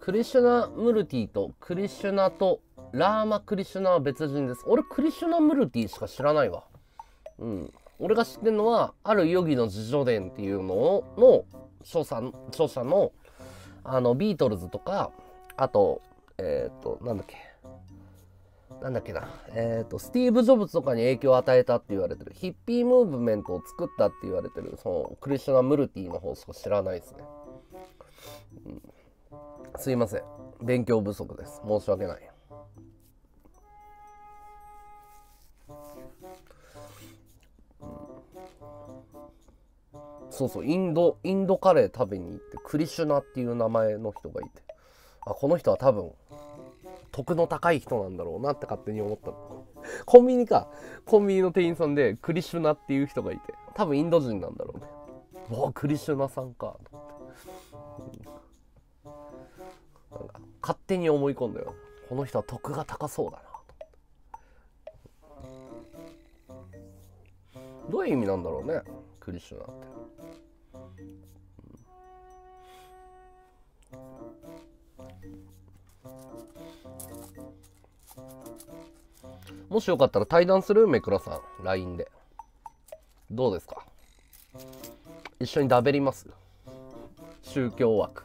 クリシュナムルティとクリシュナとラーマ・クリシュナは別人です。俺クリシュナムルティしか知らないわ。うん。俺が知ってるのは、あるヨギの自助伝っていうのの著者著者のあのビートルズとか、あと、えっ、ー、と、なんだっけ、なんだっけな、えっ、ー、と、スティーブ・ジョブズとかに影響を与えたって言われてる、ヒッピームーブメントを作ったって言われてる、その、クリシュナ・ムルティの方、少し知らないですね、うん。すいません。勉強不足です。申し訳ない。そうそう、インド、インドカレー食べに行って、クリシュナっていう名前の人がいて、あ、この人は多分、得の高い人なんだろうなって勝手に思ったの。コンビニか。コンビニの店員さんでクリシュナっていう人がいて。多分インド人なんだろうね。わあ、クリシュナさんか。なんか勝手に思い込んだよ。この人は得が高そうだな。どういう意味なんだろうねクリシュナって。うんもしよかったら対談するめくらさん LINE でどうですか一緒にダベります宗教枠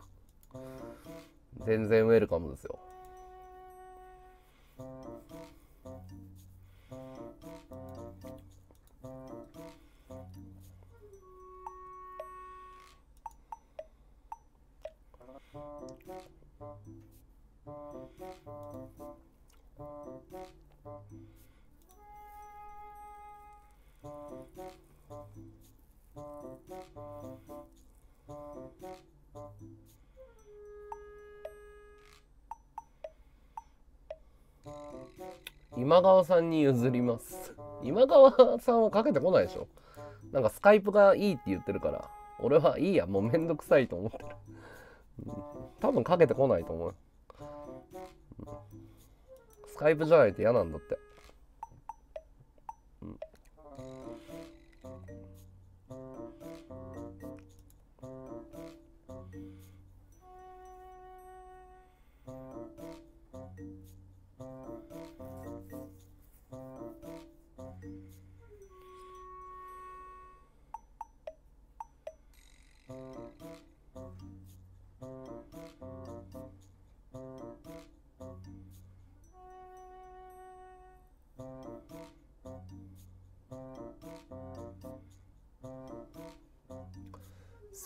全然ウェルカムですよ今川さんに譲ります今川さんはかけてこないでしょなんかスカイプがいいって言ってるから俺はいいやもうめんどくさいと思ってる多分かけてこないと思うスカイプじゃないと嫌なんだって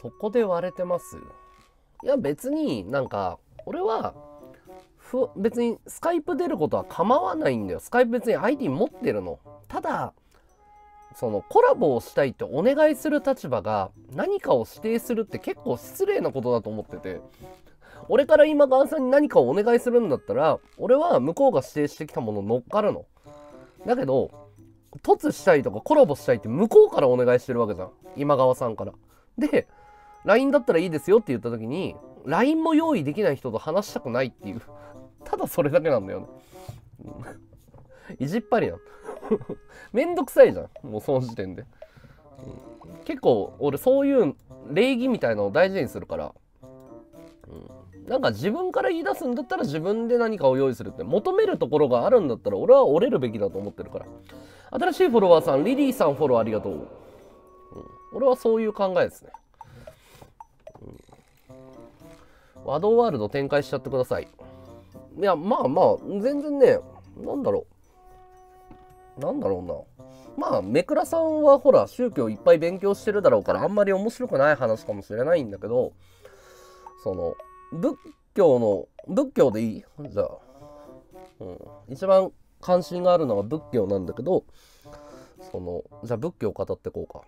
そこで割れてますいや別になんか俺はふ別にスカイプ出ることは構わないんだよスカイプ別に ID 持ってるのただそのコラボをしたいってお願いする立場が何かを指定するって結構失礼なことだと思ってて俺から今川さんに何かをお願いするんだったら俺は向こうが指定してきたもの乗っかるのだけど凸したいとかコラボしたいって向こうからお願いしてるわけじゃん今川さんからで LINE だったらいいですよって言った時に LINE も用意できない人と話したくないっていう ただそれだけなんだよねいじ っぱりな めんどくさいじゃんもうその時点で、うん、結構俺そういう礼儀みたいなのを大事にするから、うん、なんか自分から言い出すんだったら自分で何かを用意するって求めるところがあるんだったら俺は折れるべきだと思ってるから新しいフォロワーさんリリーさんフォローありがとう、うん、俺はそういう考えですねワドワールド展開しちゃってください。いや、まあまあ、全然ね、なんだろう。なんだろうな。まあ、めくらさんはほら、宗教いっぱい勉強してるだろうから、あんまり面白くない話かもしれないんだけど、その、仏教の、仏教でいいじゃあ、うん。一番関心があるのは仏教なんだけど、その、じゃあ仏教を語ってこうか。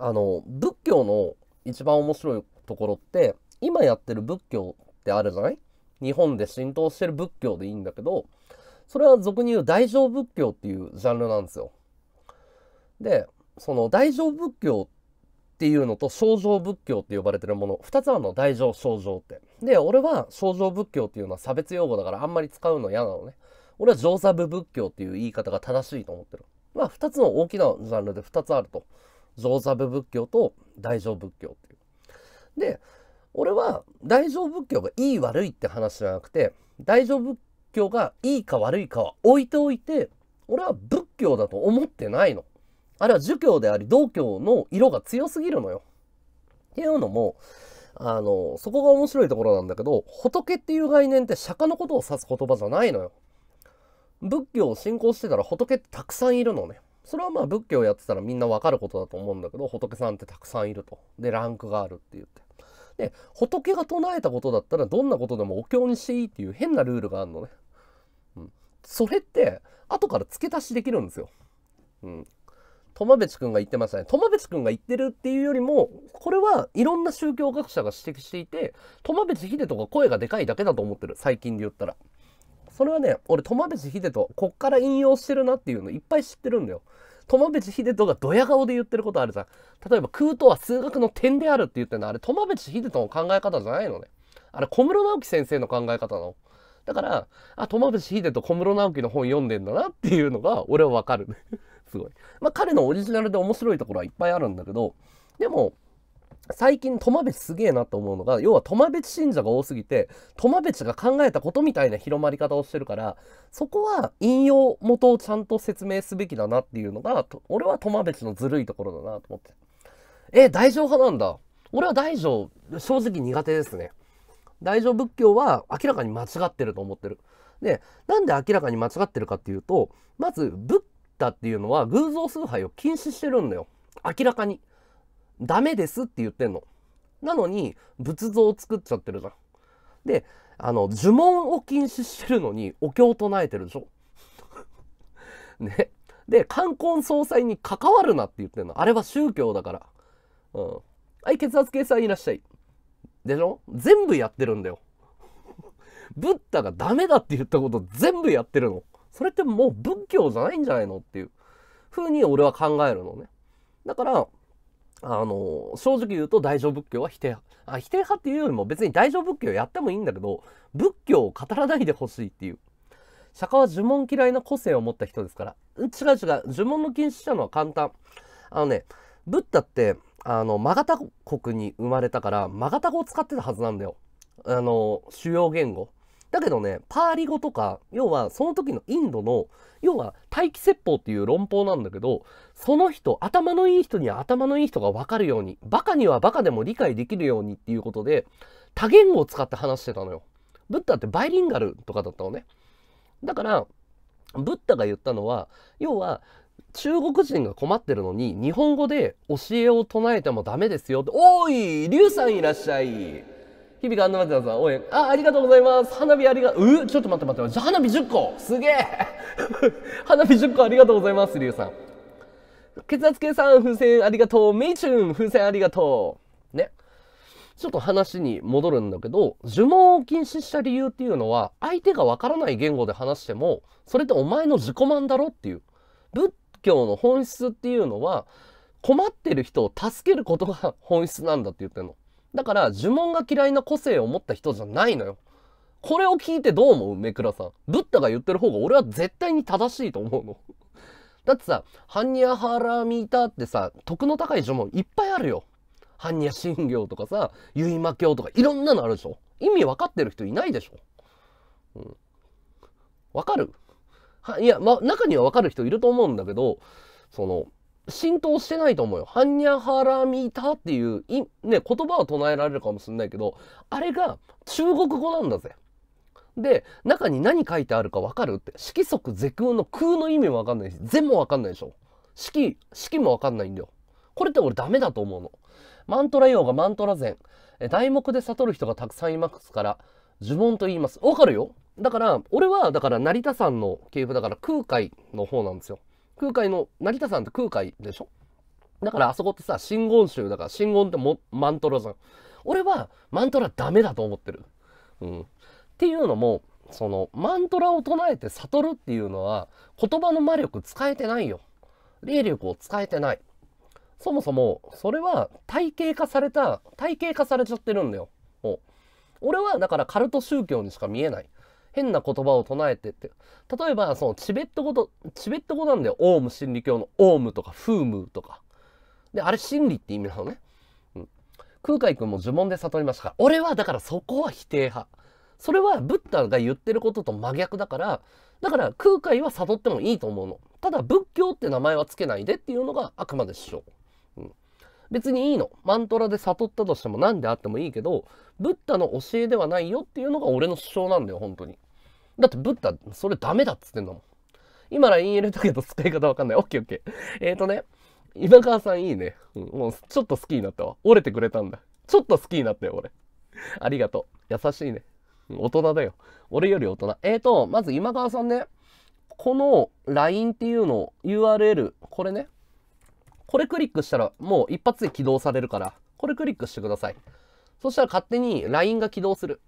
あの、仏教の一番面白いところって、今やってる仏教ってあるじゃない日本で浸透してる仏教でいいんだけど、それは俗に言う大乗仏教っていうジャンルなんですよ。で、その大乗仏教っていうのと小乗仏教って呼ばれてるもの、二つあるの、大乗、小乗って。で、俺は小乗仏教っていうのは差別用語だからあんまり使うの嫌なのね。俺は上座部仏教っていう言い方が正しいと思ってる。まあ、二つの大きなジャンルで二つあると。上座部仏教と大乗仏教っていう。で、俺は大乗仏教がいい悪いって話じゃなくて大乗仏教がいいか悪いかは置いておいて俺は仏教だと思ってないの。あれは儒教であり道教の色が強すぎるのよ。っていうのもあのそこが面白いところなんだけど仏っていう概念って釈迦のことを指す言葉じゃないのよ。仏教を信仰してたら仏ってたくさんいるのね。それはまあ仏教やってたらみんなわかることだと思うんだけど仏さんってたくさんいると。でランクがあるって言って。で、仏が唱えたことだったらどんなことでもお経にしていいっていう変なルールがあるのね。うん。それって、後から付け足しできるんですよ。うん。友別くんが言ってましたね。友別くんが言ってるっていうよりも、これはいろんな宗教学者が指摘していて、友別秀人が声がでかいだけだと思ってる。最近で言ったら。それはね、俺、友別秀人、こっから引用してるなっていうのいっぱい知ってるんだよ。友淵秀人がドヤ顔で言ってることあるじゃん。例えば空とは数学の点であるって言ってるのはあれ友淵秀人の考え方じゃないのね。あれ小室直樹先生の考え方の。だから、あ、友淵秀人小室直樹の本読んでんだなっていうのが俺はわかる。すごい。まあ彼のオリジナルで面白いところはいっぱいあるんだけど、でも、最近、トマベチすげえなと思うのが、要はトマベチ信者が多すぎて、トマベチが考えたことみたいな広まり方をしてるから、そこは引用元をちゃんと説明すべきだなっていうのが、俺はトマベチのずるいところだなと思って。え、大乗派なんだ。俺は大乗、正直苦手ですね。大乗仏教は明らかに間違ってると思ってる。で、なんで明らかに間違ってるかっていうと、まず、ブッダっていうのは偶像崇拝を禁止してるんだよ。明らかに。ダメですって言ってんの。なのに、仏像を作っちゃってるじゃん。で、あの、呪文を禁止してるのに、お経を唱えてるでしょ。ね。で、冠婚葬祭に関わるなって言ってんの。あれは宗教だから。うん。はい、血圧計算いらっしゃい。でしょ全部やってるんだよ。ブッダがダメだって言ったこと全部やってるの。それってもう仏教じゃないんじゃないのっていう風に俺は考えるのね。だから、あの、正直言うと大乗仏教は否定派。あ、否定派っていうよりも別に大乗仏教やってもいいんだけど、仏教を語らないでほしいっていう。釈迦は呪文嫌いな個性を持った人ですから。違う違う。呪文の禁止したのは簡単。あのね、ブッダって、あの、マガタ国に生まれたから、マガタ語を使ってたはずなんだよ。あの、主要言語。だけどね、パーリ語とか、要はその時のインドの、要は大気説法っていう論法なんだけど、その人、頭のいい人には頭のいい人がわかるように、バカにはバカでも理解できるようにっていうことで、多言語を使って話してたのよ。ブッダってバイリンガルとかだったのね。だから、ブッダが言ったのは、要は、中国人が困ってるのに日本語で教えを唱えてもダメですよおーい龍さんいらっしゃい」日々があんなまずだぞ、応援。あ、ありがとうございます。花火ありが、うちょっと待って待って待っ花火10個すげえ 花火10個ありがとうございます、りゅうさん。血圧計算、風船ありがとう。メイチュン、風船ありがとう。ね。ちょっと話に戻るんだけど、呪文を禁止した理由っていうのは、相手がわからない言語で話しても、それってお前の自己満だろっていう。仏教の本質っていうのは、困ってる人を助けることが本質なんだって言ってんの。だから呪文が嫌いな個性を持った人じゃないのよ。これを聞いてどう思う目倉さん。ブッダが言ってる方が俺は絶対に正しいと思うの。だってさ、ハンニャハラミタってさ、徳の高い呪文いっぱいあるよ。ハンニャ神行とかさ、結馬教とかいろんなのあるでしょ。意味分かってる人いないでしょ。うん。わかるはいや、ま中にはわかる人いると思うんだけど、その、浸透してないと思うよ。ハンニャハラミタっていう、い、ね、言葉は唱えられるかもしれないけど、あれが中国語なんだぜ。で、中に何書いてあるかわかるって。色即是空の空の意味もわかんないし、全もわかんないでしょ。式、式もわかんないんだよ。これって俺ダメだと思うの。マントラ用がマントラ禅。題目で悟る人がたくさんいますから、呪文と言います。わかるよ。だから、俺は、だから成田山の系譜だから空海の方なんですよ。空海の、成田んって空海でしょだからあそこってさ、真言宗だから、真言ってもマントラじゃん。俺はマントラダメだと思ってる。うん。っていうのも、その、マントラを唱えて悟るっていうのは、言葉の魔力使えてないよ。霊力を使えてない。そもそも、それは体系化された、体系化されちゃってるんだよ。俺はだからカルト宗教にしか見えない。変な言葉を唱えてって。例えば、そのチベット語と、チベット語なんだよ。オウム真理教のオウムとかフームとか。で、あれ真理って意味なのね。うん。空海君も呪文で悟りましたから、俺はだからそこは否定派。それはブッダが言ってることと真逆だから、だから空海は悟ってもいいと思うの。ただ仏教って名前は付けないでっていうのがあくまで主張。別にいいの。マントラで悟ったとしても何であってもいいけど、ブッダの教えではないよっていうのが俺の主張なんだよ、本当に。だってブッダ、それダメだっつってんだもん。今 LINE 入れたけど使い方わかんない。オッケーオッケー。えっ、ー、とね、今川さんいいね。うん、もうちょっと好きになったわ。折れてくれたんだ。ちょっと好きになったよ、俺。ありがとう。優しいね。大人だよ。俺より大人。えっ、ー、と、まず今川さんね、この LINE っていうのを URL、これね、これクリックしたらもう一発で起動されるから、これクリックしてください。そしたら勝手に LINE が起動する。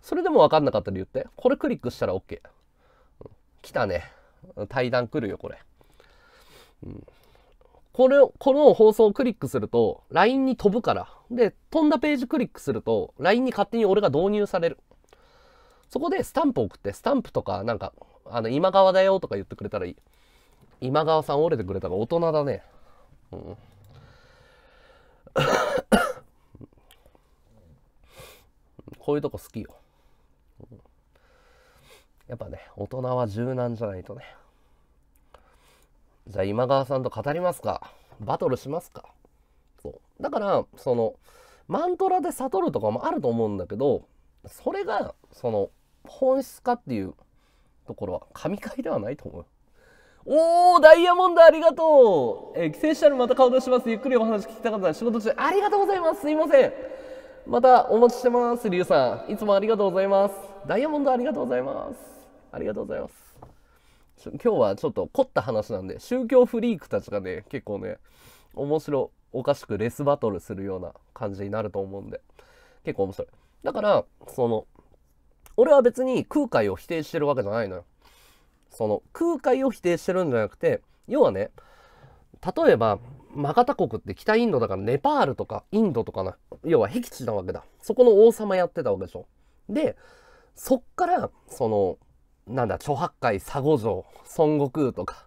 それでもわかんなかったら言って。これクリックしたら OK。来たね。対談来るよ、これ。うん、これを、この放送をクリックすると、LINE に飛ぶから。で、飛んだページクリックすると、LINE に勝手に俺が導入される。そこでスタンプ送って、スタンプとか、なんか、あの、今川だよとか言ってくれたらいい。今川さん折れてくれたら大人だね。うんこういうとこ好きよ、うん、やっぱね大人は柔軟じゃないとねじゃあ今川さんと語りますかバトルしますかそうだからそのマントラで悟るとかもあると思うんだけどそれがその本質かっていうところは神回ではないと思うおー、ダイヤモンドありがとうえー、帰省したらまた顔出します。ゆっくりお話聞きたかったら仕事中、ありがとうございますすいませんまたお待ちしてます、りゅうさん。いつもありがとうございます。ダイヤモンドありがとうございます。ありがとうございます。今日はちょっと凝った話なんで、宗教フリークたちがね、結構ね、面白おかしくレスバトルするような感じになると思うんで、結構面白い。だから、その、俺は別に空海を否定してるわけじゃないのよ。その空海を否定してるんじゃなくて要はね例えばマカタ国って北インドだからネパールとかインドとかな要は僻地なわけだそこの王様やってたわけでしょでそっからそのなんだ諸八海佐護城孫悟空とか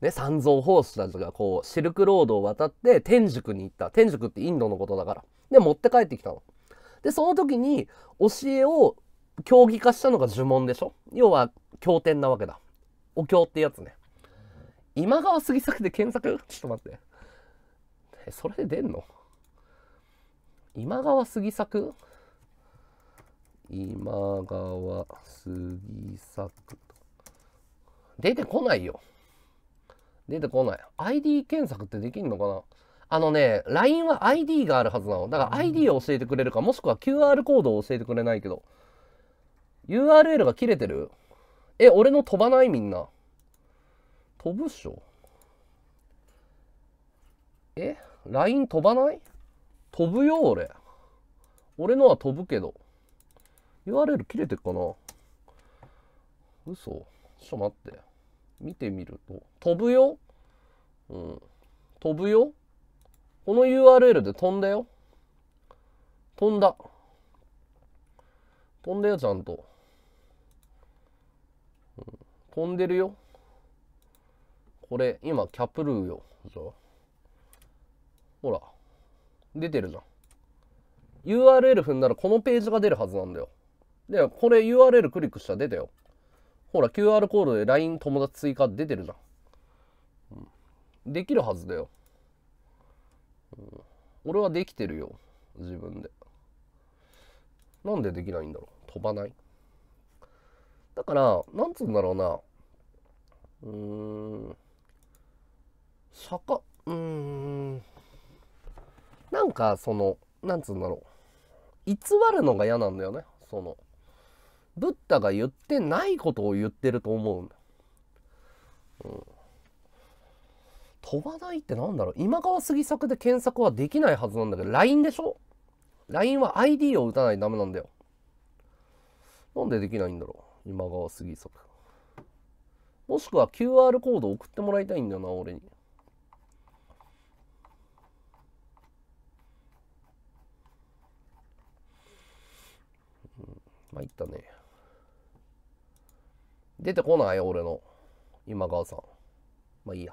ね三蔵法師たちがこうシルクロードを渡って天竺に行った天竺ってインドのことだからで持って帰ってきたのでその時に教えを競技化したのが呪文でしょ要は経典なわけだお経ってやつね。今川杉作で検索 ちょっと待って。え、それで出んの今川杉作今川杉作出てこないよ。出てこない。ID 検索ってできんのかなあのね、LINE は ID があるはずなの。だから ID を教えてくれるか、もしくは QR コードを教えてくれないけど。URL が切れてるえ、俺の飛ばないみんな。飛ぶっしょ。え ?LINE 飛ばない飛ぶよ、俺。俺のは飛ぶけど。URL 切れてっかな嘘ちょっと待って。見てみると。飛ぶようん。飛ぶよこの URL で飛んだよ。飛んだ。飛んだよ、ちゃんと。飛んでるよ。これ、今、キャプルーよ。ほら、出てるじゃん。URL 踏んだらこのページが出るはずなんだよ。で、これ URL クリックしたら出たよ。ほら、QR コードで LINE 友達追加出てるじゃん。できるはずだよ、俺はできてるよ。自分で。なんでできないんだろう。飛ばない。だから、なんつうんだろうな。うーん坂うーんなんかそのなんつうんだろう偽るのが嫌なんだよねそのブッダが言ってないことを言ってると思うんだ、うん、飛ばないってなんだろう今川杉作で検索はできないはずなんだけど LINE でしょ ?LINE は ID を打たないとダメなんだよなんでできないんだろう今川杉作もしくは QR コード送ってもらいたいんだよな、俺に。まあ、いったね。出てこない俺の。今川さん。まあいいや。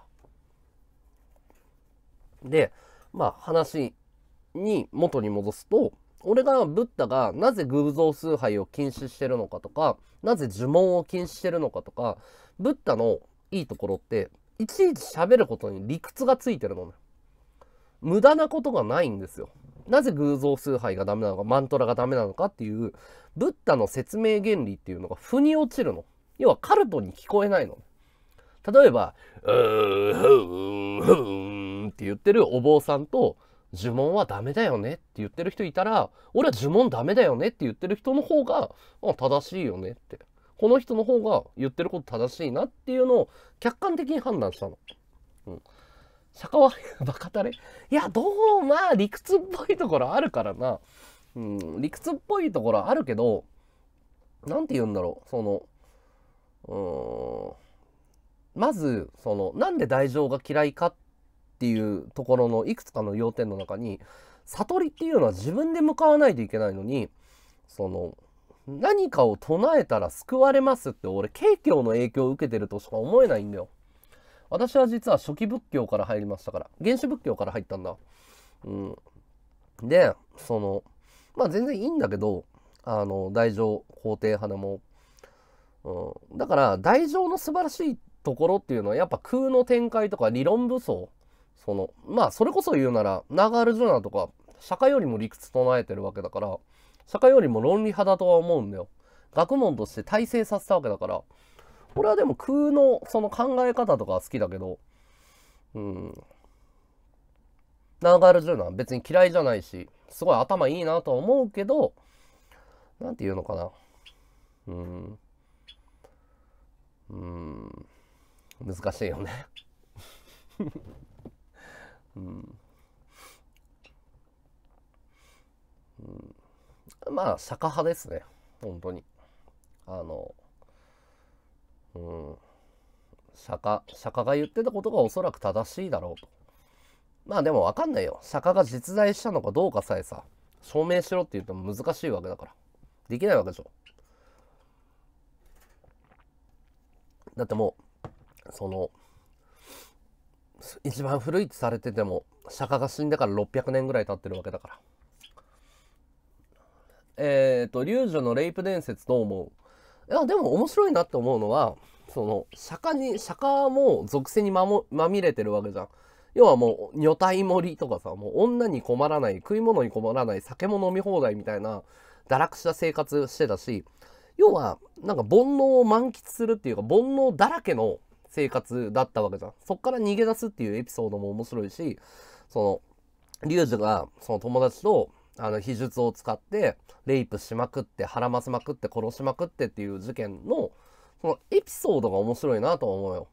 で、まあ話に元に戻すと、俺がブッダがなぜ偶像崇拝を禁止してるのかとかなぜ呪文を禁止してるのかとかブッダのいいところって、いちいち喋ることに理屈がついてるのね。無駄なことがないんですよ。なぜ偶像崇拝がダメなのか、マントラがダメなのかっていう、ブッダの説明原理っていうのが腑に落ちるの。要はカルトに聞こえないの。例えば、うーん、ふーん、ふーんって言ってるお坊さんと、呪文はダメだよねって言ってる人いたら、俺は呪文ダメだよねって言ってる人の方が、まあ、正しいよねって。この人の方が言ってること正しいなっていうのを客観的に判断したの。うん。坂はバカタレいや、どうまあ理屈っぽいところあるからな。うん、理屈っぽいところあるけど、何て言うんだろう、その、うん、まず、その、なんで大乗が嫌いかっていうところのいくつかの要点の中に、悟りっていうのは自分で向かわないといけないのに、その、何かを唱えたら救われますって俺、慶教の影響を受けてるとしか思えないんだよ。私は実は初期仏教から入りましたから、原始仏教から入ったんだ。うん。で、その、まあ全然いいんだけど、あの、大乗、皇帝派でも。うん、だから、大乗の素晴らしいところっていうのは、やっぱ空の展開とか理論武装。その、まあそれこそ言うなら、ナガールジュナとか、釈迦よりも理屈唱えてるわけだから、社会よりも論理派だとは思うんだよ。学問として大成させたわけだから。俺はでも空のその考え方とかは好きだけど、うん。流れるのは別に嫌いじゃないし、すごい頭いいなとは思うけど、なんていうのかな。うん。うん。難しいよね うん。うんまあ、釈迦派ですね。本当に。あの、うん。釈迦、釈迦が言ってたことがおそらく正しいだろうと。まあでもわかんないよ。釈迦が実在したのかどうかさえさ、証明しろって言っても難しいわけだから。できないわけでしょ。だってもう、その、一番古いってされてても、釈迦が死んだから600年ぐらい経ってるわけだから。えっ、ー、と、龍女のレイプ伝説どう思ういや、でも面白いなって思うのは、その、釈迦に、釈迦も属性にまもまみれてるわけじゃん。要はもう、女体盛りとかさ、もう女に困らない、食い物に困らない、酒も飲み放題みたいな、堕落した生活してたし、要は、なんか煩悩を満喫するっていうか、煩悩だらけの生活だったわけじゃん。そっから逃げ出すっていうエピソードも面白いし、その、リュウジが、その友達と、あの、秘術を使って、レイプしまくって、孕ませまくって、殺しまくってっていう事件の、そのエピソードが面白いなと思うよ。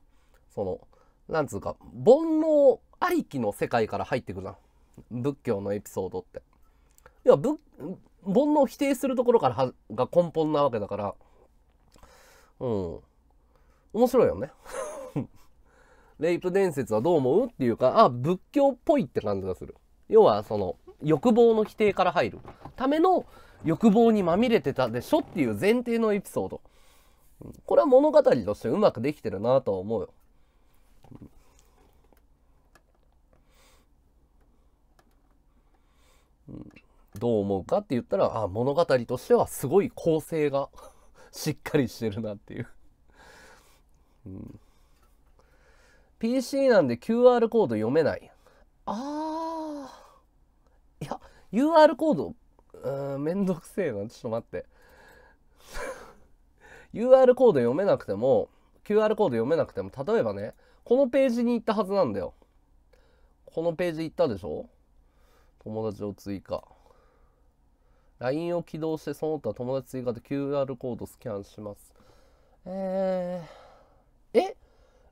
その、なんつうか、煩悩ありきの世界から入ってくるな。仏教のエピソードって。要は、ぶ、煩悩を否定するところからは、が根本なわけだから、うん。面白いよね。レイプ伝説はどう思うっていうか、あ、仏教っぽいって感じがする。要は、その、欲望の否定から入るための欲望にまみれてたでしょっていう前提のエピソード。これは物語としてうまくできてるなとは思うよ。どう思うかって言ったらあ物語としてはすごい構成が しっかりしてるなっていううん、PC なんで QR コード読めないああいや、UR コード、うーん、めんどくせえな。ちょっと待って。UR コード読めなくても、QR コード読めなくても、例えばね、このページに行ったはずなんだよ。このページ行ったでしょ友達を追加。LINE を起動して、その他友達追加で QR コードスキャンします。えー、え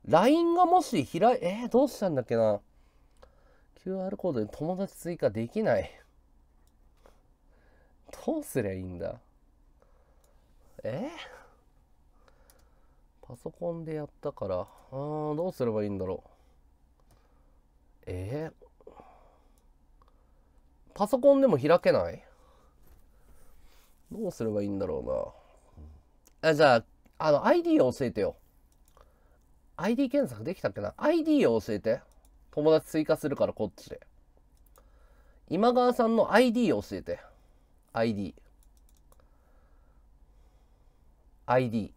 ?LINE がもし開い、えー、どうしたんだっけな QR コードに友達追加できない。どうすりゃいいんだえパソコンでやったから、あーどうすればいいんだろう。えパソコンでも開けないどうすればいいんだろうな。あじゃあ、あの、ID を教えてよ。ID 検索できたっけな ?ID を教えて。友達追加するからこっちで。今川さんの ID を教えて。ID。ID。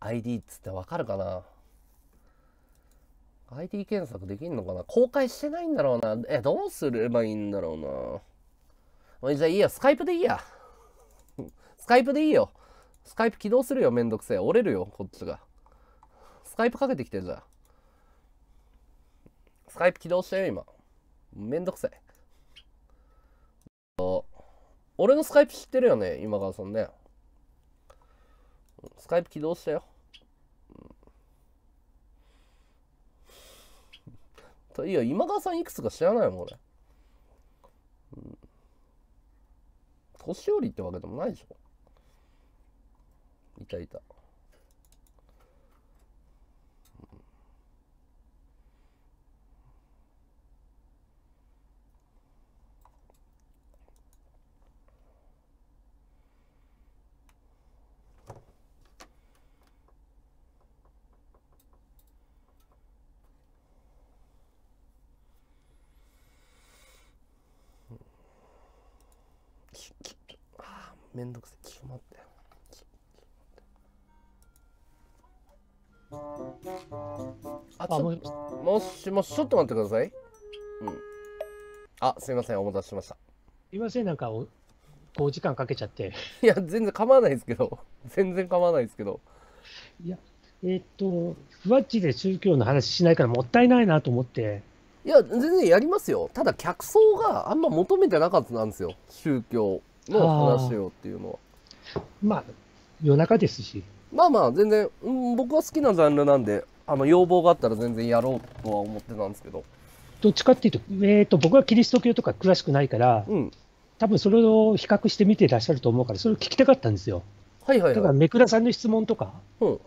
ID っつってわかるかな ?ID 検索できんのかな公開してないんだろうな。え、どうすればいいんだろうな。じゃあいいや、スカイプでいいや。スカイプでいいよ。スカイプ起動するよ、めんどくせえ。折れるよ、こっちが。カイプかけてきてるじゃん。スカイプ起動してよ、今。めんどくさい。俺のスカイプ知ってるよね、今川さんね。スカイプ起動したよ。といや、今川さんいくつか知らないもん、俺。年寄りってわけでもないでしょ。いたいた。めんどくせえちょっと待ってあちょもしもしちょっと待ってくださいうんあすいませんお待たせしましたすいませんなんかおお時間かけちゃっていや全然構わないですけど全然構わないですけどいやえっ、とふわっちで宗教の話しないからもったいないなと思っていや全然やりますよただ客層があんま求めてなかったんですよ宗教の話をっていうのは。まあ、夜中ですし。まあまあ、全然、うん、僕は好きなジャンルなんで、あの、要望があったら全然やろうとは思ってたんですけど。どっちかっていうと、えっ、ー、と、僕はキリスト教とか詳しくないから、うん、多分それを比較して見てらっしゃると思うから、それを聞きたかったんですよ。はいはい、はい、だから、めくらさんの質問とか、うん、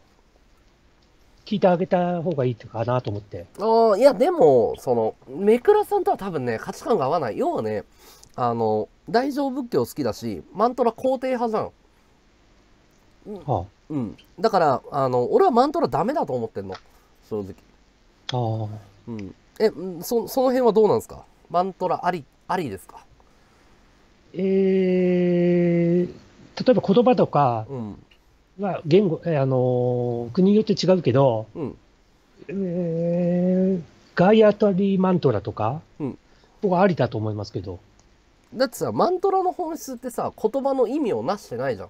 聞いてあげた方がいいかなと思って。ああ、いや、でも、その、めくらさんとは多分ね、価値観が合わない。要はね、あの大乗仏教好きだしマントラ肯定派じゃん、はあ、うん、だからあの俺はマントラダメだと思ってんの正直ああうんえそその辺はどうなんですかマントラありありですかえー、例えば言葉とかあ、言語、えあの国によって違うけど、うん、えー、ガイアタリーマントラとか、うん、僕はありだと思いますけど。だってさマントラの本質ってさ言葉の意味をなしてないじゃん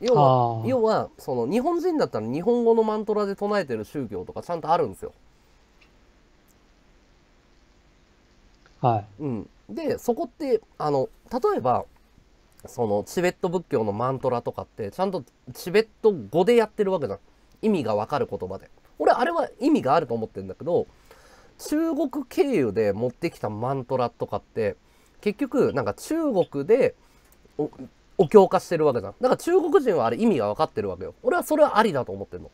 要は要はその日本人だったら日本語のマントラで唱えてる宗教とかちゃんとあるんですよはい、うん、でそこってあの例えばそのチベット仏教のマントラとかってちゃんとチベット語でやってるわけじゃん意味がわかる言葉で俺あれは意味があると思ってるんだけど中国経由で持ってきたマントラとかって結局なんか中国でおお経化してるわけじゃんだから中国人はあれ意味が分かってるわけよ俺はそれはありだと思ってるの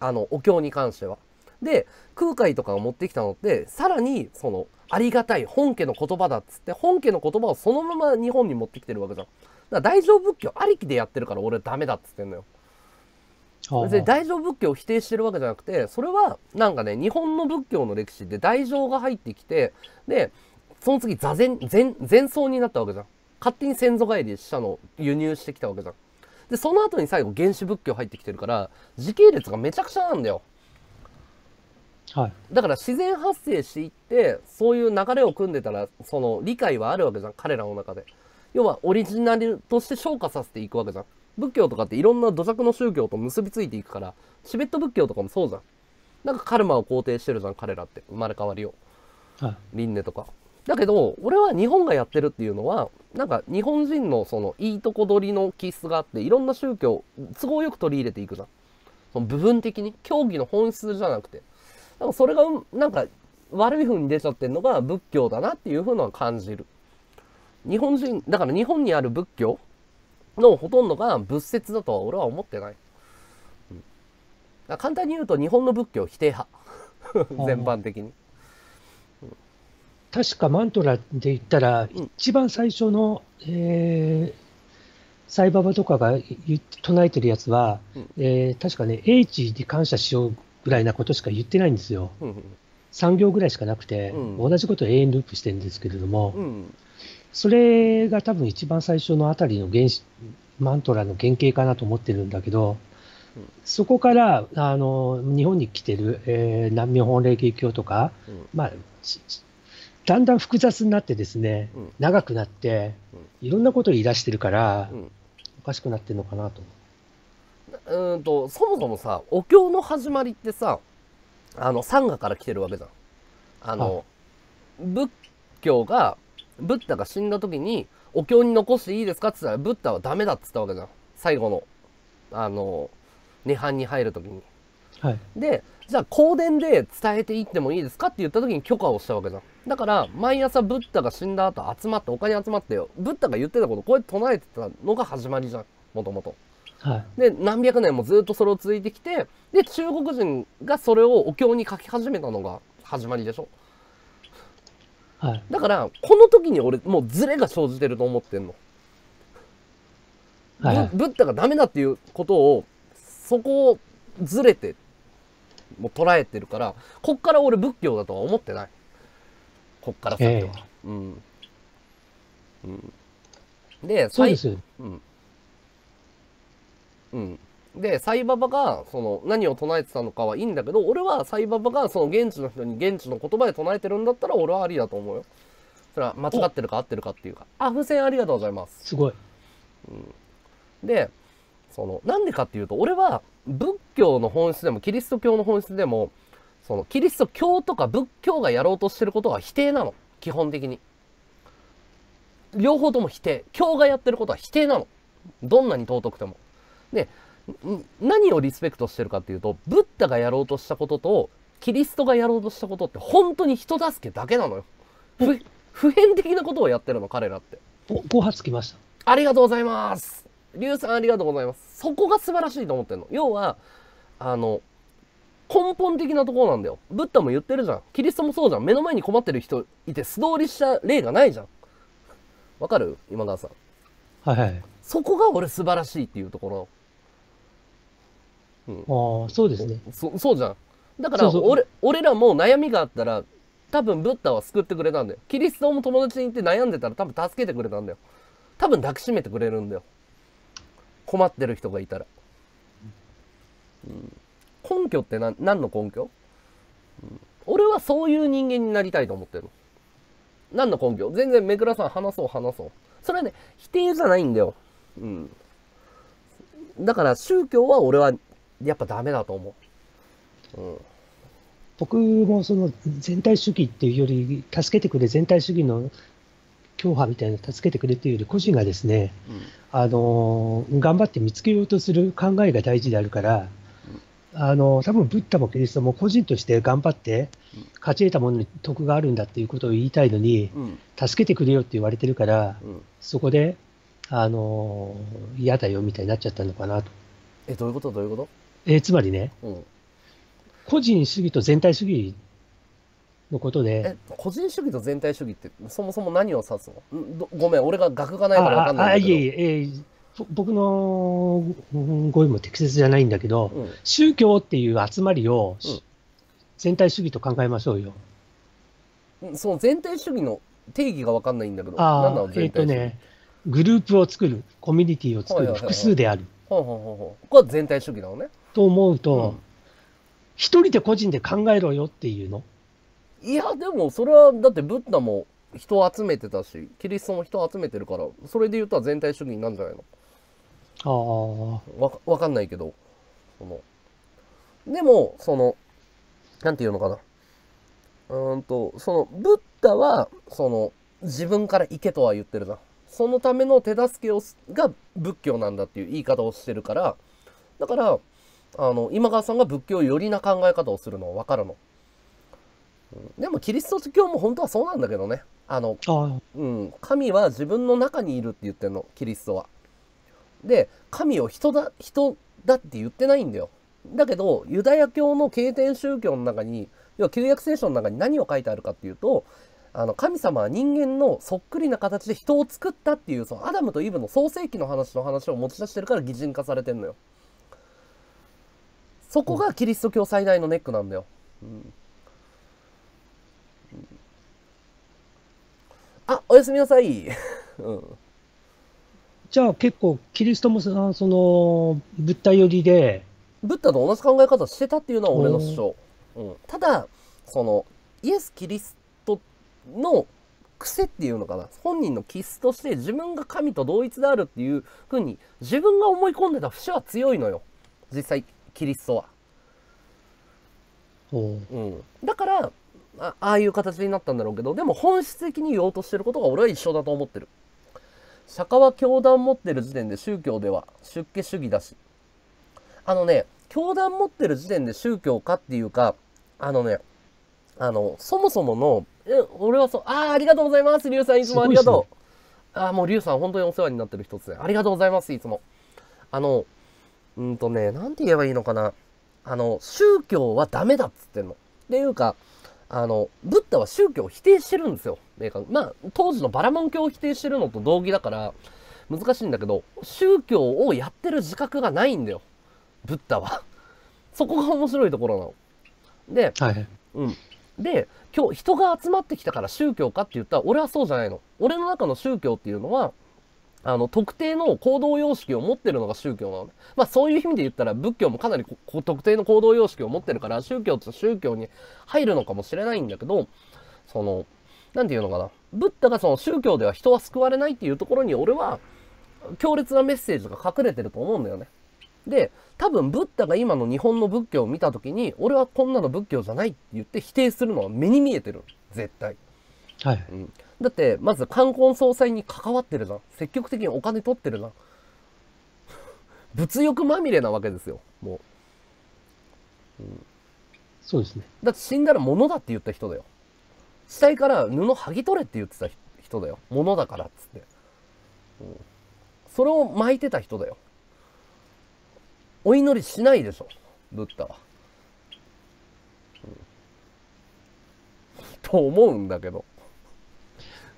あのお経に関してはで空海とかが持ってきたのってさらにそのありがたい本家の言葉だっつって本家の言葉をそのまま日本に持ってきてるわけじゃんだから大乗仏教ありきでやってるから俺はダメだっつってんのよ別に大乗仏教を否定してるわけじゃなくてそれはなんかね日本の仏教の歴史で大乗が入ってきてでその次座禅禅禅僧になったわけじゃん勝手に先祖返りしたのを輸入してきたわけじゃんでその後に最後原始仏教入ってきてるから時系列がめちゃくちゃなんだよはい、だから自然発生していってそういう流れを組んでたらその理解はあるわけじゃん彼らの中で要はオリジナルとして昇華させていくわけじゃん仏教とかっていろんな土着の宗教と結びついていくからチベット仏教とかもそうじゃんなんかカルマを肯定してるじゃん彼らって生まれ変わりを、はい、輪廻とかだけど俺は日本がやってるっていうのはなんか日本人のそのいいとこ取りの気質があっていろんな宗教都合よく取り入れていくじゃんその部分的に教義の本質じゃなくてなんかそれがなんか悪い風に出ちゃってるのが仏教だなっていう風のは感じる日本人だから日本にある仏教のほとんどが仏説だとは俺は思ってない。うん、簡単に言うと日本の仏教否定派全般的に。確かマントラで言ったら、うん、一番最初の、えー、サイババとかが唱えてるやつは、うん、えー、確かね、英知に感謝しようぐらいなことしか言ってないんですよ。うん、3行ぐらいしかなくて、うん、同じことを永遠ループしてるんですけれども、うん、それが多分一番最初のあたりの原始マントラの原型かなと思ってるんだけど、そこから、あの、日本に来てる、えー、南無本霊系教とか、うん、まあ、だんだん複雑になってですね、うん、長くなって、うん、いろんなことを言い出してるから、おかしくなってるのかなと。うんと、そもそもさ、お経の始まりってさ、あの、サンガから来てるわけじゃん。あの、あ仏教が、ブッダが死んだ時に、お経に残していいですかって言ったら、ブッダはダメだって言ったわけじゃん。最後の、あの、涅槃に入る時に。はい、で、じゃあ香典で伝えていってもいいですかって言った時に許可をしたわけじゃん。だから、毎朝ブッダが死んだ後集まって、お金集まってよ。ブッダが言ってたこと、こうやって唱えてたのが始まりじゃん。もともと。はい、で何百年もずっとそれを続いてきてで中国人がそれをお経に書き始めたのが始まりでしょはい、だからこの時に俺もうズレが生じてると思ってんの、はいはい、ブッダがダメだっていうことをそこをずれてもう捉えてるからこっから俺仏教だとは思ってないこっから先は、えー、うん、うん、でそうですうん、うんで、サイババが、その、何を唱えてたのかはいいんだけど、俺はサイババが、その、現地の人に現地の言葉で唱えてるんだったら、俺はありだと思うよ。それは間違ってるか合ってるかっていうか。あ、付箋ありがとうございます。すごい。うん、で、その、なんでかっていうと、俺は、仏教の本質でも、キリスト教の本質でも、その、キリスト教とか仏教がやろうとしてることは否定なの。基本的に。両方とも否定。教がやってることは否定なの。どんなに尊くても。で、何をリスペクトしてるかっていうとブッダがやろうとしたこととキリストがやろうとしたことって本当に人助けだけなのよ。普遍的なことをやってるの彼らって。お5発きました。ありがとうございます。リュウさんありがとうございます。そこが素晴らしいと思ってんの。要はあの根本的なところなんだよ。ブッダも言ってるじゃん。キリストもそうじゃん。目の前に困ってる人いて素通りした例がないじゃん。わかる今川さん。はい、はい。そこが俺素晴らしいっていうところ。ああそうですねそそうじゃんだから俺俺らも悩みがあったら多分ブッダは救ってくれたんだよキリストも友達に行って悩んでたら多分助けてくれたんだよ多分抱きしめてくれるんだよ困ってる人がいたら、うん、根拠って何何の根拠、うん、俺はそういう人間になりたいと思ってる何の根拠全然目倉さん話そう話そうそれはね否定じゃないんだようんだから宗教は俺はやっぱダメだと思う。うん僕もその全体主義っていうより、助けてくれ、全体主義の強派みたいな、助けてくれというより、個人がですね、うん、あの頑張って見つけようとする考えが大事であるから、うん、あの多分ブッダもキリストも個人として頑張って、勝ち得たものに得があるんだっていうことを言いたいのに、うん、助けてくれよって言われてるから、そこであの嫌だよみたいになっちゃったのかなと。えどういうことどういうことえー、つまりね、うん、個人主義と全体主義のことで。個人主義と全体主義ってそもそも何を指すのごめん、俺が学がないから分かんないけど。あいえいえ僕の語彙も適切じゃないんだけど、うん、宗教っていう集まりを、うん、全体主義と考えましょうよ。その全体主義の定義が分かんないんだけど、な全体主義。えー、とね、グループを作る、コミュニティを作る、複数である。ほうほうほうほう。これは全体主義なのね。と思うと、一、うん、人で個人で考えろよっていうの。いや、でもそれは、だってブッダも人を集めてたし、キリストも人を集めてるから、それで言うと全体主義なんじゃないのああ。わ、かんないけど、その、でも、その、なんて言うのかな。うんと、その、ブッダは、その、自分から行けとは言ってるな。そのための手助けをが仏教なんだっていう言い方をしてるから、だから、あの今川さんが仏教寄りな考え方をするの分かるの。でもキリスト教も本当はそうなんだけどね。あのうん、神は自分の中にいるって言ってるのキリストは。で神を人だ人だって言ってないんだよ。だけどユダヤ教の経典宗教の中に要は旧約聖書の中に何を書いてあるかっていうとあの神様は人間のそっくりな形で人を作ったっていうそのアダムとイブの創世記の話の話を持ち出してるから擬人化されてんのよ。そこがキリスト教最大のネックなんだよ、うん、あおやすみなさい、うん、じゃあ結構キリストもその物体寄りでブッダと同じ考え方してたっていうのは俺の主張、うん、ただそのイエス・キリストの癖っていうのかな本人の気質として自分が神と同一であるっていうふうに自分が思い込んでた節は強いのよ実際キリストは。うん、だからあああいう形になったんだろうけどでも本質的に言おうとしてることが俺は一緒だと思ってる釈迦は教団持ってる時点で宗教では出家主義だしあのね教団持ってる時点で宗教かっていうかあのねあのそもそもの俺はそうああありがとうございます龍さんいつもありがとう、ね、ああもう龍さん本当にお世話になってる一つでありがとうございますいつもあのうんとね、なんて言えばいいのかな。あの、宗教はダメだっつってんの。っていうか、あの、ブッダは宗教を否定してるんですよ。まあ、当時のバラモン教を否定してるのと同義だから、難しいんだけど、宗教をやってる自覚がないんだよ。ブッダは。そこが面白いところなの。で、はい、うん。で、今日人が集まってきたから宗教かって言ったら、俺はそうじゃないの。俺の中の宗教っていうのは、あの、特定の行動様式を持ってるのが宗教なのまあそういう意味で言ったら仏教もかなり特定の行動様式を持ってるから、宗教って宗教に入るのかもしれないんだけど、その、なんていうのかな。ブッダがその宗教では人は救われないっていうところに俺は強烈なメッセージが隠れてると思うんだよね。で、多分ブッダが今の日本の仏教を見た時に、俺はこんなの仏教じゃないって言って否定するのは目に見えてる。絶対。はい、うん、だってまず冠婚葬祭に関わってるな積極的にお金取ってるな物欲まみれなわけですよもう、うん、そうですねだって死んだら物だって言った人だよ死体から布剥ぎ取れって言ってた人だよ物だからっつって、うん、それを巻いてた人だよお祈りしないでしょブッダは、うん、と思うんだけど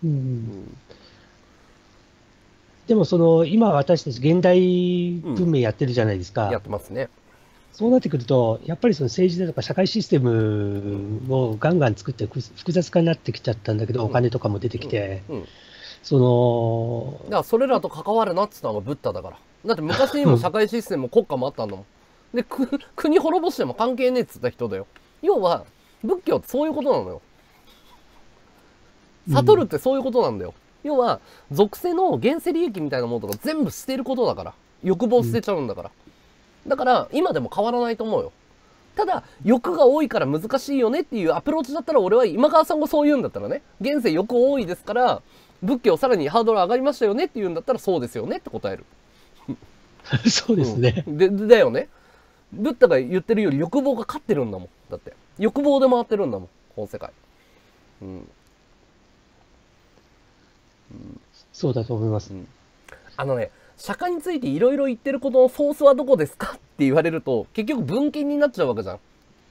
うん、でもその今私たち現代文明やってるじゃないですか、うん、やってますねそうなってくると、やっぱりその政治だとか社会システムをガンガン作って複雑化になってきちゃったんだけど、お金とかも出てきて、うんうんうん、そのだからそれらと関わるなっつったのがブッダだからだって昔にも社会システムも国家もあったんだもんで 国滅ぼしても関係ねえっつった人だよ要は仏教ってそういうことなのよ悟るってそういうことなんだよ。うん、要は、属性の現世利益みたいなものとか全部捨てることだから。欲望捨てちゃうんだから。うん、だから、今でも変わらないと思うよ。ただ、欲が多いから難しいよねっていうアプローチだったら、俺は今川さんがそう言うんだったらね、現世欲多いですから、仏教さらにハードル上がりましたよねって言うんだったら、そうですよねって答える。そうですね、うん、で。だよね。ブッダが言ってるより欲望が勝ってるんだもん。だって。欲望で回ってるんだもん。この世界。うん。そうだと思います、あのね釈迦についていろいろ言ってることのソースはどこですかって言われると結局文献になっちゃうわけじゃん。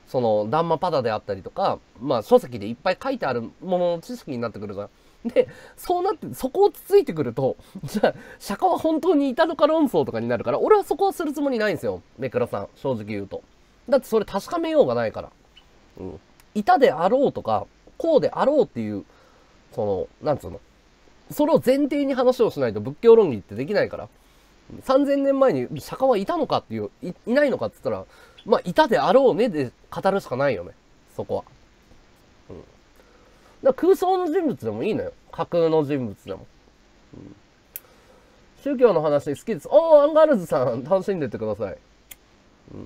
そのダンマパダであったりとか、まあ、書籍でいっぱい書いてあるものの知識になってくるじゃん。で、そうなって、そこをつついてくると、じゃあ、釈迦は本当にいたのか論争とかになるから、俺はそこはするつもりないんですよ。目黒さん、正直言うと。だってそれ確かめようがないから。うん。いたであろうとか、こうであろうっていう、その、なんつうの、それを前提に話をしないと仏教論議ってできないから。3000年前に釈迦はいたのかっていう、いいないのかって言ったら、まあ、いたであろうねで語るしかないよね。そこは。うん。だ空想の人物でもいいのよ。架空の人物でも。うん、宗教の話好きです。おー、アンガールズさん、楽しんでってください。うん、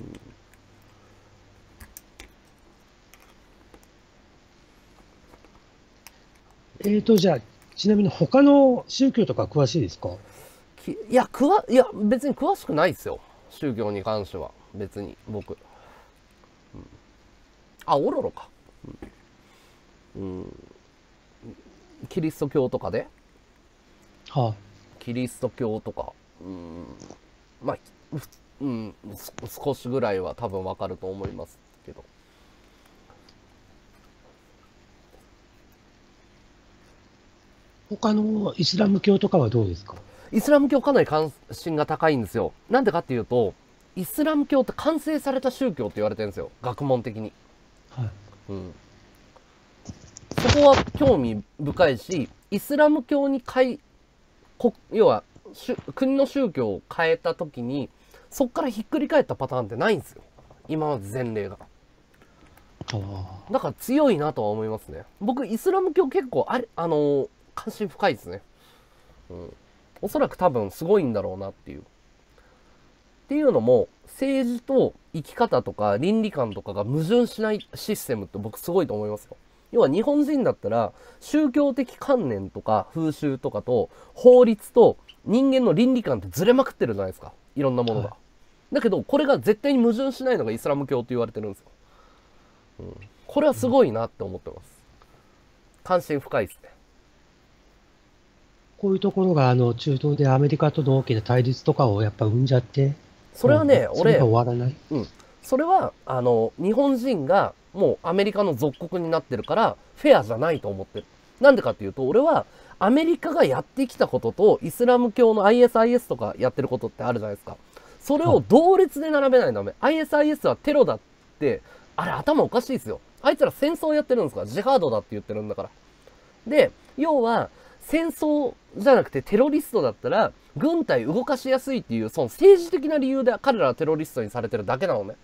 うんえーと、じゃあ、ちなみに他の宗教とか詳しいですかいや、くわ、いや、別に詳しくないですよ。宗教に関しては。別に、僕。うん、あ、オロロか、うん。うん。キリスト教とかではあ、キリスト教とか、うん、まあ、うん、少しぐらいは多分わかると思いますけど。他のイスラム教とかはどうですかイスラム教かなり関心が高いんですよ。なんでかっていうと、イスラム教って完成された宗教って言われてるんですよ。学問的に。はい。うん。そこは興味深いし、イスラム教に変え、要は、国の宗教を変えた時に、そこからひっくり返ったパターンってないんですよ。今まで前例が。だから強いなとは思いますね。僕、イスラム教結構あれ、あのー、関心深いですね。うん。おそらく多分すごいんだろうなっていう。っていうのも、政治と生き方とか倫理観とかが矛盾しないシステムって僕すごいと思いますよ。要は日本人だったら宗教的観念とか風習とかと法律と人間の倫理観ってずれまくってるじゃないですか。いろんなものが。はい、だけど、これが絶対に矛盾しないのがイスラム教と言われてるんですよ。うん、これはすごいなって思ってます。関心深いですね。こういうところがあの中東でアメリカとの大きな対立とかをやっぱ生んじゃって、それはね、うん、俺、終わらない、うん、それはあの日本人がもうアメリカの属国になってるから、フェアじゃないと思ってる。なんでかっていうと、俺はアメリカがやってきたことと、イスラム教の ISIS とかやってることってあるじゃないですか。それを同列で並べないとダメ。ISIS はテロだって、あれ頭おかしいですよ。あいつら戦争やってるんですかジハードだって言ってるんだから。で、要は、戦争じゃなくてテロリストだったら、軍隊動かしやすいっていう、その政治的な理由で彼らはテロリストにされてるだけなのね。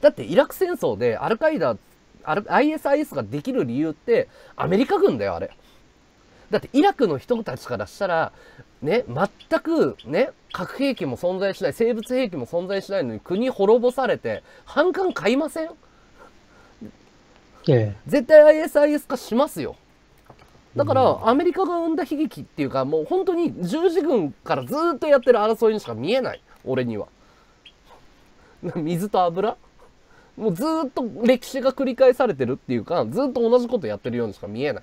だってイラク戦争でアルカイダ、ISIS ができる理由って、アメリカ軍だよ、あれ。だってイラクの人たちからしたら、ね、全くね、核兵器も存在しない、生物兵器も存在しないのに国滅ぼされて、反感買いません、ええ、絶対 ISIS 化しますよ。だからアメリカが生んだ悲劇っていうかもう本当に十字軍からずっとやってる争いにしか見えない俺には 水と油もうずっと歴史が繰り返されてるっていうかずっと同じことやってるようにしか見えない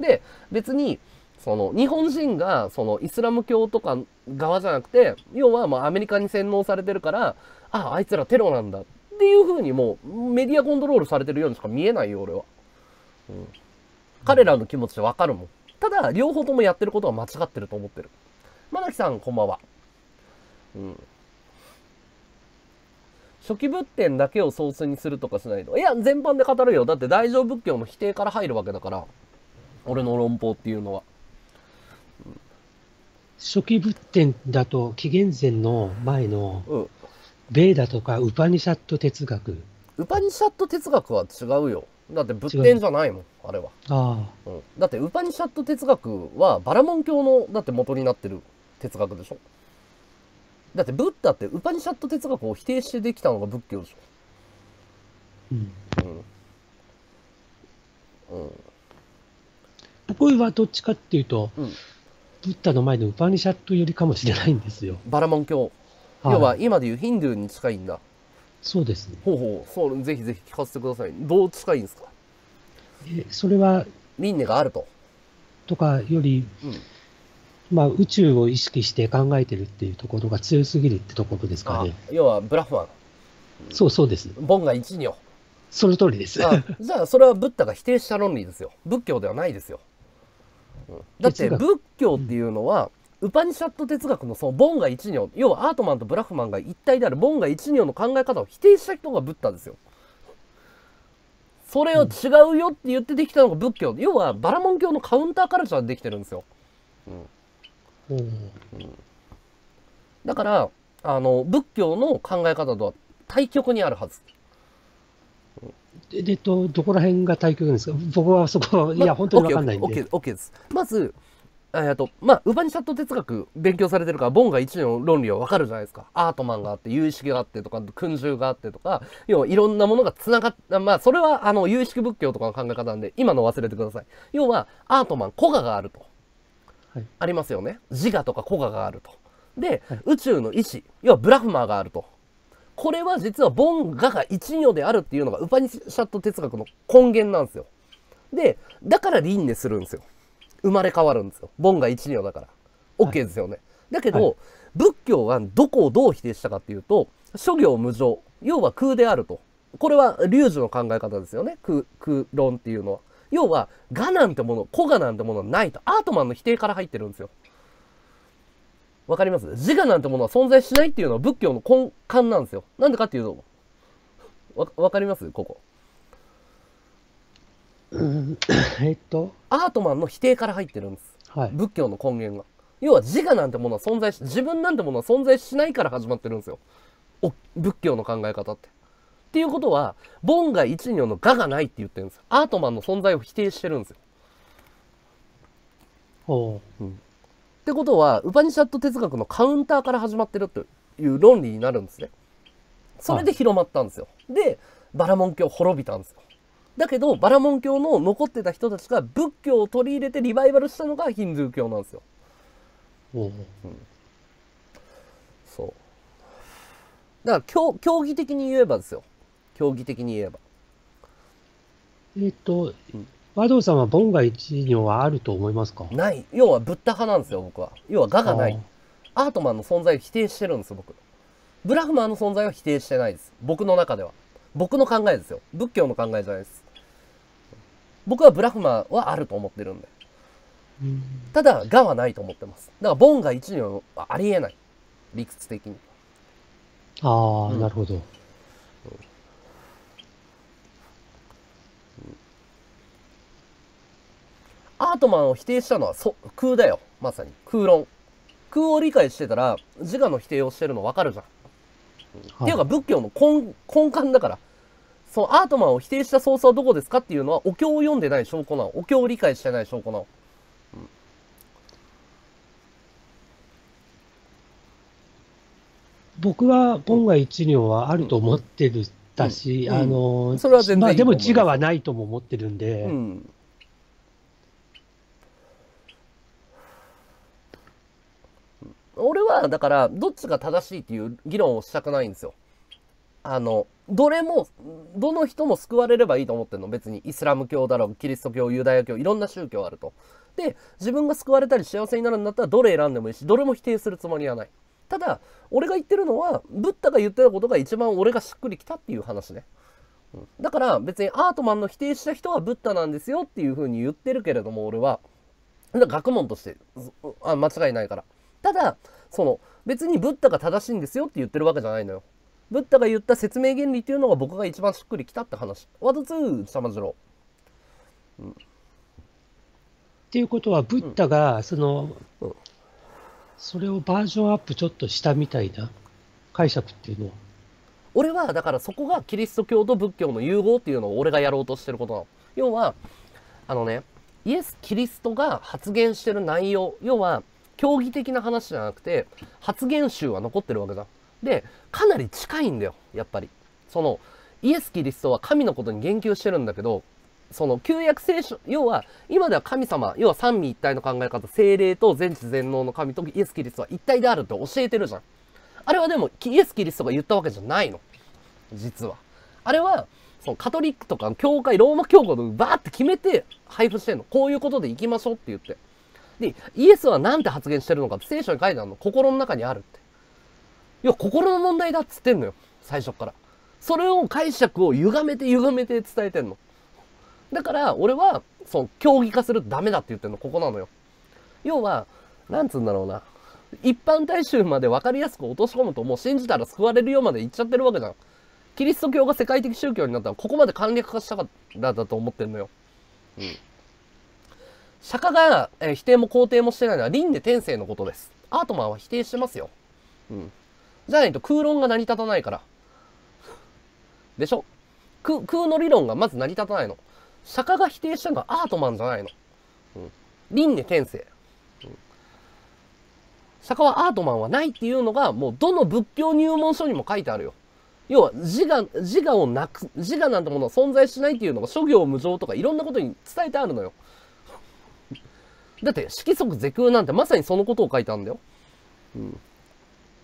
で別にその日本人がそのイスラム教とか側じゃなくて要はまあアメリカに洗脳されてるからああいつらテロなんだっていうふうにもうメディアコントロールされてるようにしか見えないよ俺は。うん彼らの気持ちわかるもん。ただ、両方ともやってることは間違ってると思ってる。まなきさん、こんばんは。うん。初期仏典だけをソースにするとかしないと。いや、全般で語るよ。だって大乗仏教の否定から入るわけだから。俺の論法っていうのは。うん、初期仏典だと、紀元前の前の、うん、ベーダとかウパニシャット哲学。ウパニシャット哲学は違うよ。だって仏典じゃないもんあれはあ、うん、だってウパニシャット哲学はバラモン教のだって元になってる哲学でしょだってブッダってウパニシャット哲学を否定してできたのが仏教でしょうん、うんうん、僕はどっちかっていうと、うん、ブッダの前のウパニシャットよりかもしれないんですよバラモン教、はい、要は今でいうヒンドゥーに近いんだそうですね。ほうほう。そう、ぜひぜひ聞かせてください。どう使いんですかえそれは、輪廻があると。とかより、うん、まあ、宇宙を意識して考えてるっていうところが強すぎるってところですかね。要はブラフマン。そうそうです。ボンが一を。その通りです。じゃあそれはブッダが否定した論理ですよ。仏教ではないですよ。だって仏教っていうのは、ウパニシャット哲学のそのボンガ一尿要はアートマンとブラフマンが一体であるボンガ一尿の考え方を否定した人がブッダですよ。それを違うよって言ってできたのが仏教。要はバラモン教のカウンターカルチャーでできてるんですよ。うん。うん、だから、あの、仏教の考え方とは対極にあるはず。で、えと、どこら辺が対極ですか僕はそこは、いや、本当にわかんないんで。OK です。まず、えっと、まあ、ウパニシャット哲学勉強されてるから、ボンが一の論理はわかるじゃないですか。アートマンがあって、有意識があってとか、訓獣があってとか、要はいろんなものが繋がった、まあ、それは、あの、有意識仏教とかの考え方なんで、今の忘れてください。要は、アートマン、古賀があると。はい、ありますよね。自我とか古賀があると。で、はい、宇宙の意志、要はブラフマーがあると。これは実はボンガが一如であるっていうのがウパニシャット哲学の根源なんですよ。で、だから輪廻するんですよ。生まれ変わるんですよ。ボンが一両だから。OK ですよね。はい、だけど、はい、仏教はどこをどう否定したかっていうと、諸行無常。要は空であると。これは龍樹の考え方ですよね。空、空論っていうのは。要は、我なんてもの、古我なんてものないと。アートマンの否定から入ってるんですよ。わかります自我なんてものは存在しないっていうのは仏教の根幹なんですよ。なんでかっていうと、わ、わかりますここ。えっと、アートマンの否定から入ってるんです、はい、仏教の根源が要は自我なんてものは存在し自分なんてものは存在しないから始まってるんですよ仏教の考え方って。っていうことは凡外が一行の「我がないって言ってるんですアートマンの存在を否定してるんですよ。おうん、ってことはウパニシャット哲学のカウンターから始まってるという論理になるんですね。それで広まったんですよ。はい、でバラモン教滅びたんですよ。だけどバラモン教の残ってた人たちが仏教を取り入れてリバイバルしたのがヒンズー教なんですよ。うん、そうだから教教義的に言えばですよ教義的に言えば。えっと、和道さんは凡が一行はあると思いますかない要はブッダ派なんですよ僕は要は我がないアートマンの存在を否定してるんです僕ブラフマーの存在は否定してないです僕の中では僕の考えですよ仏教の考えじゃないです僕はブラフマはあると思ってるんで。ただ、がはないと思ってます。だから、ボンが1にはありえない。理屈的に。ああ、うん、なるほど。うんアートマンを否定したのはそ空だよ。まさに。空論。空を理解してたら、自我の否定をしてるの分かるじゃん。はい、っていうか、仏教の根根幹だから。そのアートマンを否定したソースはどこですかっていうのは、お経を読んでない証拠なの。お経を理解してない証拠なの。僕は、ボンガ一両はあると思ってるだし、うんうん、あの、それは全然まあでも自我はないとも思ってるんで、俺はだからどっちが正しいっていう議論をしたくないんですよ。あの、どれも、どの人も救われればいいと思ってるの。別にイスラム教だろう、キリスト教、ユダヤ教、いろんな宗教あると。で、自分が救われたり幸せになるんだったら、どれ選んでもいいし、どれも否定するつもりはない。ただ、俺が言ってるのは、ブッダが言ってたことが一番俺がしっくりきたっていう話ね。うん、だから別にアートマンの否定した人はブッダなんですよっていうふうに言ってるけれども俺は学問としてあ間違いないからただその別にブッダが正しいんですよって言ってるわけじゃないのよブッダが言った説明原理というのが僕が一番しっくりきたって話。ワードー、サマズロ。うん、っていうことは、ブッダが、その、うん、それをバージョンアップちょっとしたみたいな解釈っていうのは。俺は、だからそこがキリスト教と仏教の融合っていうのを俺がやろうとしてることなの。要は、あのね、イエス・キリストが発言してる内容、要は、教義的な話じゃなくて、発言集は残ってるわけだ。で、かなり近いんだよ、やっぱり。その、イエス・キリストは神のことに言及してるんだけど、その旧約聖書、要は、今では神様、要は三位一体の考え方、精霊と全知全能の神とイエス・キリストは一体であるって教えてるじゃん。あれはでも、イエス・キリストが言ったわけじゃないの。実は。あれは、そのカトリックとか教会、ローマ教皇のバーって決めて配布してんの。こういうことで行きましょうって言って。で、イエスはなんて発言してるのかって聖書に書いてあるの。心の中にあるって。要は心の問題だっつってんのよ。最初から。それを解釈を歪めて歪めて伝えてんの。だから、俺は、そう、競技化するとダメだって言ってんの、ここなのよ。要は、なんつうんだろうな。一般大衆まで分かりやすく落とし込むと、もう信じたら救われるよまで言っちゃってるわけじゃん。キリスト教が世界的宗教になったら、ここまで簡略化したからだと思ってんのよ。うん。釈迦が、え否定も肯定もしてないのは、輪廻転生のことです。アートマンは否定してますよ。うん。じゃないと空論が成り立たないから。でしょ空空の理論がまず成り立たないの。釈迦が否定したのはアートマンじゃないの。うん、輪廻転生。釈迦はアートマンはないっていうのが、もうどの仏教入門書にも書いてあるよ。要は自我、自我をなく、自我なんてものは存在しないっていうのが諸行無常とかいろんなことに伝えてあるのよ。だって、色即是空なんてまさにそのことを書いたんだよ。うん。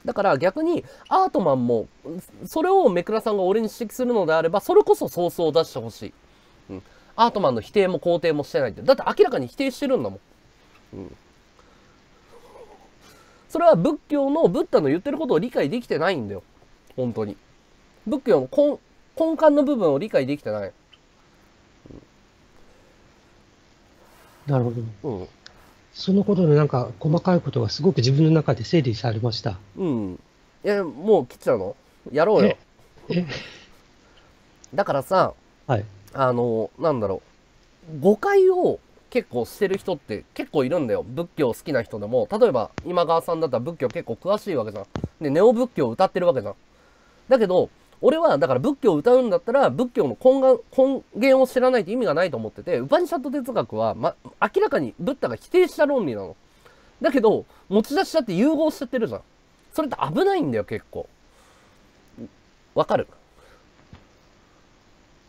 だから逆にアートマンもそれをめくらさんが俺に指摘するのであればそれこそソーを出してほしい、うん、アートマンの否定も肯定もしてないってだって明らかに否定してるんだもん、うん、それは仏教のブッダの言ってることを理解できてないんだよ本当に仏教の根根幹の部分を理解できてない、なるほど、うんそのことのなんか細かいことがすごく自分の中で整理されました。うん。え、もう切っちゃうのやろうよ。だからさ、はい、あの、なんだろう。誤解を結構してる人って結構いるんだよ。仏教好きな人でも。例えば、今川さんだったら仏教結構詳しいわけじゃん。で、ネオ仏教を歌ってるわけじゃん。だけど、俺はだから仏教を歌うんだったら仏教の根源根源を知らないと意味がないと思っててウパニシャット哲学は、ま、明らかにブッダが否定した論理なの。だけど持ち出しちゃって融合しちゃってるじゃん。それって危ないんだよ結構。わかる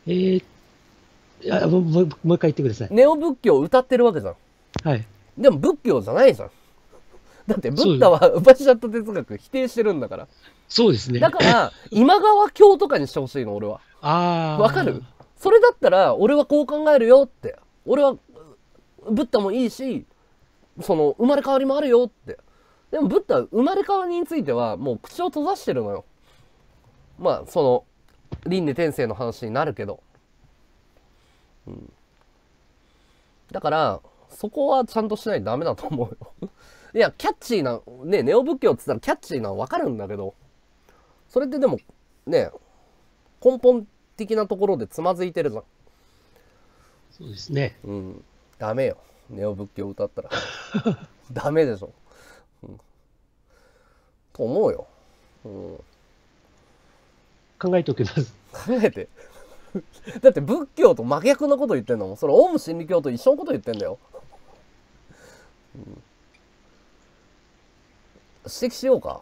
えー、いやもうもう一回言ってください。ネオ仏教を歌ってるわけじゃん。はい。でも仏教じゃないじゃん。だってブッダはウパニシャット哲学否定してるんだから。そうですね。だから、今川教とかにしてほしいの、俺は。ああ。わかるそれだったら、俺はこう考えるよって。俺は、ブッダもいいし、その、生まれ変わりもあるよって。でも、ブッダ、生まれ変わりについては、もう口を閉ざしてるのよ。まあ、その、輪廻転生の話になるけど。うん。だから、そこはちゃんとしないとダメだと思うよいや、キャッチーな、ね、ネオ仏教って言ったらキャッチーなの分かるんだけど、それってでもね根本的なところでつまずいてるぞそうですねうんダメよネオ仏教歌ったら ダメでしょ、うん、と思うよ、うん、考えておきます考えて だって仏教と真逆のこと言ってんのもそれオウム真理教と一緒のこと言ってんだよ、うん、指摘しようか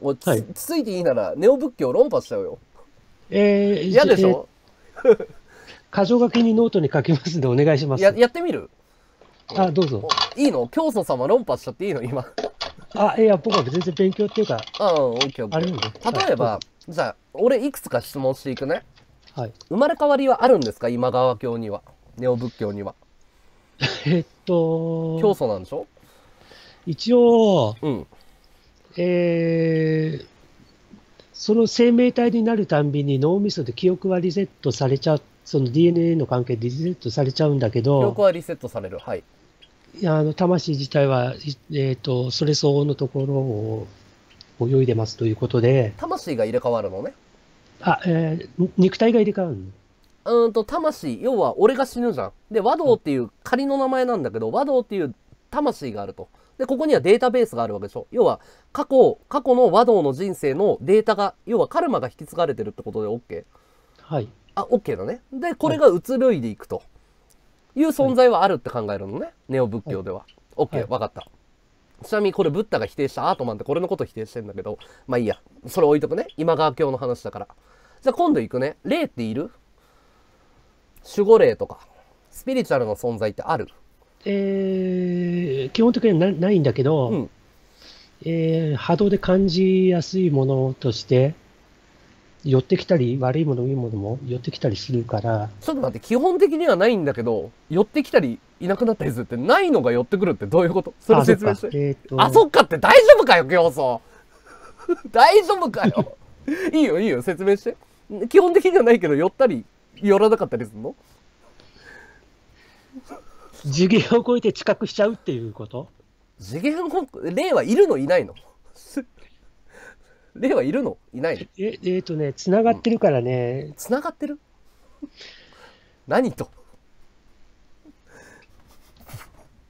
をつ,、はい、つついていいなら、ネオ仏教論破しちゃうよ。えー、嫌でしょ、えー、箇条書きにノートに書きますんでお願いします。ややってみるあ、どうぞ。いいの教祖様論破しちゃっていいの今。あ、いや、僕は全然勉強っていうか。うん、オッケーオッケー。例えば、はい、じゃあ、俺いくつか質問していくね。はい。生まれ変わりはあるんですか今川教には。ネオ仏教には。えっと。教祖なんでしょ一応、うん。えー、その生命体になるたんびに脳みそで記憶はリセットされちゃう、その DNA の関係でリセットされちゃうんだけど、記憶はリセットされる。はい。いやあの魂自体は、えーと、それ相応のところを泳いでますということで、魂が入れ替わるのね。あ、えー、肉体が入れ替わるのうんと、魂、要は俺が死ぬじゃん。で、和道っていう仮の名前なんだけど、和道っていう魂があると。で、ここにはデータベースがあるわけでしょ。要は、過去、過去の和道の人生のデータが、要はカルマが引き継がれてるってことで OK。はい。あ、OK だね。で、これが移るいでいくという存在はあるって考えるのね。ネオ仏教では。はい、OK、わ分かった。ちなみにこれブッダが否定したアートマンってこれのこと否定してんだけど、まあいいや。それ置いとくね。今川教の話だから。じゃあ今度行くね。霊っている守護霊とか、スピリチュアルの存在ってあるえー、基本的にはないんだけど、うん、えー、波動で感じやすいものとして、寄ってきたり、悪いもの、いいものも寄ってきたりするから。ちょっと待って、基本的にはないんだけど、寄ってきたり、いなくなったりするって、ないのが寄ってくるってどういうことそれ説明して。あ、そっえー、そっかって大丈夫かよ、競争。大丈夫かよ。いいよ、いいよ、説明して。基本的にはないけど、寄ったり、寄らなかったりするの次元を超えて知覚しちゃうっていうこと次元を、例はいるのいないの例 はいるのいないのえ、えっ、ー、とね、つながってるからね。つながってる何と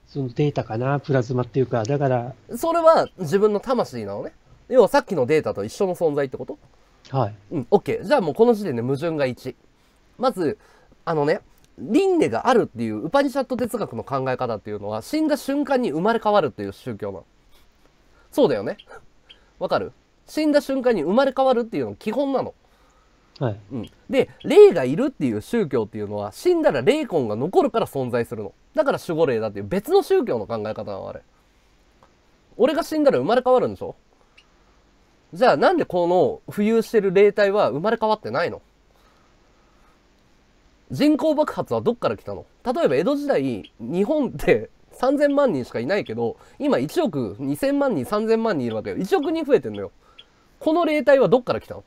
そのデータかな、プラズマっていうか、だから。それは自分の魂なのね。要はさっきのデータと一緒の存在ってことはい。うん、OK。じゃあもうこの時点で矛盾が1。まず、あのね、輪廻があるっていうウパニシャット哲学の考え方っていうのは死んだ瞬間に生まれ変わるっていう宗教なの。そうだよね。わかる死んだ瞬間に生まれ変わるっていうの基本なの。はいうん、で霊がいるっていう宗教っていうのは死んだら霊魂が残るから存在するのだから守護霊だっていう別の宗教の考え方なのあれ俺が死んだら生まれ変わるんでしょじゃあなんでこの浮遊してる霊体は生まれ変わってないの人口爆発はどっから来たの例えば江戸時代、日本って3000 万人しかいないけど、今1億2000万人、3000万人いるわけよ。1億人増えてんのよ。この霊体はどっから来たの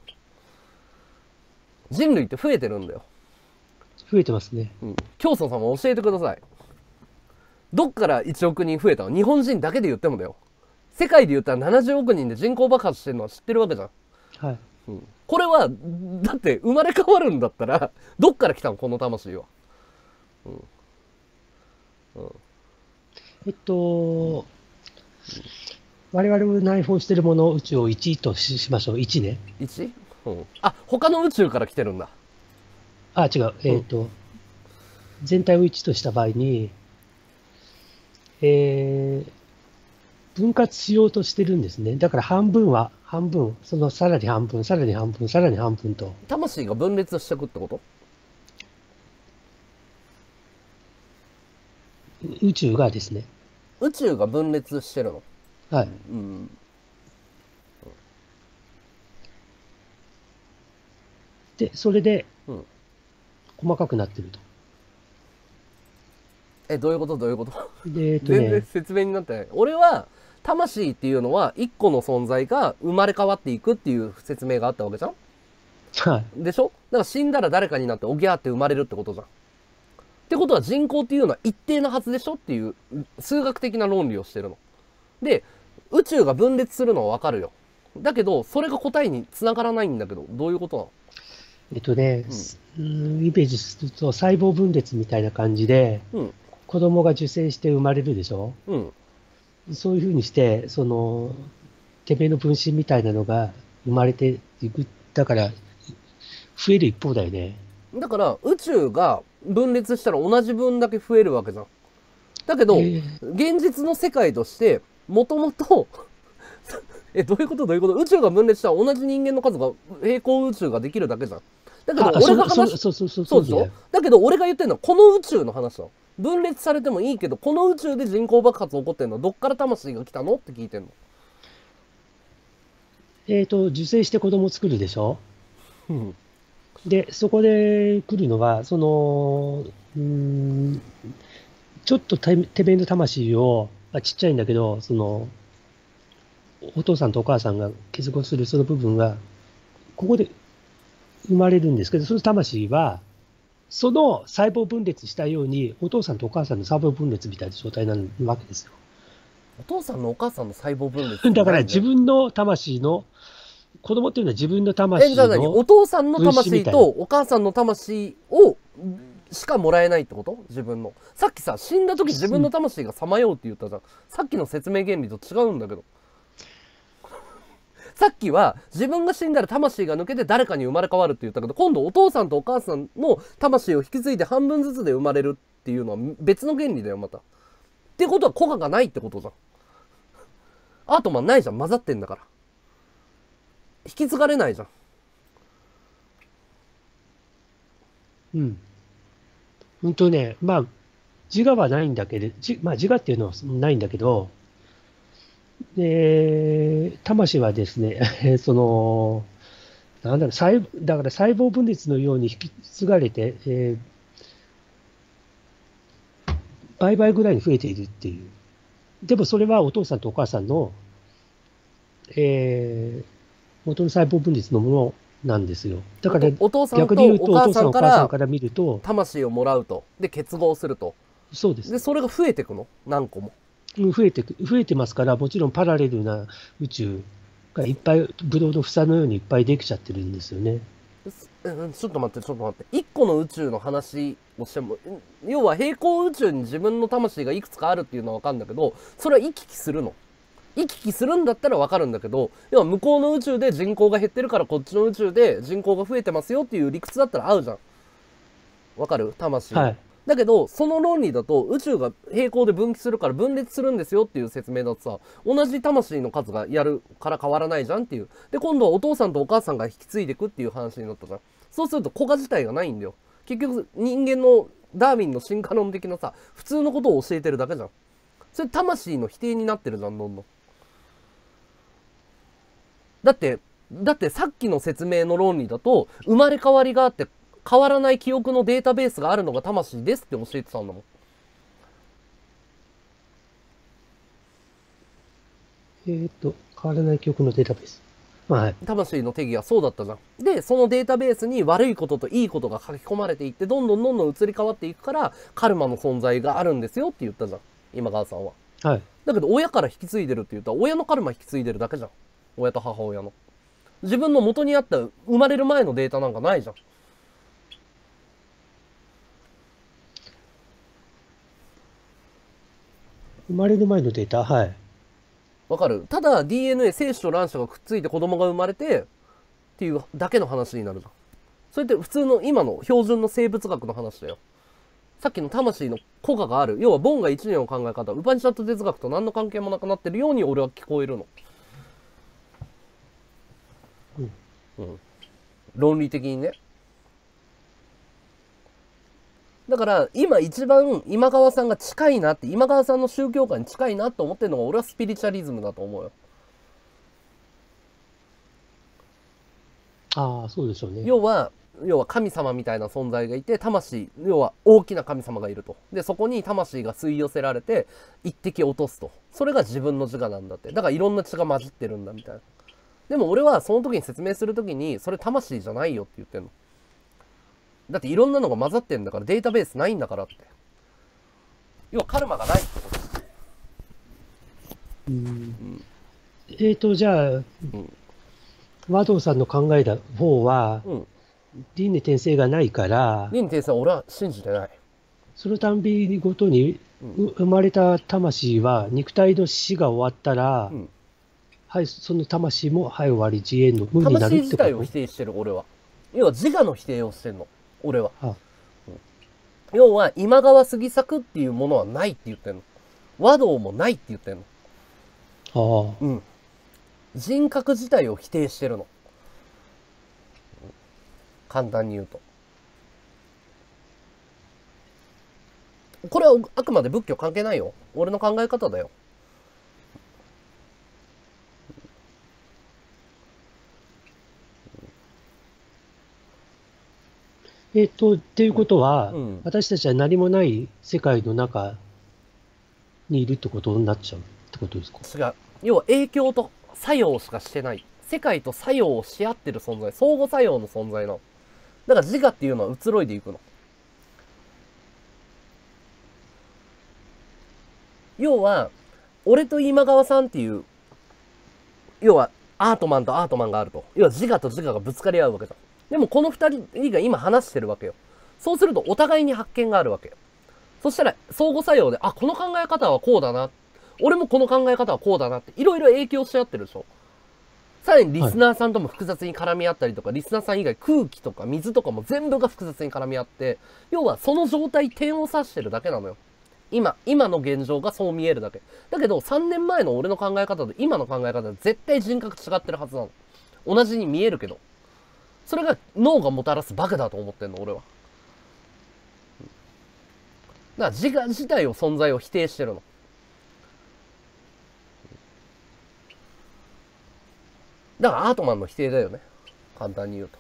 人類って増えてるんだよ。増えてますね。うん。教祖様教えてください。どっから1億人増えたの日本人だけで言ってもだよ。世界で言ったら70億人で人口爆発してるのは知ってるわけじゃん。はい。うん。これは、だって生まれ変わるんだったら、どっから来たのこの魂は。うん。うん、えっと、我々も内包しているもの、宇宙を1としましょう。1ね。1? うん。あ、他の宇宙から来てるんだ。あ、違う。えっ、ー、と、全体を1とした場合に、えー、分割しようとしてるんですね。だから半分は半分、そのさらに半分、さらに半分、さらに半分と。魂が分裂していくってこと宇宙がですね。宇宙が分裂してるのはい。うん。で、それで、うん、細かくなってると。え、どういうことどういうことで、えっとね、全然説明になってない。俺は、魂っていうのは一個の存在が生まれ変わっていくっていう説明があったわけじゃんはい。でしょだから死んだら誰かになっておぎゃーって生まれるってことじゃん。ってことは人口っていうのは一定のはずでしょっていう数学的な論理をしてるの。で、宇宙が分裂するのはわかるよ。だけど、それが答えにつながらないんだけど、どういうことなのえっとね、うん、イメージすると細胞分裂みたいな感じで、うん、子供が受精して生まれるでしょ、うん、そういうふうにして、その、てめえの分身みたいなのが生まれていく、だから、増える一方だよね。だから、宇宙が分裂したら同じ分だけ増えるわけじゃん。だけど、えー、現実の世界として、もともと、え、どういうことどういうこと宇宙が分裂したら同じ人間の数が、平行宇宙ができるだけじゃん。だけど、俺が話、そうそうそうそうそうでしょだけど、俺が言ってるのは、この宇宙の話な分裂されてもいいけどこの宇宙で人口爆発起こってんのどっから魂が来たのって聞いてんのえっ、ー、と受精して子供作るでしょ、うん、でそこで来るのはそのうんちょっとてめえの魂を、あ、ちっちゃいんだけどそのお父さんとお母さんが結合するその部分がここで生まれるんですけどその魂はその細胞分裂したように、お父さんとお母さんの細胞分裂みたいな状態なわけですよ。お父さんのお母さんの細胞分裂だから自分の魂の、子供っていうのは自分の魂のお父さんの魂とお母さんの魂をしかもらえないってこと自分の。さっきさ、死んだ時自分の魂がさまようって言ったじゃん。さっきの説明原理と違うんだけど。さっきは自分が死んだら魂が抜けて誰かに生まれ変わるって言ったけど、今度お父さんとお母さんの魂を引き継いで半分ずつで生まれるっていうのは別の原理だよ、また。ってことはコアがないってことじゃん。アートマンないじゃん、混ざってんだから。引き継がれないじゃん。うん。ほんとね、まあ、自我はないんだけど、まあ自我っていうのはないんだけど、で、魂はですね、その、なんだろう、細だから細胞分裂のように引き継がれて、えー、倍々ぐらいに増えているっていう。でもそれはお父さんとお母さんの、えー、元の細胞分裂のものなんですよ。だから、お父さんとお母さんから見ると、魂をもらうと。で、結合すると。そうです。で、それが増えていくの何個も。増えて、増えてますから、もちろんパラレルな宇宙がいっぱい、ブドウの房のようにいっぱいできちゃってるんですよね。ちょっと待って、ちょっと待って。一個の宇宙の話をしても、要は平行宇宙に自分の魂がいくつかあるっていうのはわかるんだけど、それは行き来するの。行き来するんだったらわかるんだけど、要は向こうの宇宙で人口が減ってるからこっちの宇宙で人口が増えてますよっていう理屈だったら合うじゃん。わかる魂。はい。だけど、その論理だと宇宙が平行で分岐するから分裂するんですよっていう説明だとさ、同じ魂の数がやるから変わらないじゃんっていう。で、今度はお父さんとお母さんが引き継いでいくっていう話になったじゃん。そうすると子が自体がないんだよ。結局人間のダーウィンの進化論的なさ、普通のことを教えてるだけじゃん。それ魂の否定になってるじゃん、どんどん。だって、だってさっきの説明の論理だと、生まれ変わりがあって変わらない記憶のデータベースがあるのが魂ですって教えてたんだもん。えー、っと、変わらない記憶のデータベース。はい、魂の定義はそうだったじゃん。で、そのデータベースに悪いことといいことが書き込まれていって、どんどんどんどん移り変わっていくから、カルマの存在があるんですよって言ったじゃん。今川さんは。はい。だけど、親から引き継いでるって言ったら、親のカルマ引き継いでるだけじゃん。親と母親の。自分の元にあった生まれる前のデータなんかないじゃん。生まれる前のデータはい。わかるただ DNA、精子と卵子がくっついて子供が生まれて、っていうだけの話になるじゃん。それって普通の今の標準の生物学の話だよ。さっきの魂の古賀がある。要は、ボンが一年の考え方、ウパニシャット哲学と何の関係もなくなってるように俺は聞こえるの。うん。うん。論理的にね。だから今一番今川さんが近いなって今川さんの宗教観に近いなと思ってるのが俺はスピリチュアリズムだと思うよ。ああそうでしょうね。要は要は神様みたいな存在がいて魂要は大きな神様がいるとでそこに魂が吸い寄せられて一滴落とすとそれが自分の自我なんだってだからいろんな血が混じってるんだみたいなでも俺はその時に説明する時にそれ魂じゃないよって言ってんのだっていろんなのが混ざってんだから、データベースないんだからって。要はカルマがないってことですね。うん。えっ、ー、と、じゃあ、うん、和藤さんの考えた方は、うん、輪廻転生がないから、輪廻転生は俺は信じてない。そのたんびごとに、生まれた魂は肉体の死が終わったら、うん、はい、その魂も、はい、終わり、自衛の無になるってこと魂自体を否定してる、俺は。要は自我の否定をしてるの。俺は。はあ要は、今川杉作っていうものはないって言ってんの。和道もないって言ってんの。はあ、うん。人格自体を否定してるの。簡単に言うと。これはあくまで仏教関係ないよ。俺の考え方だよ。えっ、と、っていうことは、うん、私たちは何もない世界の中にいるってことになっちゃうってことですか違う。要は影響と作用しかしてない。世界と作用をし合ってる存在。相互作用の存在の。だから自我っていうのは移ろいでいくの。要は、俺と今川さんっていう、要はアートマンとアートマンがあると。要は自我と自我がぶつかり合うわけだ。でもこの2人が今話してるわけよ。そうするとお互いに発見があるわけよ。そしたら相互作用で、あ、この考え方はこうだな。俺もこの考え方はこうだなって、いろいろ影響し合ってるでしょ。さらにリスナーさんとも複雑に絡み合ったりとか、リスナーさん以外空気とか水とかも全部が複雑に絡み合って、要はその状態点を指してるだけなのよ。今、今の現状がそう見えるだけ。だけど3年前の俺の考え方と今の考え方は絶対人格違ってるはずなの。同じに見えるけど。それが脳がもたらすバカだと思ってんの俺はだから自我自体を存在を否定してるのだからアートマンの否定だよね簡単に言うと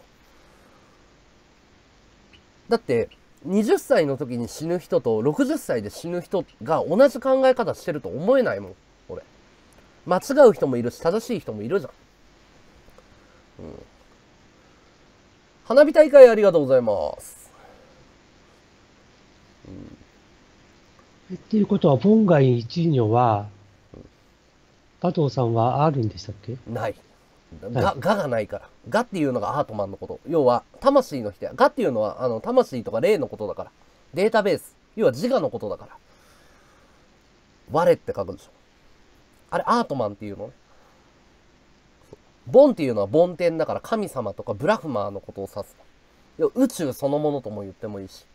だって20歳の時に死ぬ人と60歳で死ぬ人が同じ考え方してると思えないもん俺間違う人もいるし正しい人もいるじゃんうん花火大会ありがとうございます。うん、っていうことは、本外一女は、加藤さんはあるんでしたっけない。が、ががないから。がっていうのがアートマンのこと。要は、魂の人や。がっていうのは、あの、魂とか霊のことだから。データベース。要は自我のことだから。我って書くでしょ。あれ、アートマンっていうのね。ボンっていうのは梵天だから神様とかブラフマーのことを指す。宇宙そのものとも言ってもいいし。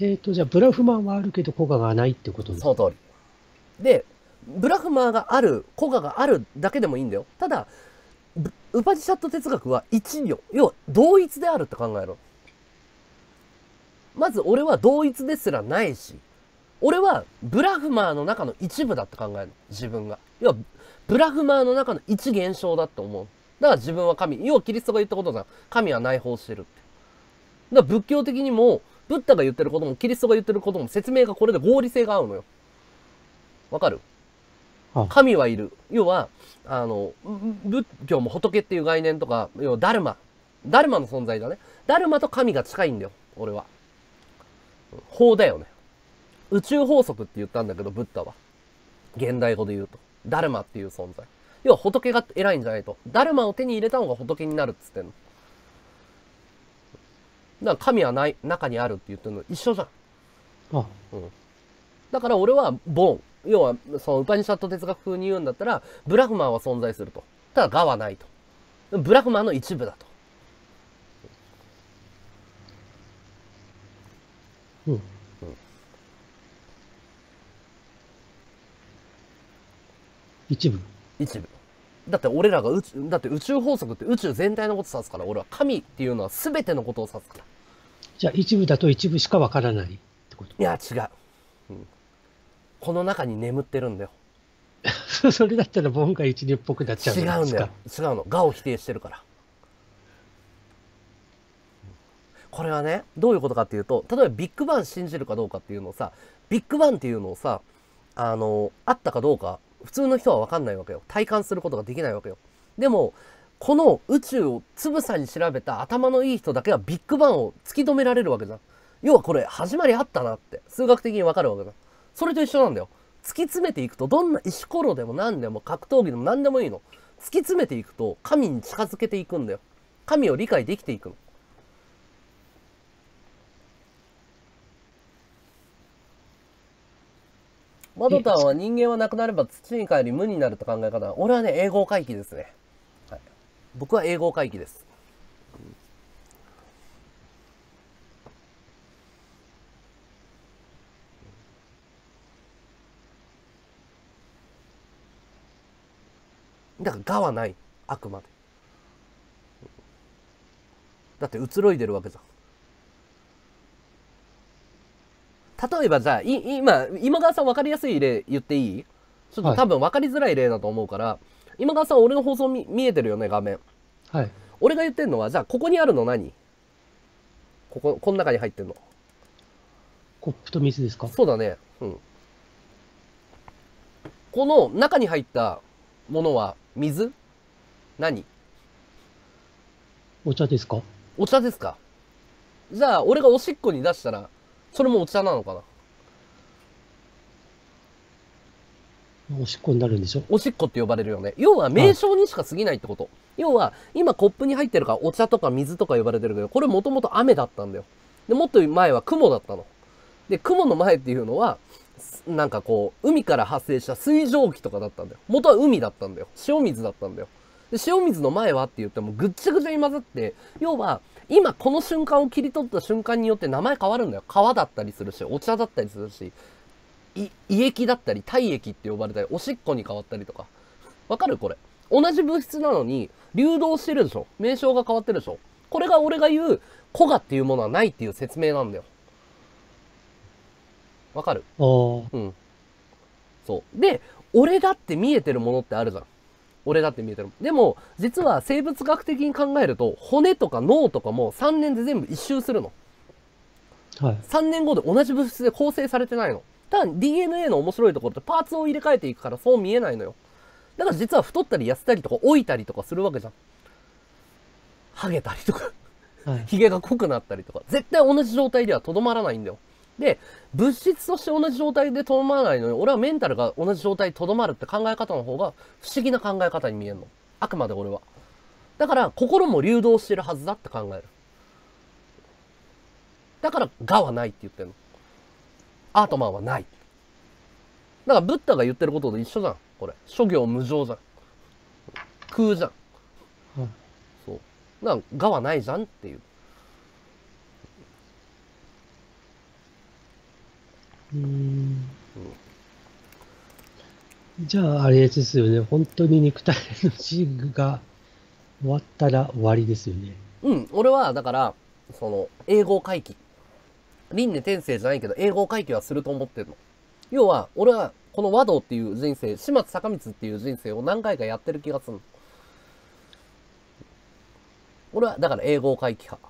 えっ、ー、と、じゃあブラフマーはあるけど効果がないってことですかその通り。で、ブラフマーがある、効果があるだけでもいいんだよ。ただ、ウパジシャット哲学は一行。要は同一であるって考えろ。まず俺は同一ですらないし、俺はブラフマーの中の一部だって考える自分が。要は、ブラフマーの中の一現象だって思う。だから自分は神。要はキリストが言ったことだ。神は内包してるって。だから仏教的にも、ブッダが言ってることもキリストが言ってることも説明がこれで合理性が合うのよ。わかる神はいる。要は、あの、仏教も仏っていう概念とか、要はダルマ。ダルマの存在だね。ダルマと神が近いんだよ。俺は。法だよね。宇宙法則って言ったんだけど、ブッダは。現代語で言うと。ダルマっていう存在。要は仏が偉いんじゃないと。ダルマを手に入れた方が仏になるっつってんの。だから神はない、中にあるって言ってるの一緒じゃん。あうん。だから俺はボン。要は、そのウパニシャット哲学風に言うんだったら、ブラフマンは存在すると。ただ、ガはないと。ブラフマンの一部だと。うん。一部一部だって俺らが宇宙だって宇宙法則って宇宙全体のこと指すから俺は神っていうのは全てのことを指すからじゃあ一部だと一部しかわからないってこといや違う、うん、この中に眠ってるんだよ それだったら僕が一流っぽくなっちゃう違うんだよ違うの「が」を否定してるからこれはねどういうことかっていうと例えばビッグバン信じるかどうかっていうのをさビッグバンっていうのをさあのあったかどうか普通の人は分かんないわけよ体感することができないわけよでもこの宇宙をつぶさに調べた頭のいい人だけはビッグバンを突き止められるわけじゃん要はこれ始まりあったなって数学的に分かるわけじゃんそれと一緒なんだよ突き詰めていくとどんな石ころでも何でも格闘技でも何でもいいの突き詰めていくと神に近づけていくんだよ神を理解できていくのマドタンは人間はなくなれば土に帰り無になると考え方俺はね英語回帰ですね、はい、僕は英語回帰ですだから「が」はないあくまでだって移ろいでるわけじゃん例えばじゃあ今今川さん分かりやすい例言っていいちょっと多分分かりづらい例だと思うから、はい、今川さん俺の放送見見えてるよね画面はい俺が言ってるのはじゃあここにあるの何こここの中に入ってるのコップと水ですかそうだねうんこの中に入ったものは水何お茶ですかお茶ですかじゃあ俺がおしっこに出したらそれもお茶なのかなおしっこになるんでしょおしっこって呼ばれるよね。要は名称にしか過ぎないってこと。要は、今コップに入ってるからお茶とか水とか呼ばれてるけど、これもともと雨だったんだよ。で、もっと前は雲だったの。で、雲の前っていうのは、なんかこう、海から発生した水蒸気とかだったんだよ。元は海だったんだよ。塩水だったんだよ。で塩水の前はって言ってもぐっちゃぐちゃに混ざって、要は今この瞬間を切り取った瞬間によって名前変わるんだよ。川だったりするし、お茶だったりするし、胃液だったり、体液って呼ばれたり、おしっこに変わったりとか。わかるこれ。同じ物質なのに、流動してるでしょ名称が変わってるでしょこれが俺が言う、コガっていうものはないっていう説明なんだよ。わかるうん。そう。で、俺だって見えてるものってあるじゃん。俺だって見えてる。でも、実は生物学的に考えると、骨とか脳とかも3年で全部一周するの。はい、3年後で同じ物質で構成されてないの。ただ DNA の面白いところってパーツを入れ替えていくからそう見えないのよ。だから実は太ったり痩せたりとか老いたりとかするわけじゃん。ハゲたりとかはい、が濃くなったりとか、絶対同じ状態ではとどまらないんだよ。で、物質として同じ状態でとどまらないのに、俺はメンタルが同じ状態にとどまるって考え方の方が不思議な考え方に見えるの。あくまで俺は。だから、心も流動してるはずだって考える。だから、我はないって言ってるの。アートマンはない。だから、ブッダが言ってることと一緒じゃん。これ。諸行無常じゃん。空じゃん。うん、そう。なか我はないじゃんっていう。うん。じゃあ、あれですよね。本当に肉体のチーグが終わったら終わりですよね。うん。俺は、だから、その、英語回帰。輪廻転生じゃないけど、英語回帰はすると思ってるの。要は、俺は、この和道っていう人生、始末坂光っていう人生を何回かやってる気がするの。俺は、だから英語回帰派。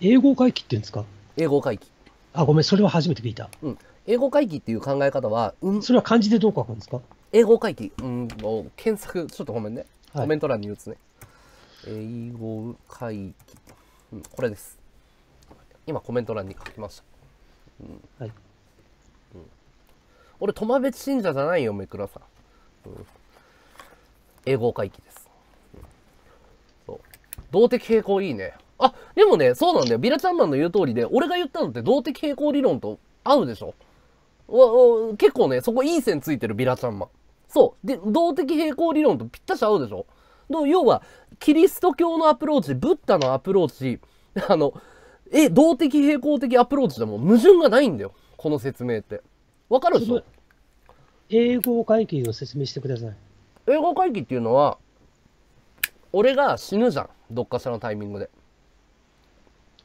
英語回帰って言うんですか英語回帰。あ、ごめん、それは初めて聞いた。うん。英語回帰っていう考え方は、うん、それは漢字でどう書くんですか英語回帰、うん、検索、ちょっとごめんね。はい、コメント欄に打つね。英語回帰、うん、これです。今、コメント欄に書きました。うん、はい。うん、俺、苫別信者じゃないよ、めくらさん。うん、英語回帰です。うん、そう動的平衡いいね。あ、でもね、そうなんだよ。ビラちゃんマンの言う通りで、俺が言ったのって動的平衡理論と合うでしょおお結構ね、そこいい線ついてるビラちゃんま。そう。で、動的平衡理論とぴったし合うでしょ要は、キリスト教のアプローチ、ブッダのアプローチ、あの、え、動的平衡的アプローチでも矛盾がないんだよ。この説明って。わかるでしょ英語会議を説明してください。英語会議っていうのは、俺が死ぬじゃん。どっかしらのタイミングで。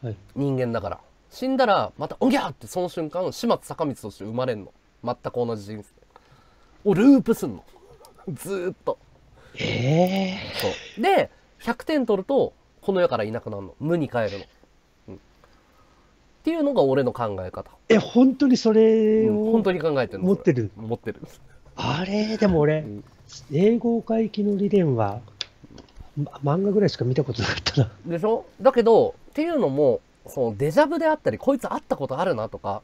はい、人間だから。死んだら、また、おぎゃってその瞬間、始末坂道として生まれんの。全く同じ人生。をループすんの。ずーっと。ええー、そう。で、100点取ると、この世からいなくなるの。無に帰るの。うん、っていうのが俺の考え方。え、本当にそれを、うん、本当に考えてる持ってる持ってる。あれ、でも俺、うん、英語回帰の理念は、ま、漫画ぐらいしか見たことなかったな。でしょだけど、っていうのも、そのデジャブであったり、こいつ会ったことあるなとか、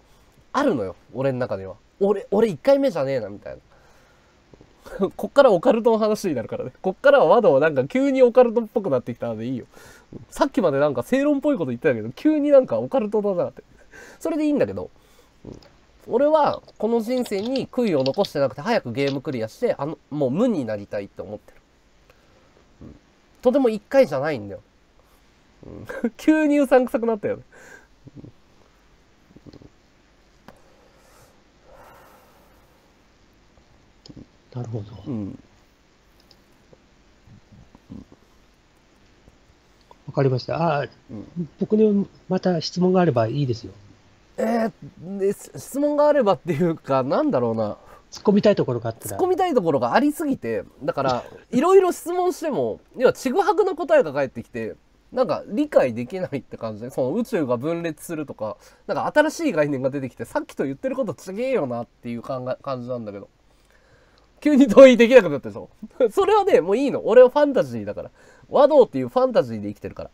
あるのよ、俺の中では。俺、俺1回目じゃねえな、みたいな。こっからオカルトの話になるからね。こっからはドはなんか急にオカルトっぽくなってきたのでいいよ。さっきまでなんか正論っぽいこと言ってたけど、急になんかオカルトだなって。それでいいんだけど、俺はこの人生に悔いを残してなくて早くゲームクリアして、あの、もう無になりたいって思ってる。とても1回じゃないんだよ。うん、急にうさんくさくなったよね。なるほど。うん。わかりました。ああ、うん、僕にまた質問があればいいですよ。えー、で質問があればっていうか、なんだろうな。突っ込みたいところがあったら。突っ込みたいところがありすぎて、だから、いろいろ質問しても、要はちぐはぐの答えが返ってきて、なんか理解できないって感じで、その宇宙が分裂するとか、なんか新しい概念が出てきて、さっきと言ってること違げえよなっていう感じなんだけど。急に同意できなくなったでしょ それはね、もういいの。俺はファンタジーだから。和道っていうファンタジーで生きてるから。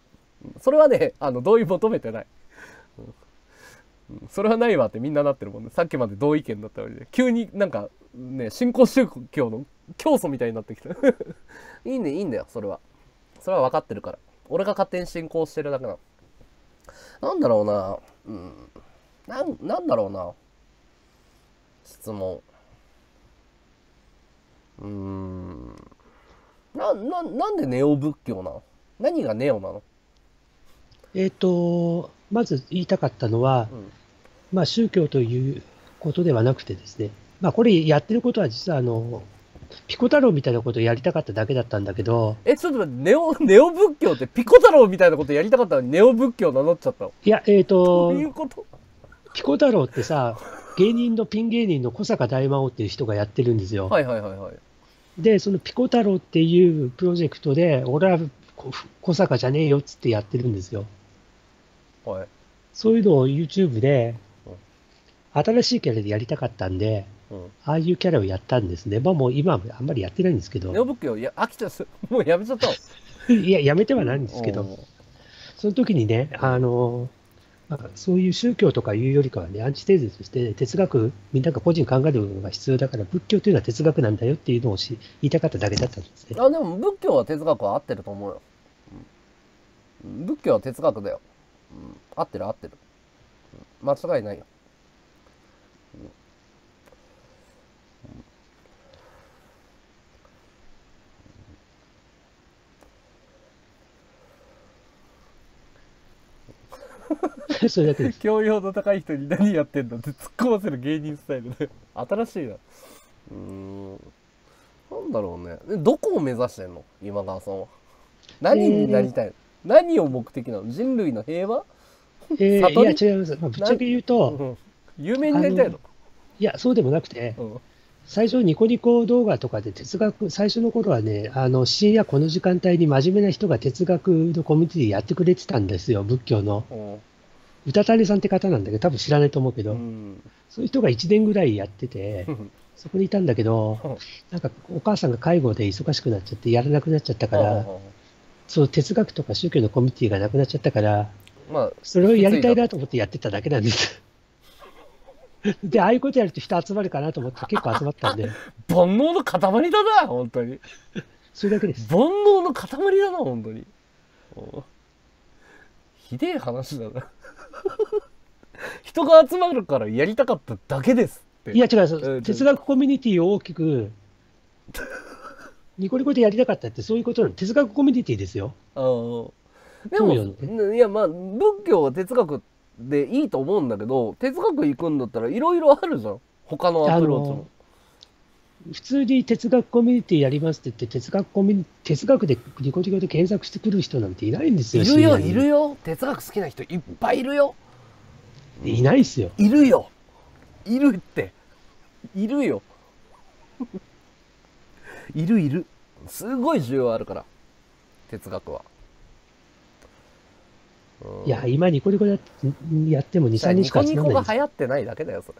それはね、あの、同意求めてない。うん、それはないわってみんななってるもんね。さっきまで同意見だったわけで。急になんか、ね、新興宗教の教祖みたいになってきた。いいね、いいんだよ、それは。それは分かってるから。俺が勝手に進行してるだけなの。なんだろうな。うん。なん、なんだろうな。質問。うーん。な、な、なんでネオ仏教なの何がネオなのえっ、ー、と、まず言いたかったのは、うん、まあ宗教ということではなくてですね、まあこれやってることは実はあの、ピコ太郎みたいなことやりたかっただけだったんだけど。え、ちょっと待って、ネオ、ネオ仏教ってピコ太郎みたいなことやりたかったのにネオ仏教名乗っちゃったのいや、えっ、ー、と。どういうことピコ太郎ってさ、芸人のピン芸人の小坂大魔王っていう人がやってるんですよ。はいはいはいはい。で、そのピコ太郎っていうプロジェクトで、俺は小坂じゃねえよっつってやってるんですよ。はい。そういうのを YouTube で、新しいキャラでやりたかったんで、うん、ああいうキャラをやったんですね。まあもう今はあんまりやってないんですけど。呼ぶよ、いや飽きゃす。もうやめちゃった。いや、やめてはないんですけど、その時にね、あの、まあ、そういう宗教とかいうよりかはね、アンチテーゼとして、哲学、みんなが個人考えるのが必要だから、仏教というのは哲学なんだよっていうのをし言いたかっただけだったんですね。あでも仏教は哲学は合ってると思うよ。仏教は哲学だよ。うん、合ってる合ってる。間違いないよ。うん それだけです。教養の高い人に何やってんだって突っ込ませる芸人スタイルで。新しいな。うーん。なんだろうね。どこを目指してんの今川さんは。何になりたいの、何を目的なの人類の平和えー、いや、違います。まあ、ぶっちゃけ言うと、うん有名になりたいのいや、そうでもなくて、うん最初ニコニコ動画とかで哲学、最初の頃はね、あの、深夜この時間帯に真面目な人が哲学のコミュニティやってくれてたんですよ、仏教の。歌谷さんって方なんだけど、多分知らないと思うけど、うん、そういう人が1年ぐらいやってて、そこにいたんだけど、なんかお母さんが介護で忙しくなっちゃって、やらなくなっちゃったから、その哲学とか宗教のコミュニティがなくなっちゃったから、まあ、それをやりたいなと思ってやってただけなんです。で、ああいうことやると人集まるかなと思って結構集まったんで。煩悩の塊だな、本当に。それだけです。煩悩の塊だな、本当に。ひでえ話だな。人が集まるからやりたかっただけですって。いや違う、哲学コミュニティを大きく、ニコニコでやりたかったってそういうことなの。哲学コミュニティですよ。ああ。でも、ね、いやまあ、仏教は哲学でいいと思うんだけど哲学行くんだったらいろいろあるじゃん他のアプローチも。普通に哲学コミュニティやりますって言って哲学コミュニ哲学でニコニコで検索してくる人なんていないんですよいるよいるよ哲学好きな人いっぱいいるよいないっすよいるよいるっているよいるいるすごい需要あるから哲学はいや、今ニコニコややっても2、3日しかないニコニコが流行ってないだけだよ、そ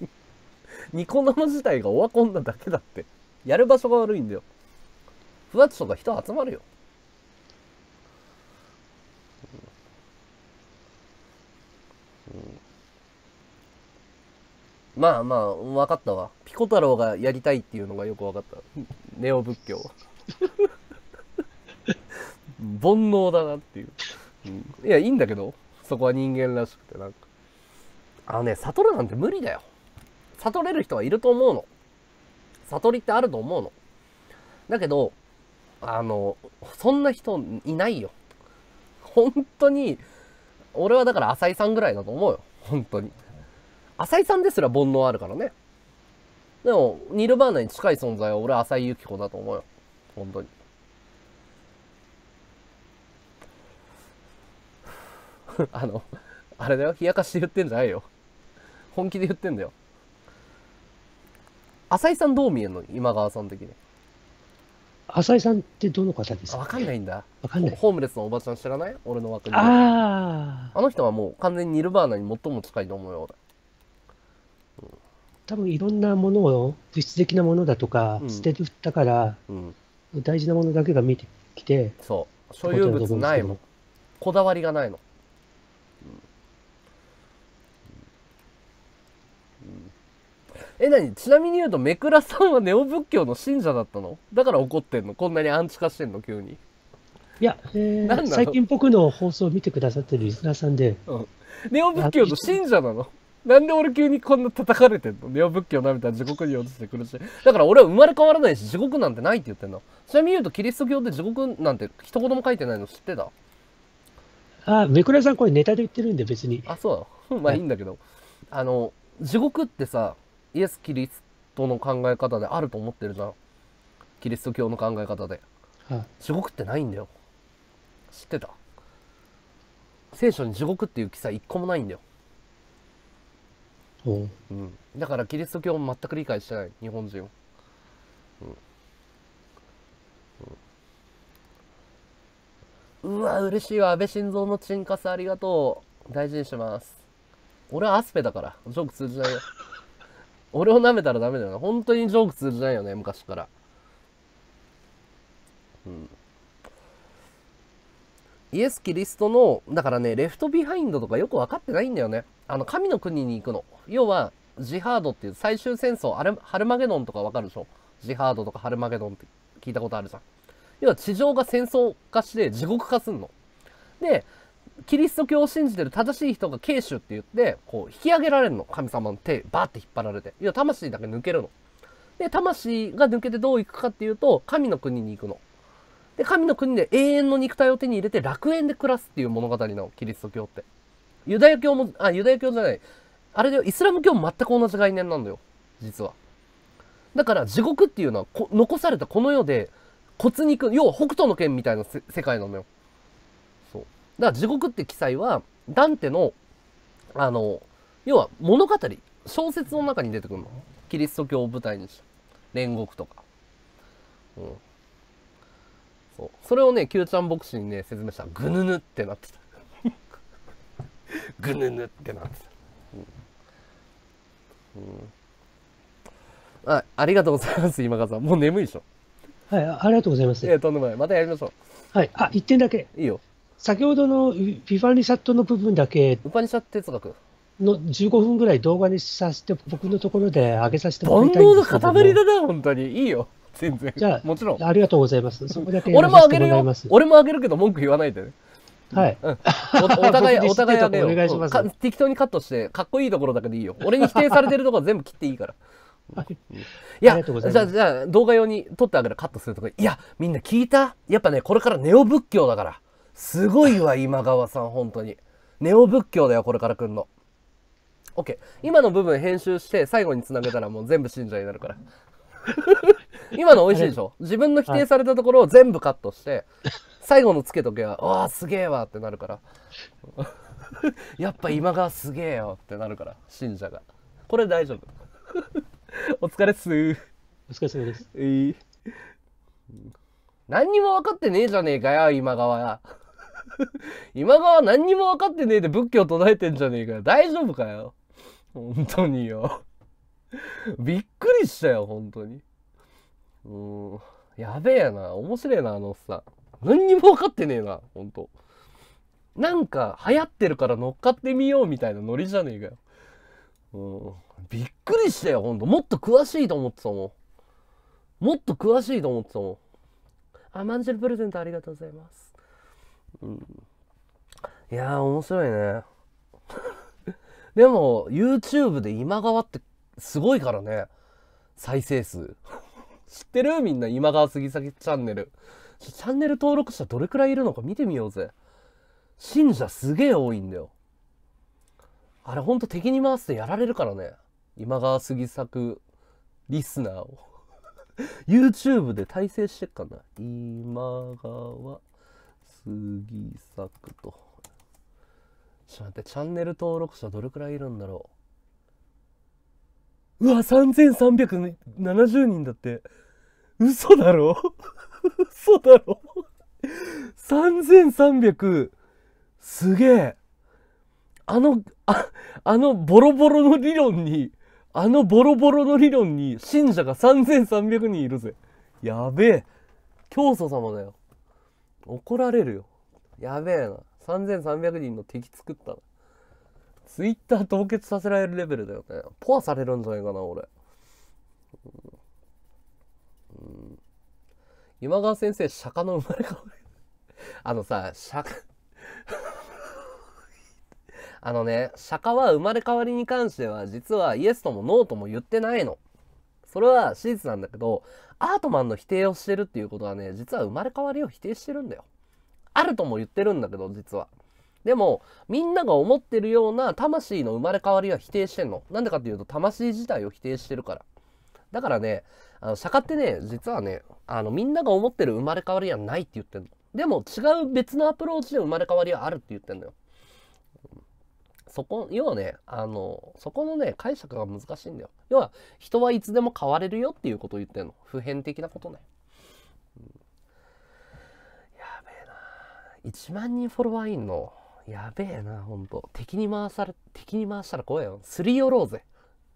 れ。ニコ生自体がオワコンなだけだって。やる場所が悪いんだよ。ふわっとか人集まるよ。うん、まあまあ、分かったわ。ピコ太郎がやりたいっていうのがよく分かった。ネオ仏教。煩悩だなっていう。うん、いやいいんだけどそこは人間らしくてなんかあのね悟るなんて無理だよ悟れる人はいると思うの悟りってあると思うのだけどあのそんな人いないよ本当に俺はだから浅井さんぐらいだと思うよ本当に浅井さんですら煩悩あるからねでもニルバーナに近い存在は俺は浅井幸子だと思うよ本当に あの、あれだよ。冷やかして言ってんじゃないよ。本気で言ってんだよ。浅井さんどう見えんの今川さん的に。浅井さんってどの方ですかわかんないんだ。わかんない。ホームレスのおばちゃん知らない俺の枠に。ああ。あの人はもう完全にニルバーナに最も近いと思うよ、うん、多分いろんなものを、物質的なものだとか、捨ててったから、うん、大事なものだけが見てきて。そう。所有物ないもん。こだわりがないの。え、なにちなみに言うと、めくらさんはネオ仏教の信者だったのだから怒ってんのこんなにアンチ化してんの急に。いや、えー、最近僕の放送を見てくださってるリスナーさんで。うん、ネオ仏教の信者なのなんで俺急にこんな叩かれてんのネオ仏教なめたら地獄に落ちて苦しい。だから俺は生まれ変わらないし、地獄なんてないって言ってんの。ちなみに言うと、キリスト教って地獄なんて一言も書いてないの知ってたあ、めくらさんこれネタで言ってるんで別に。あ、そうなの まあいいんだけど。はい、あの、地獄ってさ、イエス・キリストの考え方であると思ってるじゃんキリスト教の考え方で、はい、地獄ってないんだよ知ってた聖書に地獄っていう記載一個もないんだよう、うん、だからキリスト教も全く理解してない日本人を、うんうん、うわ嬉しいわ安倍晋三のチンカスありがとう大事にします俺はアスペだからジョーク通じないよ俺を舐めたらダメだよな。本当にジョーク通じないよね、昔から。うん。イエス・キリストの、だからね、レフトビハインドとかよく分かってないんだよね。あの、神の国に行くの。要は、ジハードっていう最終戦争、あれ、ハルマゲドンとか分かるでしょジハードとかハルマゲドンって聞いたことあるじゃん。要は地上が戦争化して地獄化すんの。で、キリスト教を信じてる正しい人が慶州って言って、こう、引き上げられるの。神様の手、バーって引っ張られて。いや、魂だけ抜けるの。で、魂が抜けてどう行くかっていうと、神の国に行くの。で、神の国で永遠の肉体を手に入れて楽園で暮らすっていう物語なの、キリスト教って。ユダヤ教も、あ、ユダヤ教じゃない。あれだよ、イスラム教も全く同じ概念なんだよ、実は。だから地獄っていうのは残されたこの世で骨肉、要は北斗の剣みたいな世界なのよ。から地獄って記載は、ダンテの、あの、要は物語、小説の中に出てくるの。キリスト教を舞台にした煉獄とか。うん。そう。それをね、キューちゃん牧師にね、説明したら、ぐぬぬってなってた。ぐぬぬってなってた。うん、あありがとうございます、今川さん。もう眠いでしょ。はい、ありがとうございます。えー、とんでもない。またやりましょう。はい、あ、一点だけ。いいよ。先ほどのヴィファニサットの部分だけ。ヴィファニサット哲学の15分ぐらい動画にさせて、僕のところで上げさせてもらいたいんですけども。の塊だな、本当に。いいよ。全然。じゃあ、もちろん。ありがとうございます。そこだけ俺もあげるよ。俺もあげるけど、文句言わないでね。はい。うん、おお互い、お互いあげよう。お願いします、適当にカットして、かっこいいところだけでいいよ。俺に否定されてるところ全部切っていいから。いや、じゃあ、じゃあ動画用に撮ってあげるカットするとか、いや、みんな聞いたやっぱね、これからネオ仏教だから。すごいわ、今川さん、本当に。ネオ仏教だよ、これから来んの。OK。今の部分編集して、最後につなげたらもう全部信者になるから。今の美味しいでしょ自分の否定されたところを全部カットして、最後のつけとけば、わあ、すげえわってなるから。やっぱ今川すげえよってなるから、信者が。これ大丈夫。お疲れっすお疲れ様です。えー、何にも分かってねえじゃねえかよ、今川や。今川何にも分かってねえで仏教唱えてんじゃねえかよ。大丈夫かよ。本当によ。びっくりしたよ、本当に。うん。やべえな。面白えな、あのおっさん。何にも分かってねえな、本当なんか流行ってるから乗っかってみようみたいなノリじゃねえかよ。うん。びっくりしたよ、ほんと。もっと詳しいと思ってたもん。もっと詳しいと思ってたもん。アマンジェルプレゼントありがとうございます。うん、いやー面白いね でも YouTube で今川ってすごいからね再生数 知ってるみんな今川杉崎チャンネルチャンネル登録者どれくらいいるのか見てみようぜ信者すげえ多いんだよあれほんと敵に回すとやられるからね今川杉作リスナーを YouTube で大成してっかな今川杉作と。ちょっと待って、チャンネル登録者どれくらいいるんだろう。うわ、3370人だって。嘘だろ 嘘だろ ?3300! すげえあの、あ、あのボロボロの理論に、あのボロボロの理論に信者が3300人いるぜ。やべえ。教祖様だよ。怒られるよ。やべえな。3300人の敵作ったな。ツイッター凍結させられるレベルだよね。ポアされるんじゃないかな、俺。うん、今川先生、釈迦の生まれ変わり。あのさ、釈迦 あのね、釈迦は生まれ変わりに関しては、実はイエスともノーとも言ってないの。それは史実なんだけど、アートマンの否定をしてるっていうことはね、実は生まれ変わりを否定してるんだよ。あるとも言ってるんだけど、実は。でも、みんなが思ってるような魂の生まれ変わりは否定してんの。なんでかっていうと、魂自体を否定してるから。だからね、あの、釈迦ってね、実はね、あの、みんなが思ってる生まれ変わりはないって言ってんの。でも、違う別のアプローチで生まれ変わりはあるって言ってんのよ。そこ、要はね、あの、そこのね、解釈が難しいんだよ。要は、人はいつでも変われるよっていうことを言ってんの。普遍的なことね。うん、やべえな1万人フォロワーいんの。やべえな、ほんと。敵に回され、敵に回したら怖いよ。すり寄ろうぜ。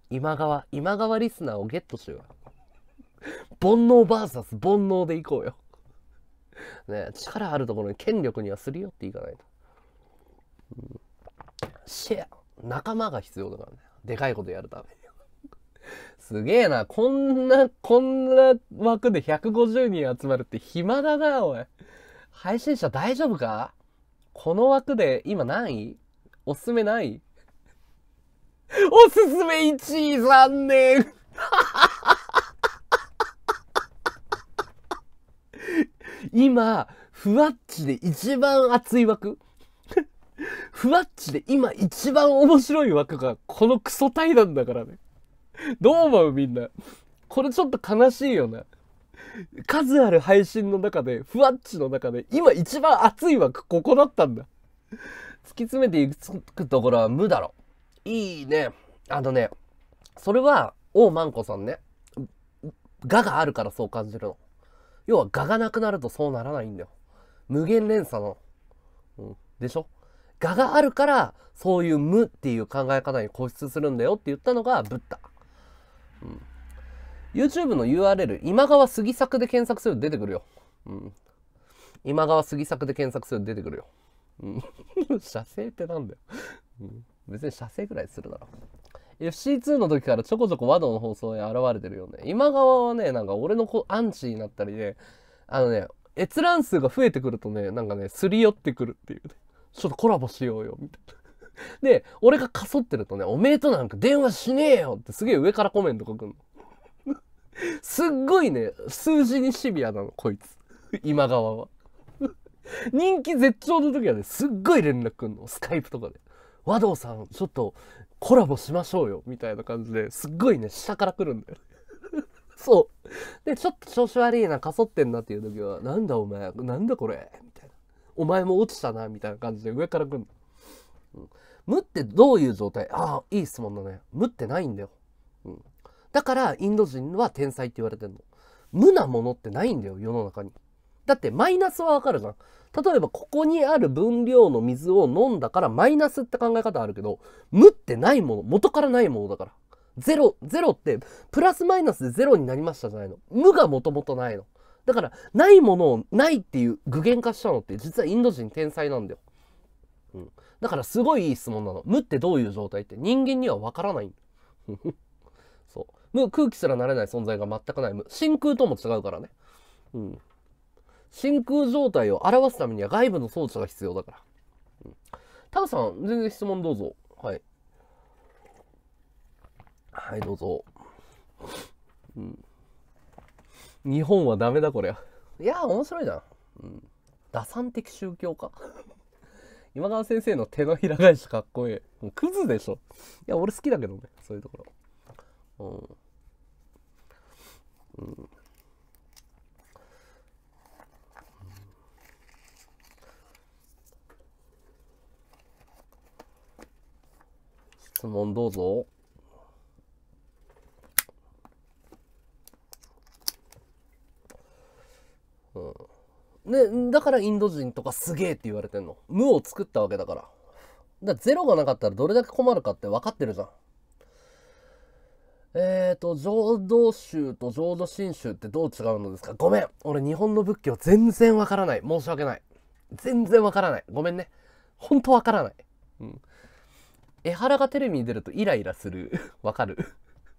今川、今川リスナーをゲットしようよ。煩悩 VS 煩悩でいこうよ。ね力あるところに権力にはすり寄っていかないと。うんシェア仲間が必要だからね。でかいことやるために。すげえな。こんな、こんな枠で150人集まるって暇だな、おい。配信者大丈夫かこの枠で今何位おすすめない おすすめ1位残念 今、ふわっちで一番熱い枠ふわっちで今一番面白い枠がこのクソ対談だからね。どう思うみんな。これちょっと悲しいよな。数ある配信の中で、ふわっちの中で、今一番熱い枠ここだったんだ。突き詰めていくところは無だろ。いいね。あのね、それは、王まんこさんね。ガがあるからそう感じるの。要は、ガがなくなるとそうならないんだよ。無限連鎖の。うん、でしょ我があるから、そういう無っていう考え方に固執するんだよって言ったのがブッダ。うん。YouTube の URL、今川杉作で検索すると出てくるよ。うん。今川杉作で検索すると出てくるよ。うん。写 生ってなんだよ。うん。別に写生ぐらいするだろ。FC2 の時からちょこちょこ和道の放送に現れてるよね。今川はね、なんか俺の子アンチになったりね、あのね、閲覧数が増えてくるとね、なんかね、すり寄ってくるっていうね。ちょっとコラボしようよ、みたいな。で、俺がかそってるとね、おめえとなんか電話しねえよってすげえ上からコメント書くの。すっごいね、数字にシビアなの、こいつ。今川は。人気絶頂の時はね、すっごい連絡くんの。スカイプとかで。和道さん、ちょっとコラボしましょうよ、みたいな感じですっごいね、下から来るんだよ。そう。で、ちょっと調子悪いな、かそってんなっていう時は、なんだお前、なんだこれ、お前も落ちたな、みたいな感じで上から来るの。うん、無ってどういう状態ああ、いい質問だね。無ってないんだよ。うん、だから、インド人は天才って言われてんの。無なものってないんだよ、世の中に。だってマイナスはわかるじゃん。例えばここにある分量の水を飲んだからマイナスって考え方あるけど、無ってないもの、元からないものだから。ゼロ、ゼロってプラスマイナスでゼロになりましたじゃないの。無がもともとないの。だから、ないものをないっていう具現化したのって、実はインド人天才なんだよ。うん。だから、すごいいい質問なの。無ってどういう状態って人間にはわからない。そう。無、空気すらなれない存在が全くない無。真空とも違うからね。うん。真空状態を表すためには外部の装置が必要だから。うん。タウさん、全然質問どうぞ。はい。はい、どうぞ。うん。日本はダメだこりゃいや面白いじゃん、うん、打算的宗教家今川先生の手のひら返しかっこいいもうクズでしょいや俺好きだけどねそういうところうん、うん質問どうぞ。うん、だからインド人とかすげえって言われてんの無を作ったわけだからだゼロがなかったらどれだけ困るかって分かってるじゃんえっ、ー、と浄土宗と浄土真宗ってどう違うのですかごめん俺日本の仏教全然わからない申し訳ない全然わからないごめんねほんとわからないうん江原がテレビに出るとイライラするわ かる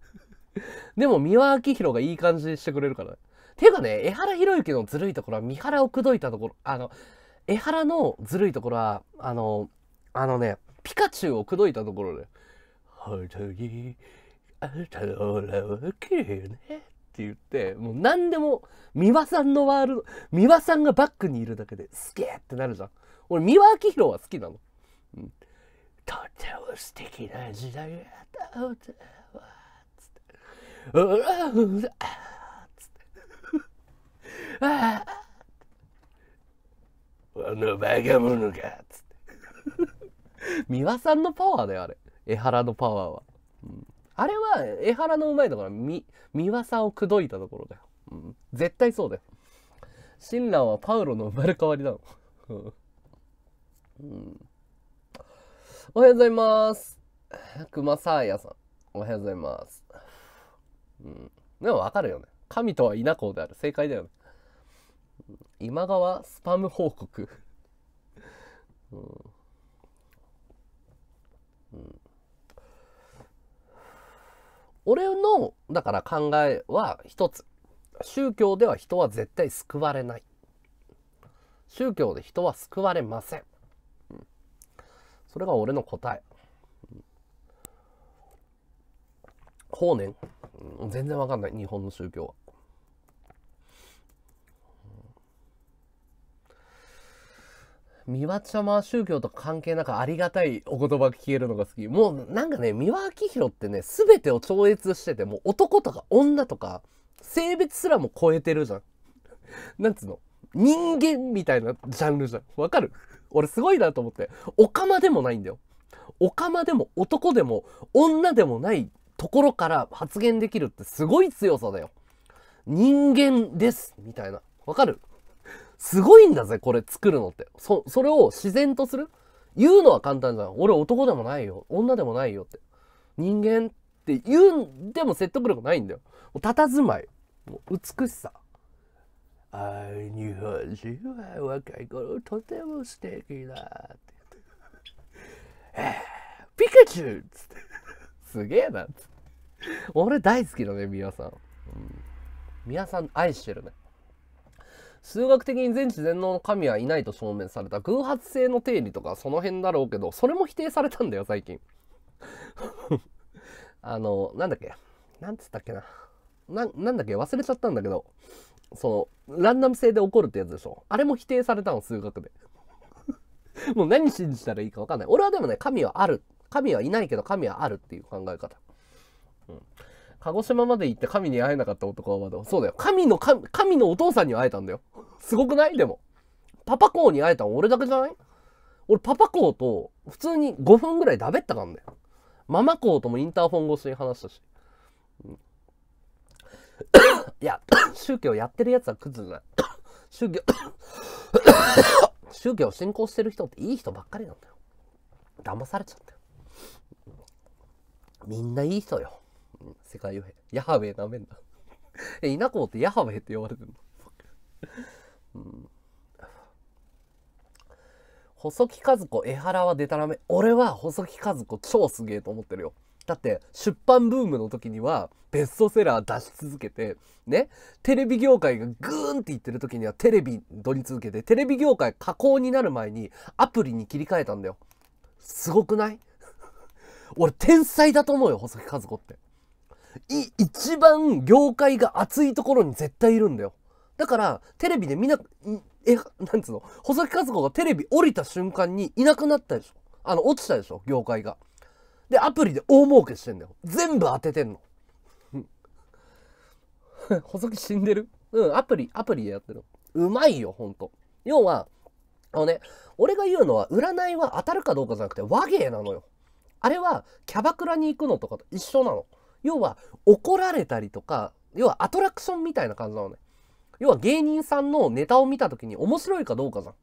でも三輪明宏がいい感じにしてくれるからねてかね、江原博之のずるいところは、三原を口説いたところ、あの、江原のずるいところは、あの、あのね、ピカチュウを口説いたところで、本当に、あなたのオーラは綺麗よね。って言って、もう何でも、三輪さんのワールド、三輪さんがバックにいるだけで、すげえってなるじゃん。俺、三輪明宏は好きなの。うん。とても素敵な時代だった。つって。ああのバカ者がっつって三輪さんのパワーだよあれ江原のパワーは、うん、あれは江原のうまいところみ三輪さんを口説いたところだよ、うん、絶対そうだよ親鸞はパウロの生まれ変わりだの、うん、おはようございます熊さあやさんおはようございます、うん、でもわかるよね神とは稲子である正解だよね今川スパム報告うん、うん、俺のだから考えは一つ宗教では人は絶対救われない宗教で人は救われません、うん、それが俺の答え法然、うん、全然わかんない日本の宗教は三輪ちゃま宗教と関係なくありがたいお言葉聞けるのが好き。もうなんかね、三輪明宏ってね、全てを超越してて、もう男とか女とか、性別すらも超えてるじゃん。なんつうの人間みたいなジャンルじゃん。わかる俺すごいなと思って。オカマでもないんだよ。オカマでも男でも女でもないところから発言できるってすごい強さだよ。人間ですみたいな。わかるすごいんだぜ、これ作るのって。そ、それを自然とする言うのは簡単じゃん。俺男でもないよ。女でもないよって。人間って言うんでも説得力ないんだよ。もう佇まい。もう美しさ。あ日本人は若い頃とても素敵だって言って。ピカチュウっつって。すげえなって。俺大好きだね、ミヤさん。うん、ミさん愛してるね。数学的に全知全能の神はいないと証明された偶発性の定理とかその辺だろうけど、それも否定されたんだよ、最近。あの、なんだっけ。なんつったっけな。な、なんだっけ忘れちゃったんだけど、その、ランダム性で起こるってやつでしょ。あれも否定されたの、数学で。もう何信じたらいいか分かんない。俺はでもね、神はある。神はいないけど神はあるっていう考え方。うん、鹿児島まで行って神に会えなかった男はまだ、そうだよ。神の神、のお父さんに会えたんだよ。すごくないでも。パパ校に会えたの俺だけじゃない俺パパ校と普通に5分ぐらいだべったかんだよ。ママ校ともインターフォン越しに話したし。うん、いや、宗教やってるやつはクズじゃない。宗教宗教を信仰してる人っていい人ばっかりなんだよ。騙されちゃったよ。みんないい人よ。世界をヤハウェイなめんな え稲子ってヤハウェイって呼ばれてるの うん細木和子江原はデタラメ俺は細木和子超すげえと思ってるよだって出版ブームの時にはベストセラー出し続けてねテレビ業界がグーンっていってる時にはテレビ撮り続けてテレビ業界加工になる前にアプリに切り替えたんだよすごくない 俺天才だと思うよ細木和子って一番業界が熱いところに絶対いるんだよ。だから、テレビでみんな、え、なんつうの細木和子がテレビ降りた瞬間にいなくなったでしょあの、落ちたでしょ業界が。で、アプリで大儲けしてんだよ。全部当ててんの。細木死んでるうん、アプリ、アプリでやってる。うまいよ、ほんと。要は、あのね、俺が言うのは、占いは当たるかどうかじゃなくて、和芸なのよ。あれは、キャバクラに行くのとかと一緒なの。要は怒られたりとか、要はアトラクションみたいな感じなのね。要は芸人さんのネタを見た時に面白いかどうかじゃん。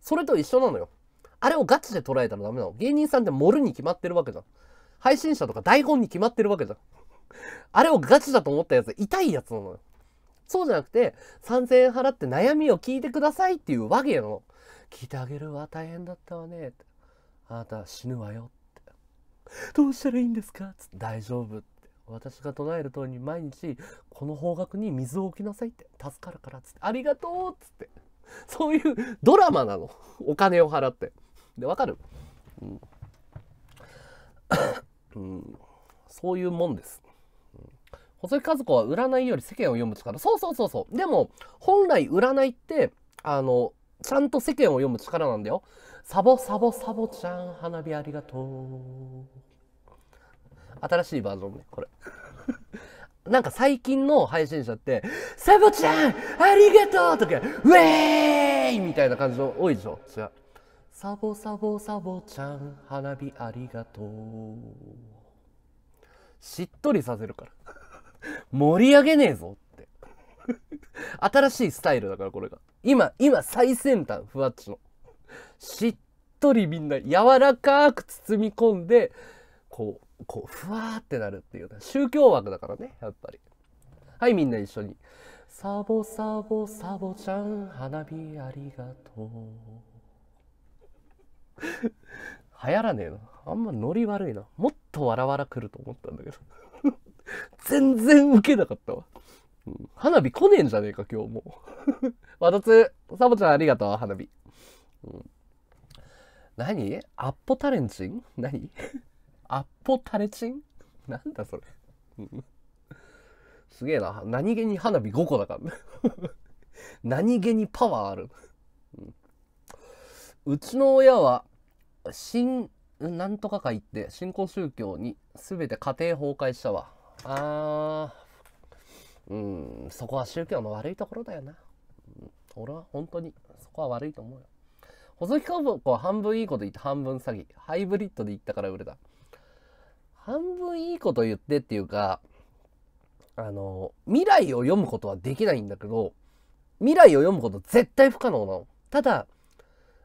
それと一緒なのよ。あれをガチで捉えたらダメなの。芸人さんって盛るに決まってるわけじゃん。配信者とか台本に決まってるわけじゃん。あれをガチだと思ったやつ、痛いやつなのよ。そうじゃなくて、3000円払って悩みを聞いてくださいっていうわけやの。聞いてあげるわ、大変だったわね。あなたは死ぬわよって。どうしたらいいんですかつって大丈夫って。私が唱える通りに毎日この方角に水を置きなさいって助かるからっつってありがとうっつってそういうドラマなのお金を払ってでわかる、うんうん、そういうもんです、うん、細木和子は占いより世間を読む力そうそうそうそうでも本来占いってあのちゃんと世間を読む力なんだよサボサボサボちゃん花火ありがとう新しいバージョンね、これ。なんか最近の配信者って、サボちゃんありがとうとか、ウェーイみたいな感じの多いでしょ違う。サボサボサボちゃん、花火ありがとう。しっとりさせるから。盛り上げねえぞって。新しいスタイルだからこれが。今、今最先端、ふわっちの。しっとりみんな柔らかく包み込んで、こう、こう、ふわーってなるっていう、宗教枠だからね、やっぱり。はい、みんな一緒に。サボサボサボちゃん、花火ありがとう。流行らねえな。あんまノリ悪いな。もっとわらわら来ると思ったんだけど。全然ウケなかったわ。うん、花火来ねえんじゃねえか、今日も。わたつ、サボちゃんありがとう、花火。うん、何アッポタレンチン何アッポタレチンなんだそれ。すげえな。何気に花火5個だから何気にパワーあるうちの親は、新、なんとかか言って、新興宗教に全て家庭崩壊したわ。あうん、そこは宗教の悪いところだよな。俺は本当に、そこは悪いと思うよ。細木かぶは半分いいこと言って半分詐欺。ハイブリッドで言ったから売れた。半分いいこと言ってっていうか、あの、未来を読むことはできないんだけど、未来を読むこと絶対不可能なの。ただ、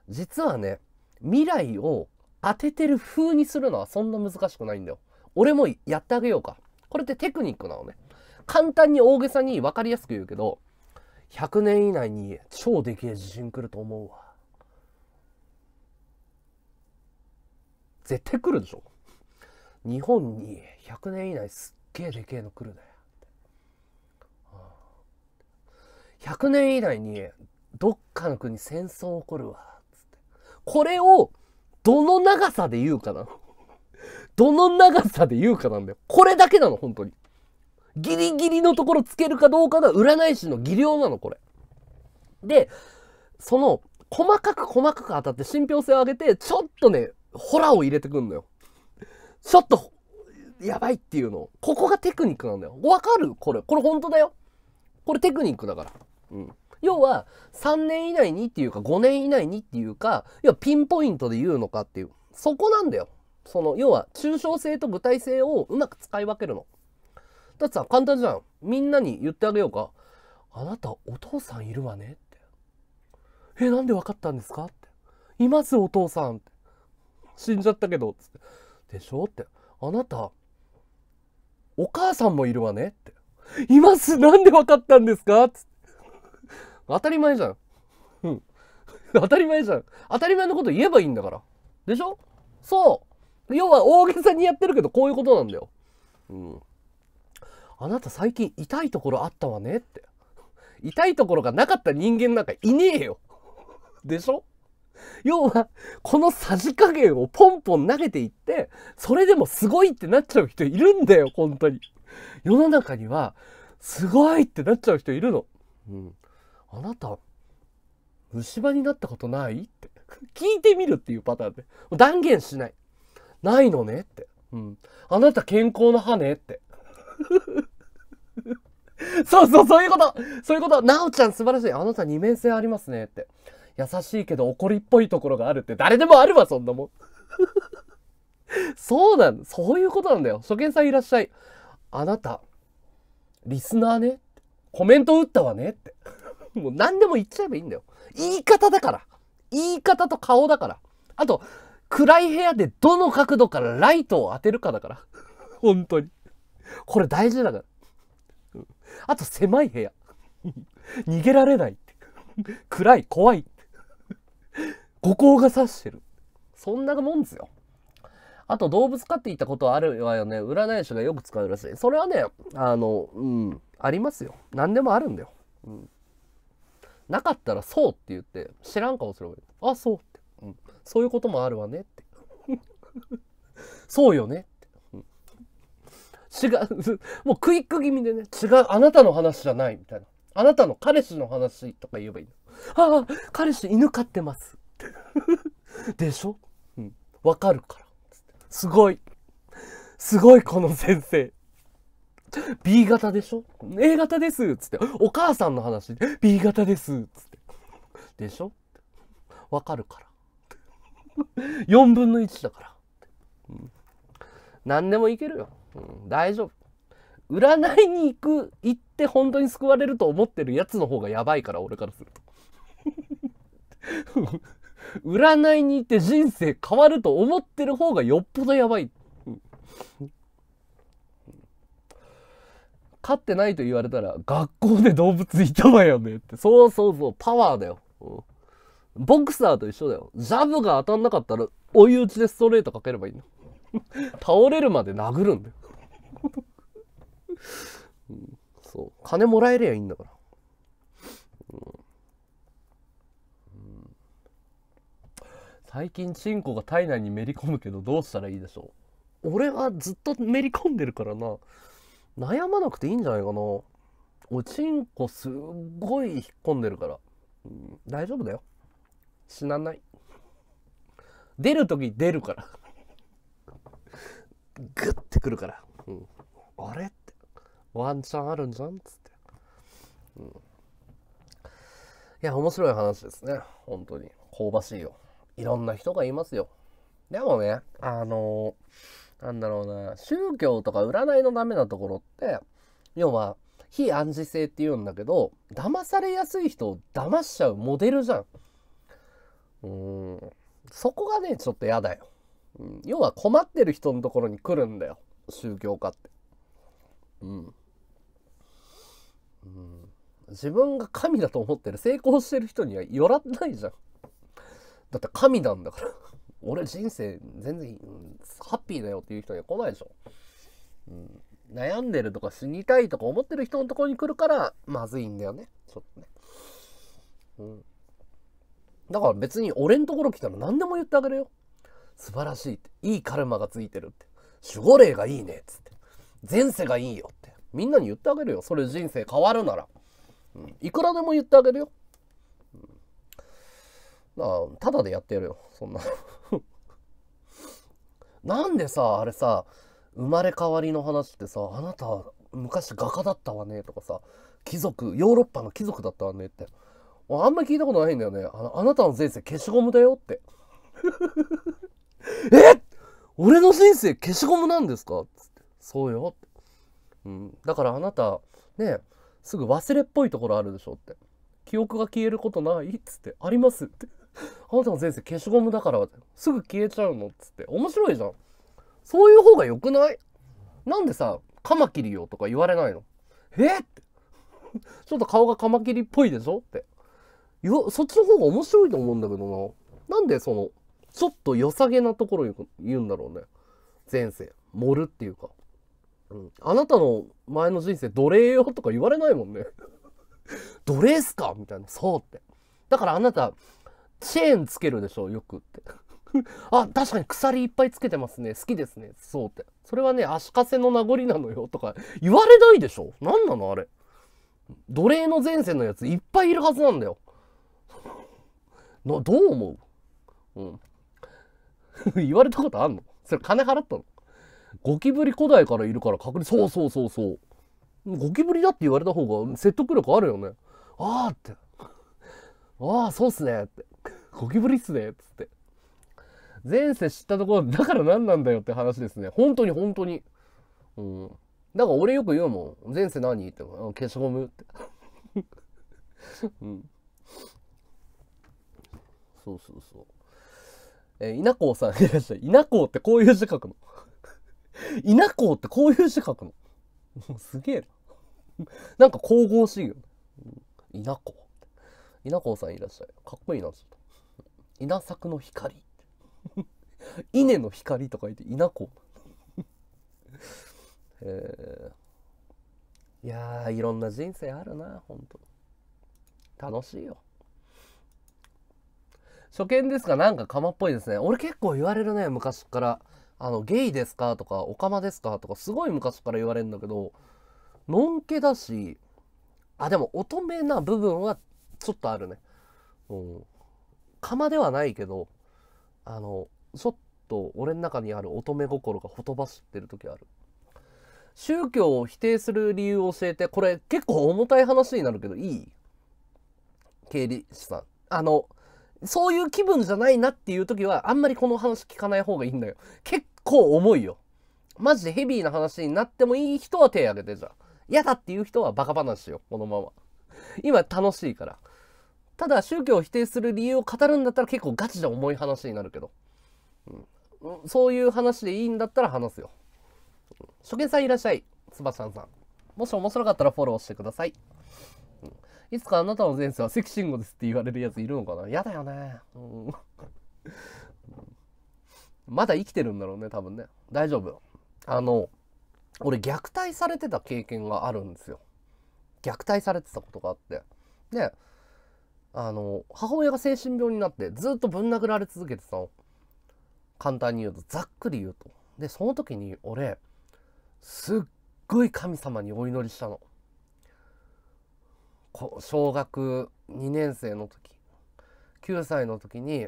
実はね、未来を当ててる風にするのはそんな難しくないんだよ。俺もやってあげようか。これってテクニックなのね。簡単に大げさに分かりやすく言うけど、100年以内に超でけえ地震来ると思うわ。絶対来るでしょ日本に100年以内すっげえでけえの来るよ100年以内にどっかの国戦争起こるわ。つって。これをどの長さで言うかな。どの長さで言うかなんだよ。これだけなの、本当に。ギリギリのところつけるかどうかが占い師の技量なの、これ。で、その、細かく細かく当たって信憑性を上げて、ちょっとね、ホラを入れてくんのよ。ちょっと、やばいっていうの。ここがテクニックなんだよ。わかるこれ。これ本当だよ。これテクニックだから。うん。要は、3年以内にっていうか、5年以内にっていうか、要はピンポイントで言うのかっていう。そこなんだよ。その、要は、抽象性と具体性をうまく使い分けるの。だってさ、簡単じゃん。みんなに言ってあげようか。あなた、お父さんいるわねって。え、なんでわかったんですかって。います、お父さんって。死んじゃったけど、つって。でしょってあなたお母さんもいるわねっていますなんで分かったんですかつって当たり前じゃん、うん、当たり前じゃん当たり前のこと言えばいいんだからでしょそう要は大げさにやってるけどこういうことなんだようんあなた最近痛いところあったわねって痛いところがなかった人間なんかいねえよでしょ要は、このさじ加減をポンポン投げていって、それでもすごいってなっちゃう人いるんだよ、本当に。世の中には、すごいってなっちゃう人いるの。うん。あなた、虫歯になったことないって。聞いてみるっていうパターンで。断言しない。ないのねって。うん。あなた健康な歯ねって。そうそう、そういうことそういうことなおちゃん素晴らしいあなた二面性ありますねって。優しいけど怒りっぽいところがあるって誰でもあるわ、そんなもん。そうなんそういうことなんだよ。初見さんいらっしゃい。あなた、リスナーね。コメント打ったわねって。もう何でも言っちゃえばいいんだよ。言い方だから。言い方と顔だから。あと、暗い部屋でどの角度からライトを当てるかだから。本当に。これ大事だから。あと狭い部屋。逃げられないって。暗い、怖い。五行が指してる。そんなもんですよ。あと動物飼っていたことあるわよね。占い師がよく使うらしい。それはね、あの、うん、ありますよ。何でもあるんだよ。うん、なかったらそうって言って、知らん顔すればいい。あ、そうって、うん。そういうこともあるわねって。そうよねって。うん、違う、もうクイック気味でね、違う、あなたの話じゃないみたいな。あなたの彼氏の話とか言えばいいの。ああ、彼氏犬飼ってます。って でしょわ、うん、かるから。すごい。すごい、この先生。B 型でしょ ?A 型ですつって。お母さんの話。B 型ですつって。でしょわかるから。4分の1だから。うん、何でもいけるよ。うん、大丈夫。占いに行く、行って本当に救われると思ってるやつの方がやばいから、俺からすると。占いに行って人生変わると思ってる方がよっぽどやばい。飼ってないと言われたら学校で動物いたわよねってそうそうそうパワーだよ、うん、ボクサーと一緒だよジャブが当たんなかったら追い打ちでストレートかければいいの 倒れるまで殴るんだよ、うん、そう金もらえりゃいいんだから、うん最近チンコが体内にめり込むけどどうしたらいいでしょう俺はずっとめり込んでるからな悩まなくていいんじゃないかなおちんこすっごい引っ込んでるから、うん、大丈夫だよ死なない出る時出るから グッてくるから、うん、あれってワンチャンあるんじゃんっつって、うん、いや面白い話ですね本当に香ばしいよいろんな人がいますよ。でもね、あのなんだろうな、宗教とか占いのダメなところって、要は、非暗示性って言うんだけど、騙されやすい人を騙しちゃうモデルじゃん。うーん。そこがね、ちょっと嫌だよ。うん、要は困ってる人のところに来るんだよ。宗教家って。うん。うん、自分が神だと思ってる成功してる人には寄らないじゃん。だって神なんだから 俺人生全然ハッピーだよっていう人には来ないでしょ、うん、悩んでるとか死にたいとか思ってる人のところに来るからまずいんだよねちょっとね、うん、だから別に俺のところ来たら何でも言ってあげるよ素晴らしいっていいカルマがついてるって守護霊がいいねっつって前世がいいよってみんなに言ってあげるよそれ人生変わるなら、うん、いくらでも言ってあげるよだかただでやってやるよ、そんな なんでさ、あれさ、生まれ変わりの話ってさ、あなた、昔画家だったわね、とかさ、貴族、ヨーロッパの貴族だったわねって。あんまり聞いたことないんだよね。あのあなたの前世消しゴムだよって。え俺の人生消しゴムなんですかつって。そうよって。うん、だからあなた、ね、すぐ忘れっぽいところあるでしょって。記憶が消えることないっつって、ありますって。あなたの前世消しゴムだから、すぐ消えちゃうのっつって。面白いじゃん。そういう方が良くないなんでさ、カマキリよとか言われないのえって。ちょっと顔がカマキリっぽいでしょって。そっちの方が面白いと思うんだけどな。なんでその、ちょっと良さげなところ言うんだろうね。前世。盛るっていうか。うん。あなたの前の人生奴隷よとか言われないもんね。奴隷っすかみたいな。そうって。だからあなた、チェーンつけるでしょ、よくって。あ、確かに鎖いっぱいつけてますね。好きですね。そうって。それはね、足かせの名残なのよとか言われないでしょ。何なのあれ。奴隷の前線のやついっぱいいるはずなんだよ。な、どう思ううん。言われたことあんのそれ金払ったのゴキブリ古代からいるから確認。そうそうそうそう。ゴキブリだって言われた方が説得力あるよね。あーって。ああ、そうっすねって。ゴキブリっすね」っつって前世知ったところだから何なんだよって話ですね本当に本当にうんだから俺よく言うもん前世何って消しゴムってうんそうそうそうえー、稲子さんいらっしゃい稲子ってこういう字書くの稲子ってこういう字書くのすげえななんか神々しいよ稲子稲子さんいらっしゃいかっこいいなちょっと稲作の光稲の光とか言って稲子えー、いやいろんな人生あるな本当楽しいよ初見ですがなんか釜っぽいですね俺結構言われるね昔からあのゲイですかとかオカマですかとかすごい昔から言われるんだけどのんけだしあでも乙女な部分はちょっとあるねうん釜ではないけどあのちょっと俺の中にある乙女心がほとばしってる時ある宗教を否定する理由を教えてこれ結構重たい話になるけどいい経理士さんあのそういう気分じゃないなっていう時はあんまりこの話聞かない方がいいんだよ結構重いよマジでヘビーな話になってもいい人は手挙げてじゃあ嫌だっていう人はバカ話よこのまま今楽しいからただ宗教を否定する理由を語るんだったら結構ガチじゃ重い話になるけど、うん、そういう話でいいんだったら話すよ初見さんいらっしゃいつばちゃんさんもし面白かったらフォローしてください、うん、いつかあなたの前世は関信吾ですって言われるやついるのかなやだよね、うん、まだ生きてるんだろうね多分ね大丈夫あの俺虐待されてた経験があるんですよ虐待されてたことがあってであの、母親が精神病になってずっとぶん殴られ続けてたの。簡単に言うと、ざっくり言うと。で、その時に俺、すっごい神様にお祈りしたの。こ小学2年生の時、9歳の時に、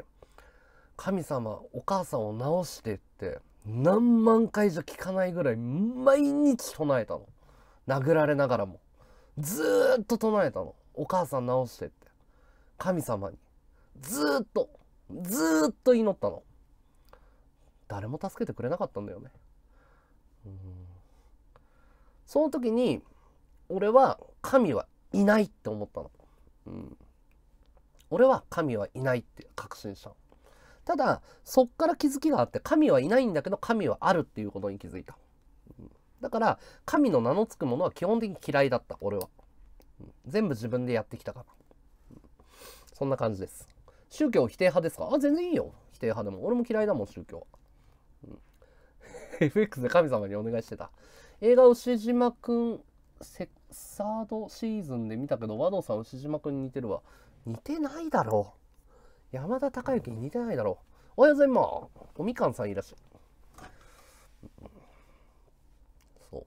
神様、お母さんを治してって、何万回じゃ聞かないぐらい毎日唱えたの。殴られながらも。ずっと唱えたの。お母さん治してって。神様にずっとずっと祈ったの誰も助けてくれなかったんだよねうんその時に俺は神はいないって思ったの、うん、俺は神はいないって確信したただそっから気づきがあって神はいないんだけど神はあるっていうことに気づいた、うん、だから神の名の付くものは基本的に嫌いだった俺は、うん、全部自分でやってきたからそんな感じです。宗教否定派ですかあ、全然いいよ。否定派でも。俺も嫌いだもん、宗教は。うん、FX で神様にお願いしてた。映画、牛島くん、サードシーズンで見たけど、和道さん、牛島くんに似てるわ。似てないだろう。山田孝之に似てないだろう。おはようございます。おみかんさんいらっしゃる。そう。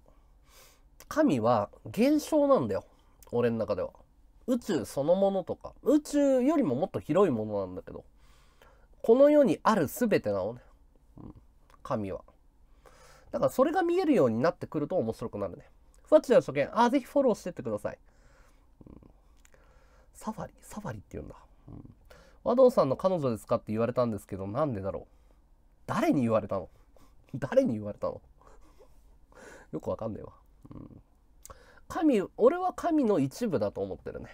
神は現象なんだよ。俺の中では。宇宙そのものとか宇宙よりももっと広いものなんだけどこの世にある全てなのね、うん、神はだからそれが見えるようになってくると面白くなるねふわっちは初見あぜひフォローしてってください、サファリサファリって言うんだ、うん、和道さんの彼女ですかって言われたんですけどなんでだろう誰に言われたの誰に言われたの よくわかんねえわうん神俺は神の一部だと思ってるね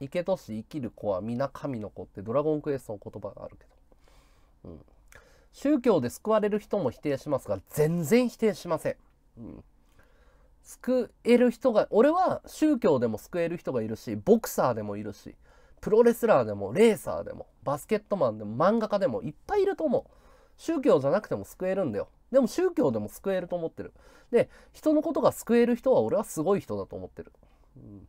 生けし生きる子は皆神の子ってドラゴンクエストの言葉があるけど、うん、宗教で救われる人も否定しますが全然否定しません、うん、救える人が俺は宗教でも救える人がいるしボクサーでもいるしプロレスラーでもレーサーでもバスケットマンでも漫画家でもいっぱいいると思う宗教じゃなくても救えるんだよでも宗教でも救えると思ってる。で、人のことが救える人は俺はすごい人だと思ってる。うん、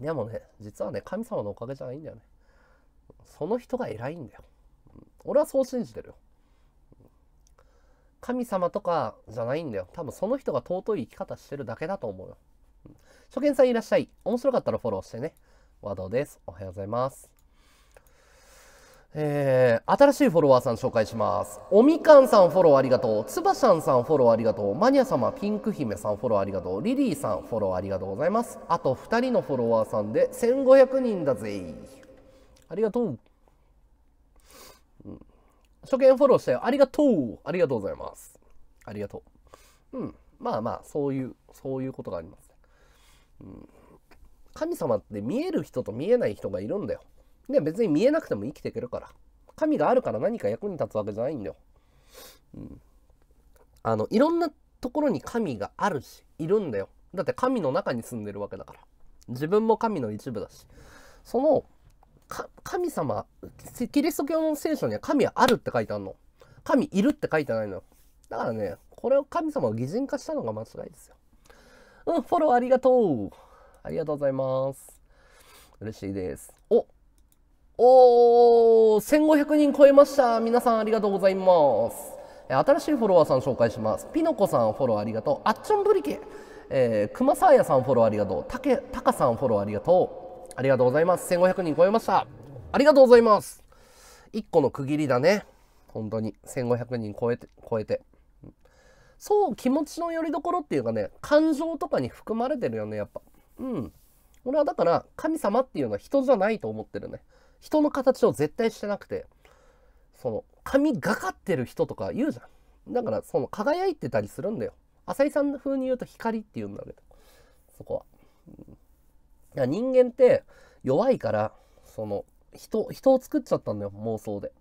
でもね、実はね、神様のおかげじゃないんだよね。その人が偉いんだよ。俺はそう信じてるよ。神様とかじゃないんだよ。多分その人が尊い生き方してるだけだと思うよ。初見さんいらっしゃい。面白かったらフォローしてね。和道です。おはようございます。えー、新しいフォロワーさん紹介します。おみかんさんフォローありがとう。つばしゃんさんフォローありがとう。マニア様ピンク姫さんフォローありがとう。リリーさんフォローありがとうございます。あと2人のフォロワーさんで1500人だぜ。ありがとう。うん、初見フォローしたよ。ありがとう。ありがとうございます。ありがとう。うん。まあまあ、そういう、そういうことがあります、うん、神様って見える人と見えない人がいるんだよ。で、別に見えなくても生きていけるから。神があるから何か役に立つわけじゃないんだよ。うん。あの、いろんなところに神があるし、いるんだよ。だって神の中に住んでるわけだから。自分も神の一部だし。その、神様、キリスト教の聖書には神はあるって書いてあるの。神いるって書いてないの。だからね、これを神様を擬人化したのが間違いですよ。うん、フォローありがとう。ありがとうございます。嬉しいです。おおー、1500人超えました。皆さんありがとうございます。新しいフォロワーさん紹介します。ピノコさんフォローありがとう。あっちょんぶりけ。えー、熊沢やさんフォローありがとう。たけ、たかさんフォローありがとう。ありがとうございます。1500人超えました。ありがとうございます。1個の区切りだね。本当に。1500人超えて、超えて。そう、気持ちのよりどころっていうかね、感情とかに含まれてるよね、やっぱ。うん。俺はだから、神様っていうのは人じゃないと思ってるね。人の形を絶対してなくて、その、髪がかってる人とか言うじゃん。だから、その、輝いてたりするんだよ。浅井さんの風に言うと光って言うんだけど、そこは。いや人間って弱いから、その、人、人を作っちゃったんだよ、妄想で。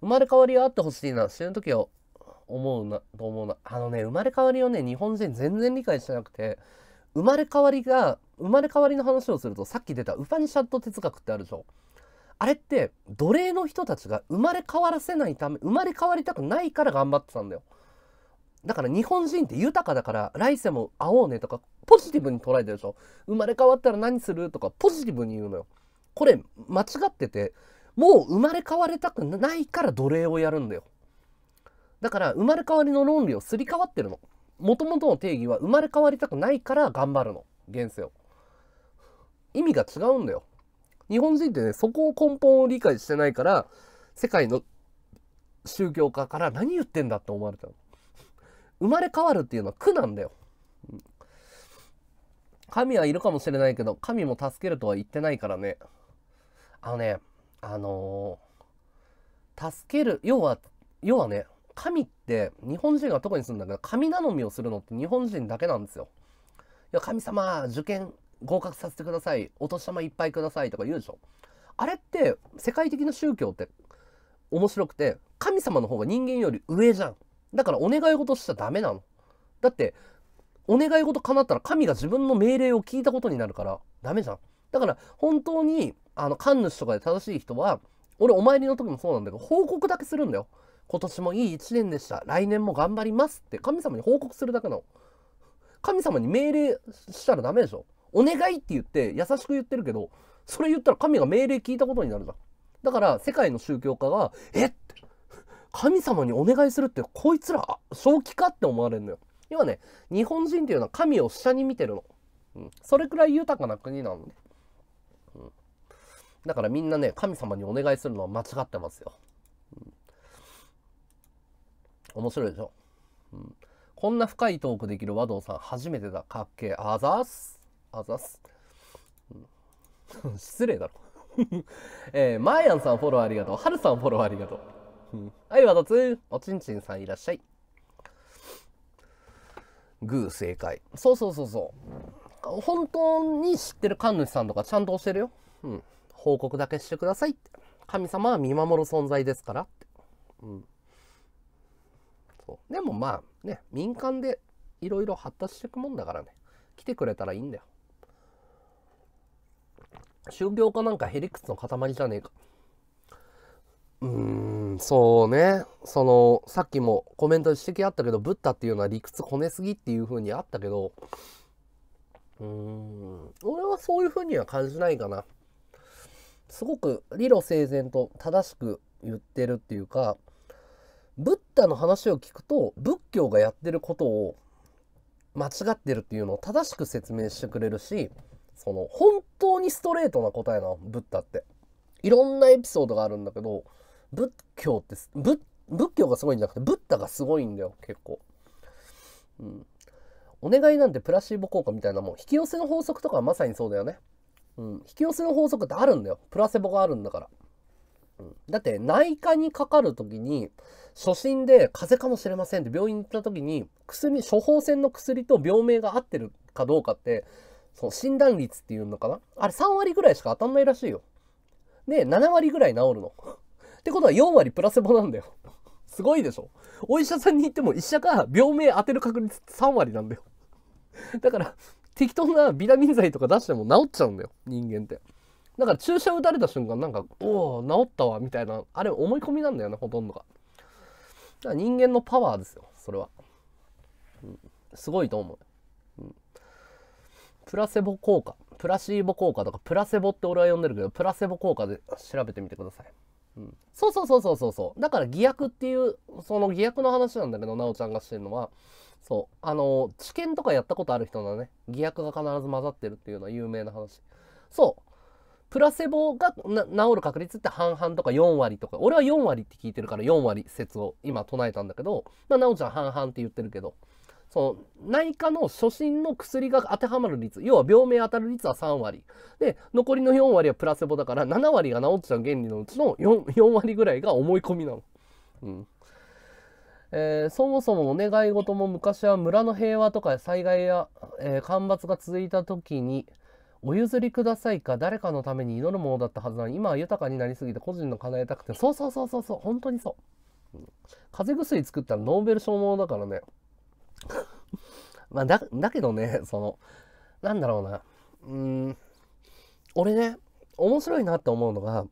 生まれ変わりがあってほしいな、死ぬ時は思うな、と思うな。あのね、生まれ変わりをね、日本人全然理解してなくて、生まれ変わりが生まれ変わりの話をするとさっき出たウパニシャッド哲学ってあるでしょあれって奴隷の人たちが生まれ変わらせないため生まれ変わりたくないから頑張ってたんだよだから日本人って豊かだから来世も会おうねとかポジティブに捉えてるでしょ生まれ変わったら何するとかポジティブに言うのよこれ間違っててもう生まれ変われたくないから奴隷をやるんだよだから生まれ変わりの論理をすり替わってるのもともとの定義は生まれ変わりたくないから頑張るの現世を意味が違うんだよ。日本人ってね、そこを根本を理解してないから、世界の宗教家から何言ってんだって思われたの。生まれ変わるっていうのは苦なんだよ。神はいるかもしれないけど、神も助けるとは言ってないからね。あのね、あのー、助ける、要は、要はね、神って日本人が特にするんだけど、神頼みをするのって日本人だけなんですよ。いや神様、受験合格させてくださいお年玉いっぱいくださいとか言うでしょあれって世界的な宗教って面白くて神様の方が人間より上じゃんだからお願い事しちゃダメなのだってお願い事叶ったら神が自分の命令を聞いたことになるからダメじゃんだから本当にあの神主とかで正しい人は俺お参りの時もそうなんだけど報告だけするんだよ今年もいい1年でした来年も頑張りますって神様に報告するだけの神様に命令したらダメでしょお願いって言って優しく言ってるけど、それ言ったら神が命令聞いたことになるじゃん。だから世界の宗教家が、えって、神様にお願いするってこいつら正気かって思われるのよ。要はね、日本人っていうのは神を下に見てるの。うん、それくらい豊かな国なのね。うん、だからみんなね、神様にお願いするのは間違ってますよ。うん、面白いでしょ、うん、こんな深いトークできる和道さん初めてだ。かっけえ。あざっす。あざす。失礼だろ。えー、マーヤンさんフォローありがとう。はるさんフォローありがとう。はい、わたつ。おちんちんさんいらっしゃい。グー正解。そうそうそうそう。本当に知ってる神主さんとかちゃんと教えるよ。うん。報告だけしてくださいって。神様は見守る存在ですからって。うん。そう。でもまあね、民間でいろいろ発達していくもんだからね。来てくれたらいいんだよ。宗教かなんかヘリクツの塊じゃねえか。うーん、そうね。その、さっきもコメントで指摘あったけど、ブッダっていうのは理屈こねすぎっていう風にあったけど、うーん、俺はそういう風には感じないかな。すごく理路整然と正しく言ってるっていうか、ブッダの話を聞くと、仏教がやってることを間違ってるっていうのを正しく説明してくれるし、その、本当にストレートな答えなの、ブッダって。いろんなエピソードがあるんだけど、仏教って、仏、仏教がすごいんじゃなくて、ブッダがすごいんだよ、結構。うん。お願いなんてプラシーボ効果みたいなもん、引き寄せの法則とかはまさにそうだよね。うん。引き寄せの法則ってあるんだよ。プラセボがあるんだから。うん、だって内科にかかる時に初診で風邪かもしれませんって病院に行った時に薬処方箋の薬と病名が合ってるかどうかってその診断率っていうのかなあれ3割ぐらいしか当たんないらしいよ。で、7割ぐらい治るの。ってことは4割プラセボなんだよ。すごいでしょお医者さんに行っても医者が病名当てる確率3割なんだよ。だから適当なビタミン剤とか出しても治っちゃうんだよ、人間って。だから注射打たれた瞬間なんか、おお、治ったわ、みたいな、あれ思い込みなんだよね、ほとんどが。だから人間のパワーですよ、それは。うん、すごいと思う。プラセボ効果、プラシーボ効果とか、プラセボって俺は呼んでるけど、プラセボ効果で調べてみてください。うん、そうそうそうそうそうそう。だから偽薬っていう、その偽薬の話なんだけど、なおちゃんがしてるのは、そう、あの、治験とかやったことある人のね、偽薬が必ず混ざってるっていうのは有名な話。そう。プラセボが治る確率って半々とか4割とか、俺は4割って聞いてるから4割説を今唱えたんだけど、まあ、なおちゃん半々って言ってるけど、その内科の初診の薬が当てはまる率、要は病名当たる率は3割。で、残りの4割はプラセボだから、7割が治っちゃう原理のうちの 4, 4割ぐらいが思い込みなの。うんえー、そもそもお願い事も昔は村の平和とか災害や、えー、干ばつが続いた時にお譲りくださいか誰かのために祈るものだったはずなのに今は豊かになりすぎて個人の叶えたくてそうそうそうそうそう本当にそう、うん、風邪薬作ったらノーベル賞ものだからね まあだ、だけどね、その、なんだろうな。うん、俺ね、面白いなって思うのが、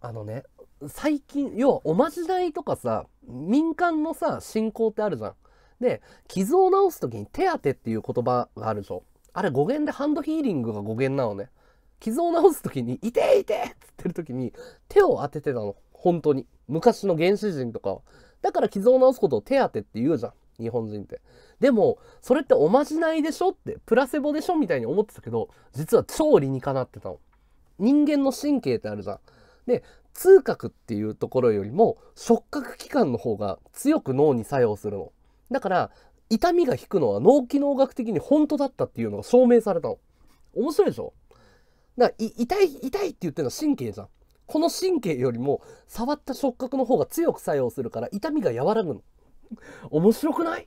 あのね、最近、要はおまじないとかさ、民間のさ、信仰ってあるじゃん。で、傷を治す時に手当てっていう言葉があるでしょ。あれ語源でハンドヒーリングが語源なのね。傷を治す時に、痛い痛いって言ってる時に、手を当ててたの。本当に。昔の原始人とかは。だから傷を治すことを手当てって言うじゃん。日本人って。でも、それっておまじないでしょって、プラセボでしょみたいに思ってたけど、実は超理にかなってたの。人間の神経ってあるじゃん。で、痛覚っていうところよりも、触覚器官の方が強く脳に作用するの。だから、痛みが引くのは脳機能学的に本当だったっていうのが証明されたの。面白いでしょだから痛い、痛いって言ってるのは神経じゃん。この神経よりも触った触覚の方が強く作用するから痛みが和らぐの。面白くない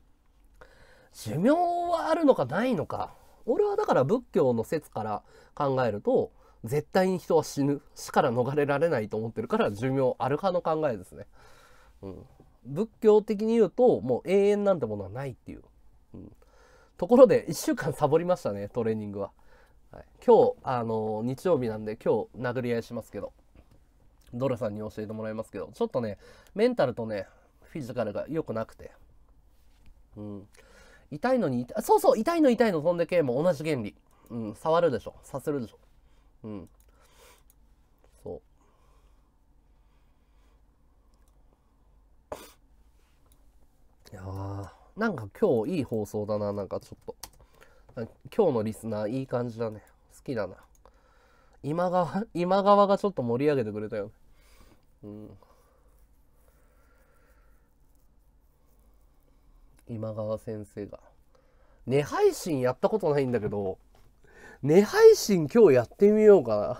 寿命はあるのかないのか。俺はだから仏教の説から考えると、絶対に人は死ぬ。死から逃れられないと思ってるから寿命あるかの考えですね。うん。仏教的に言うと、もう永遠なんてものはないっていう。うん。ところで、1週間サボりましたね、トレーニングは。はい、今日、あのー、日曜日なんで今日殴り合いしますけど、ドラさんに教えてもらいますけど、ちょっとね、メンタルとね、フィジカルが良くなくて。うん。痛いのに、そうそう、痛いの痛いの飛んでけも同じ原理。うん、触るでしょ。さするでしょ。うん。そう。いやなんか今日いい放送だな、なんかちょっと。今日のリスナーいい感じだね。好きだな。今川、今川がちょっと盛り上げてくれたよね。うん。今川先生が。寝配信やったことないんだけど、寝配信今日やってみようか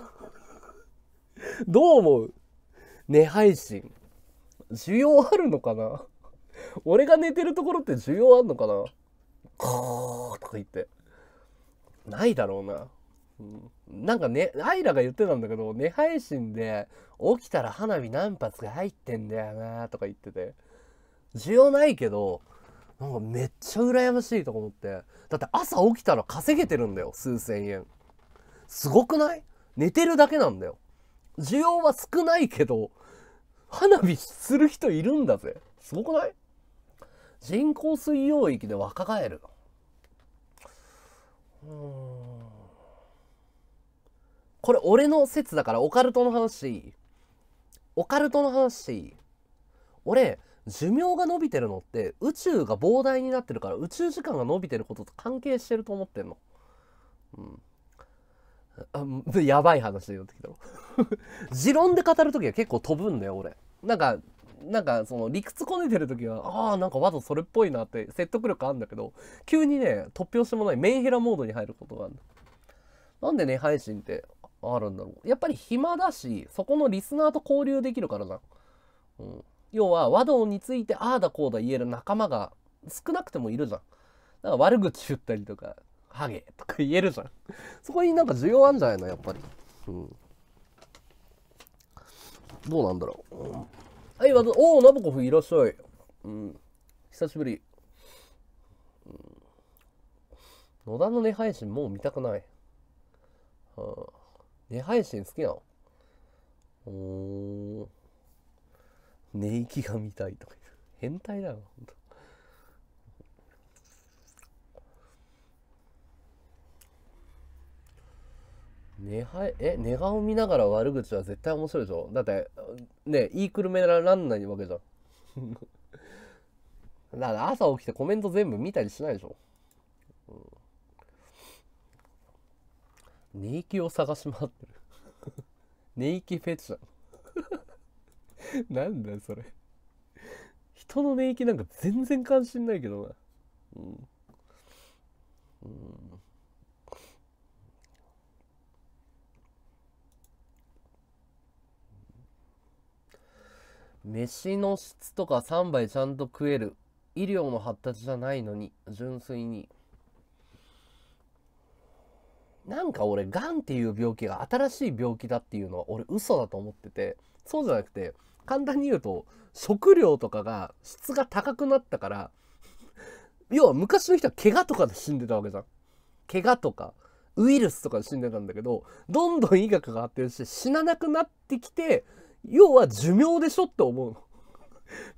な。どう思う寝配信。需要あるのかな俺が寝てるところって需要あんのかなこーとか言って。ないだろうな。うん、なんかね、アイラが言ってたんだけど、寝配信で起きたら花火何発が入ってんだよなとか言ってて。需要ないけど、なんかめっちゃ羨ましいとか思ってだって朝起きたら稼げてるんだよ数千円すごくない寝てるだけなんだよ需要は少ないけど花火する人いるんだぜすごくない人工水溶液で若返るうんこれ俺の説だからオカルトの話オカルトの話俺寿命が伸びてるのって宇宙が膨大になってるから宇宙時間が伸びてることと関係してると思ってんの。うん。やばい話で言ってきたろ。持論で語る時は結構飛ぶんだよ俺。なんかなんかその理屈こねてる時はああなんかわざそれっぽいなって説得力あるんだけど急にね突拍子もないメンヘラモードに入ることがあるなんでね配信ってあるんだろうやっぱり暇だしそこのリスナーと交流できるからなうん要は和道についてああだこうだ言える仲間が少なくてもいるじゃん。だから悪口言ったりとか、ハゲとか言えるじゃん。そこになんか需要あんじゃないの、やっぱり。うん。どうなんだろう。うん、はい、和道、おお、ナボコフいらっしゃい。うん。久しぶり。うん、野田の寝配信もう見たくない。はあ、寝配信好きなのおー。寝息が見たいとか変態だよ本当寝はえ寝顔見ながら悪口は絶対面白いでしょだってねいいくるめらなんないわけじゃん だから朝起きてコメント全部見たりしないでしょ、うん、寝息を探し回ってる 寝息フェチじゃん なんだよそれ人の免疫なんか全然関心ないけどなうん、うん飯の質とか3杯ちゃんと食える医療の発達じゃないのに純粋になんか俺がんっていう病気が新しい病気だっていうのは俺嘘だと思っててそうじゃなくて簡単に言うと食料とかが質が高くなったから要は昔の人は怪我とかで死んでたわけじゃん。怪我とかウイルスとかで死んでたんだけどどんどん医学が発展して死ななくなってきて要は寿命でしょって思うの。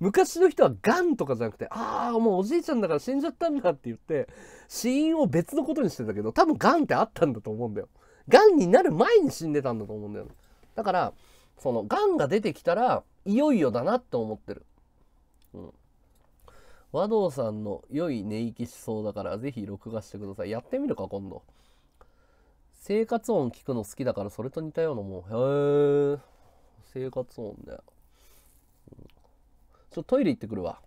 昔の人はがんとかじゃなくてああもうおじいちゃんだから死んじゃったんだって言って死因を別のことにしてたけど多分がんってあったんだと思うんだよ。がんになる前に死んでたんだと思うんだよ、だからその、がんが出てきたら、いよいよだなって思ってる。うん。和道さんの良い寝息しそうだから、ぜひ録画してください。やってみるか、今度。生活音聞くの好きだから、それと似たようなもん。へえ。生活音だん、ちょっとトイレ行ってくるわ。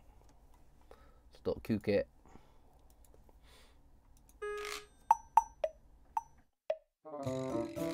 ちょっと休憩。うん。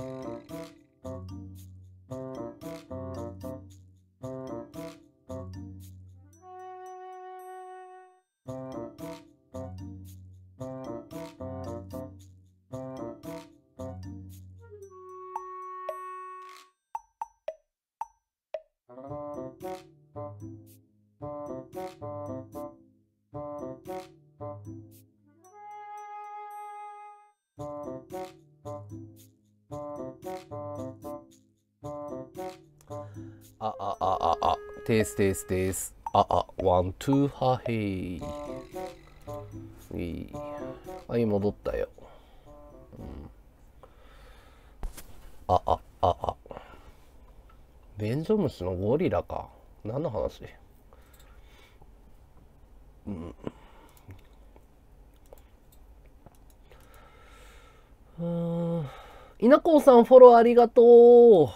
Thank you. テーステーステース。ああ、ワン、ツー、ハヘイ。はい、戻ったよ。ああ、ああ。ベンゾムスのゴリラか。何の話うん。うん稲子さんフォローありがとう。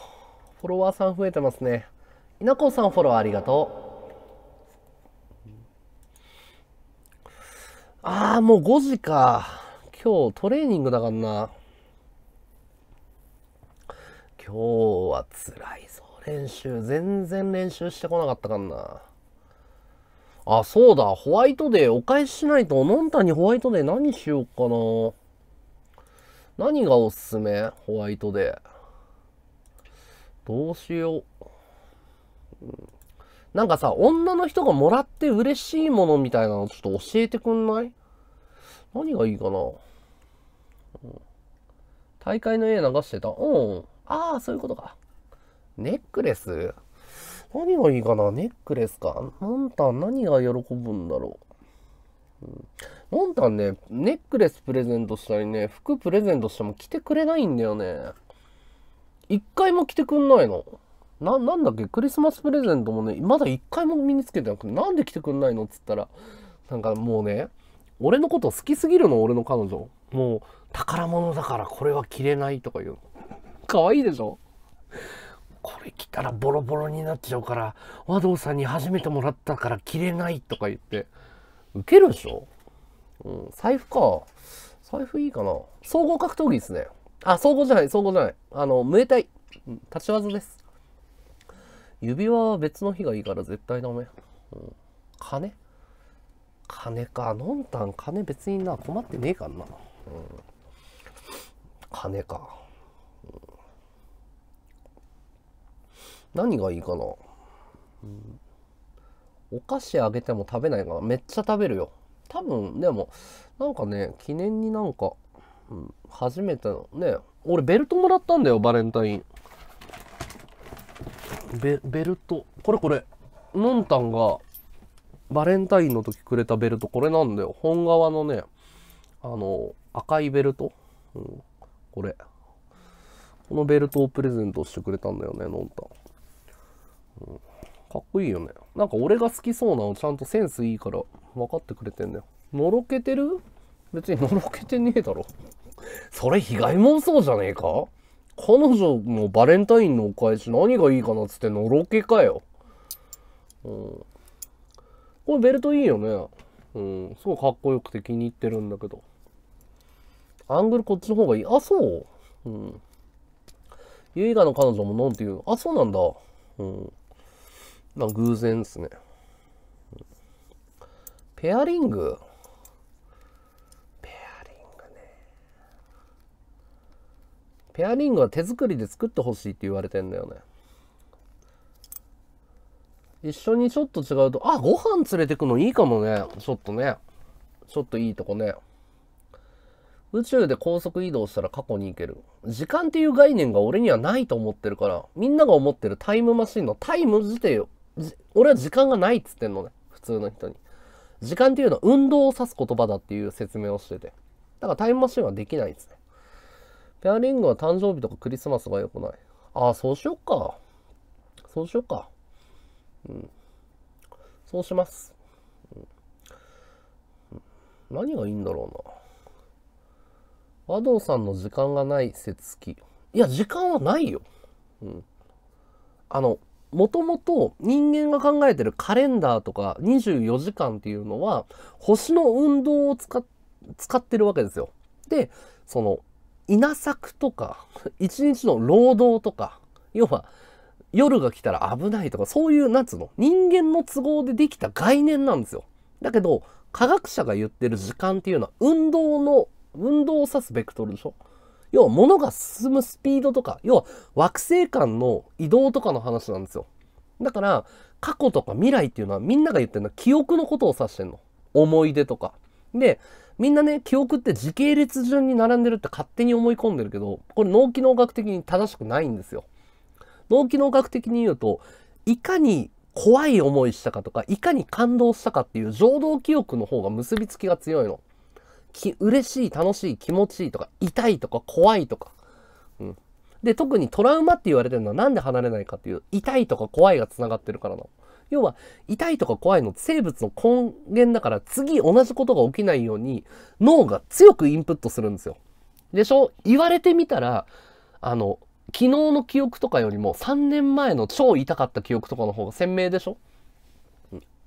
フォロワーさん増えてますね。稲子さんフォローありがとう。ああ、もう5時か。今日トレーニングだからな。今日は辛いぞ、練習。全然練習してこなかったからな。あ、そうだ。ホワイトデーお返ししないと、のんたにホワイトデー何しようかな。何がおすすめホワイトデー。どうしよう。なんかさ、女の人がもらって嬉しいものみたいなのちょっと教えてくんない何がいいかな、大会の絵流してた。うん。ああ、そういうことか。ネックレス何がいいかなネックレスか。モンタン何が喜ぶんだろう。うん、モンタンね、ネックレスプレゼントしたりね、服プレゼントしても着てくれないんだよね。一回も着てくんないの。な、なんだっけ、クリスマスプレゼントもね、まだ一回も身につけてなくて、なんで来てくんないのっつったら、なんかもうね、俺のこと好きすぎるの、俺の彼女。もう、宝物だからこれは着れないとか言う。可愛いでしょこれ着たらボロボロになっちゃうから、和道さんに初めてもらったから着れないとか言って、ウケるでしょうん、財布か。財布いいかな。総合格闘技ですね。あ、総合じゃない、総合じゃない。あの、ムエタ立ち技です。指輪は別の日がいいから絶対ダメ。うん、金金か。のんたん金別にな、困ってねえからな。うん、金か、うん。何がいいかな、うん、お菓子あげても食べないかな。めっちゃ食べるよ。多分、でも、なんかね、記念になんか、うん、初めての、ね、俺ベルトもらったんだよ、バレンタイン。ベベルトこれこれのんたんがバレンタインの時くれたベルトこれなんだよ本革のねあの赤いベルト、うん、これこのベルトをプレゼントしてくれたんだよねのんたん、うん、かっこいいよねなんか俺が好きそうなのちゃんとセンスいいから分かってくれてんだよのろけてる別にのろけてねえだろそれ被害妄想じゃねえか彼女のバレンタインのお返し何がいいかなっつってのろけかよ。うん。これベルトいいよね。うん。すごいかっこよくて気に入ってるんだけど。アングルこっちの方がいい。あ、そう。うん。ユイガの彼女もなんていうあ、そうなんだ。うん。まあ偶然っすね。ペアリングペアリングは手作りで作ってほしいって言われてんだよね。一緒にちょっと違うと、あ、ご飯連れてくのいいかもね。ちょっとね。ちょっといいとこね。宇宙で高速移動したら過去に行ける。時間っていう概念が俺にはないと思ってるから、みんなが思ってるタイムマシンのタイム自体を、俺は時間がないっつってんのね。普通の人に。時間っていうのは運動を指す言葉だっていう説明をしてて。だからタイムマシンはできないですね。ペアリングは誕生日とかクリスマスが良くない。ああ、そうしよっか。そうしよっか。うん。そうします。うん、何がいいんだろうな。和道さんの時間がない説付き。いや、時間はないよ。うん。あの、もともと人間が考えてるカレンダーとか24時間っていうのは星の運動を使ってるわけですよ。でその稲作とか、一日の労働とか、要は、夜が来たら危ないとか、そういう夏の人間の都合でできた概念なんですよ。だけど、科学者が言ってる時間っていうのは、運動の、運動を指すベクトルでしょ要は、物が進むスピードとか、要は、惑星間の移動とかの話なんですよ。だから、過去とか未来っていうのは、みんなが言ってるのは記憶のことを指してんの。思い出とか。で、みんなね、記憶って時系列順に並んでるって勝手に思い込んでるけど、これ脳機能学的に正しくないんですよ。脳機能学的に言うと、いかに怖い思いしたかとか、いかに感動したかっていう情動記憶の方が結びつきが強いの。き嬉しい、楽しい、気持ちいいとか、痛いとか、怖いとか。うん。で、特にトラウマって言われてるのはなんで離れないかっていう、痛いとか怖いが繋がってるからなの。要は、痛いとか怖いの生物の根源だから、次同じことが起きないように、脳が強くインプットするんですよ。でしょ言われてみたら、あの、昨日の記憶とかよりも3年前の超痛かった記憶とかの方が鮮明でしょ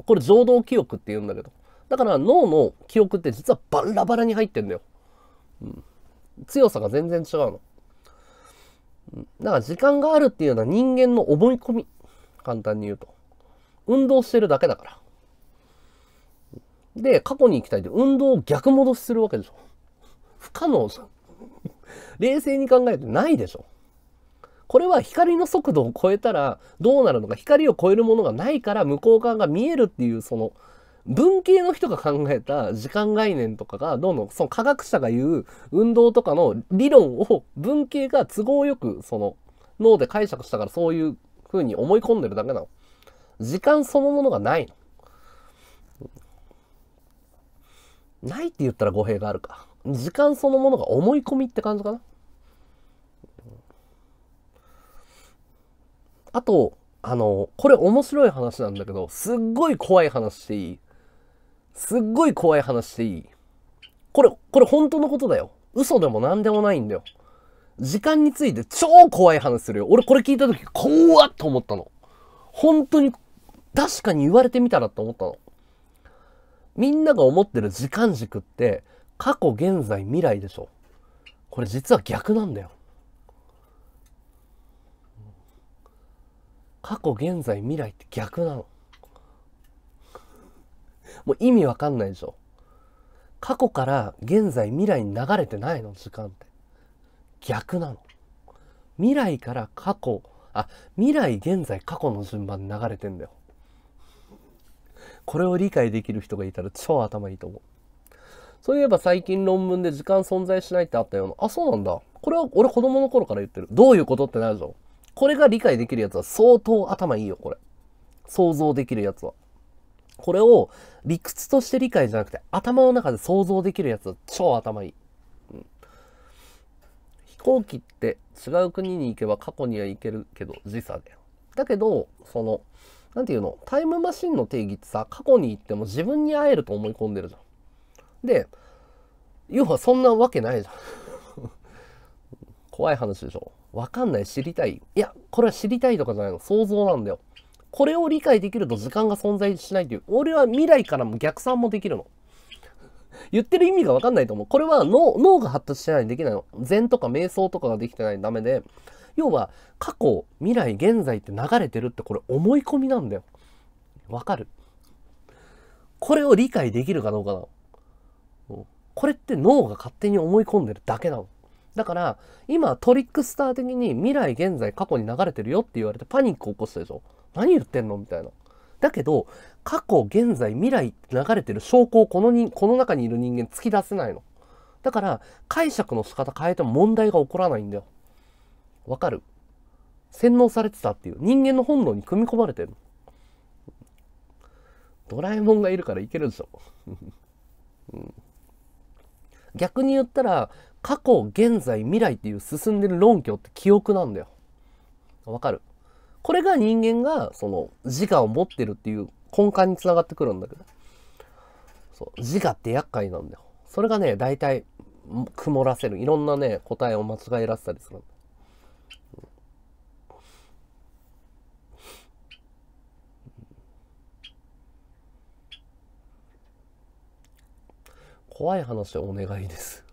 これ、情動記憶って言うんだけど。だから脳の記憶って実はバラバラに入ってんだよ。うん、強さが全然違うの。だから時間があるっていうのは人間の思い込み。簡単に言うと。運動してるだけだから。で、過去に行きたいで運動を逆戻しするわけでしょ。不可能さ。冷静に考えてないでしょ。これは光の速度を超えたらどうなるのか、光を超えるものがないから向こう側が見えるっていうその文系の人が考えた時間概念とかがどんどんその科学者が言う運動とかの理論を文系が都合よくその脳で解釈したからそういう風に思い込んでるだけなの。時間そのものがないの。ないって言ったら語弊があるか。時間そのものが思い込みって感じかな。あと、あの、これ面白い話なんだけど、すっごい怖い話していい。すっごい怖い話していい。これ、これ本当のことだよ。嘘でも何でもないんだよ。時間について超怖い話するよ。俺これ聞いた時怖っと思ったの。本当に確かに言われてみたらと思ったの。みんなが思ってる時間軸って過去、現在、未来でしょ。これ実は逆なんだよ。過去、現在、未来って逆なの。もう意味わかんないでしょ。過去から現在、未来に流れてないの、時間って。逆なの。未来から過去、あ、未来、現在、過去の順番に流れてんだよ。これを理解できる人がいたら超頭いいと思う。そういえば最近論文で時間存在しないってあったような。あ、そうなんだ。これは俺子供の頃から言ってる。どういうことってなるじゃん。これが理解できるやつは相当頭いいよ、これ。想像できるやつは。これを理屈として理解じゃなくて頭の中で想像できるやつは超頭いい。うん、飛行機って違う国に行けば過去には行けるけど時差で。だけど、その、何て言うのタイムマシンの定義ってさ過去に行っても自分に会えると思い込んでるじゃん。で要はそんなわけないじゃん。怖い話でしょ。わかんない知りたい。いやこれは知りたいとかじゃないの想像なんだよ。これを理解できると時間が存在しないという俺は未来からも逆算もできるの。言ってる意味がわかんないと思う。これは脳が発達してないできないの。禅とか瞑想とかができてないダメで、要は過去未来現在って流れてるってこれ思い込みなんだよわかるこれを理解できるかどうかなのこれって脳が勝手に思い込んでるだけなのだから今トリックスター的に未来現在過去に流れてるよって言われてパニック起こすでしょ何言ってんのみたいなだけど過去現在未来流れてる証拠をこのにこの中にいる人間突き出せないのだから解釈の仕方変えても問題が起こらないんだよわかる洗脳されてたっていう人間の本能に組み込まれてるドラえもんがいるからいけるでしょ、うん、逆に言ったら過去現在未来っていう進んでる論拠って記憶なんだよわかるこれが人間がその自我を持ってるっていう根幹につながってくるんだけどそう自我って厄介なんだよそれがね大体曇らせるいろんなね答えを間違えらせたりするだ怖い話お願いです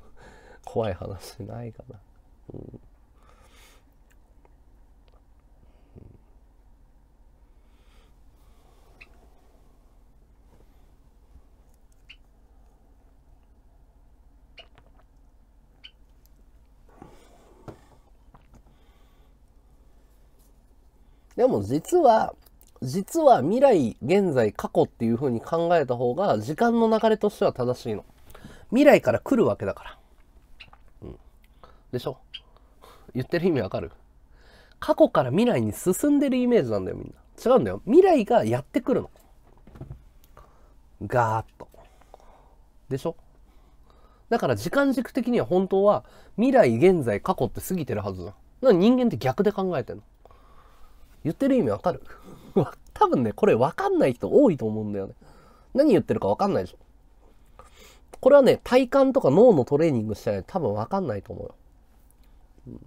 怖い話ないかな、うん、でも実は実は未来、現在、過去っていう風に考えた方が、時間の流れとしては正しいの。未来から来るわけだから。うん。でしょ言ってる意味わかる過去から未来に進んでるイメージなんだよ、みんな。違うんだよ。未来がやってくるの。ガーッと。でしょだから時間軸的には本当は未来、現在、過去って過ぎてるはずだ。人間って逆で考えてんの。言ってる意味わかる 多分ね、これ分かんない人多いと思うんだよね。何言ってるか分かんないでしょ。これはね、体幹とか脳のトレーニングしたら、多分分かんないと思うよ。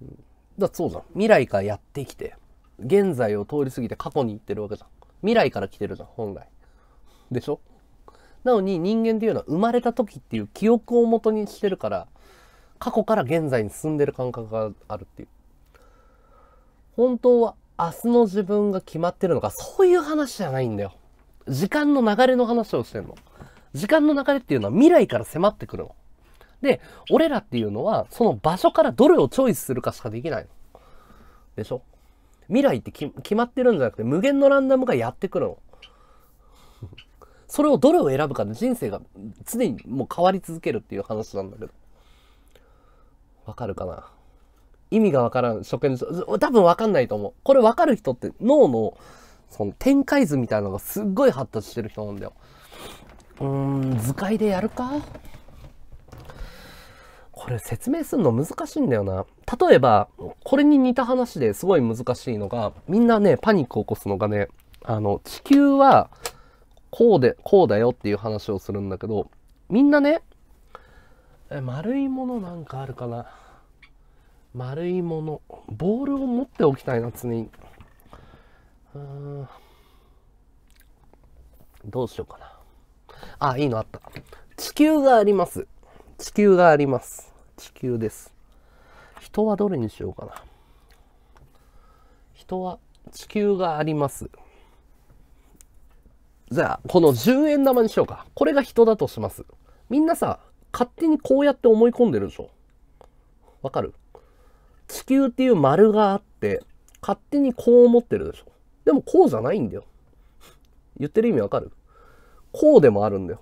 うん、だってそうじゃん。未来からやってきて、現在を通り過ぎて過去に行ってるわけじゃん。未来から来てるじゃん、本来。でしょなのに人間っていうのは生まれた時っていう記憶を元にしてるから、過去から現在に進んでる感覚があるっていう。本当は明日の自分が決まってるのか、そういう話じゃないんだよ。時間の流れの話をしてんの。時間の流れっていうのは未来から迫ってくるの。で、俺らっていうのは、その場所からどれをチョイスするかしかできないの。でしょ未来って決まってるんじゃなくて、無限のランダムがやってくるの。それをどれを選ぶかで人生が常にもう変わり続けるっていう話なんだけど。わかるかな意味がわからん職人、多分わかんないと思う。これわかる人って脳の、その展開図みたいなのがすっごい発達してる人なんだよ。うーん、図解でやるかこれ説明するの難しいんだよな。例えば、これに似た話ですごい難しいのが、みんなね、パニックを起こすのがね、あの、地球は、こうで、こうだよっていう話をするんだけど、みんなね、え、丸いものなんかあるかな。丸いものボールを持っておきたいな常にどうしようかなあいいのあった地球があります地球があります地球です人はどれにしようかな人は地球がありますじゃあこの10円玉にしようかこれが人だとしますみんなさ勝手にこうやって思い込んでるでしょわかる地球っていう丸があって、勝手にこう思ってるでしょ。でもこうじゃないんだよ。言ってる意味わかるこうでもあるんだよ。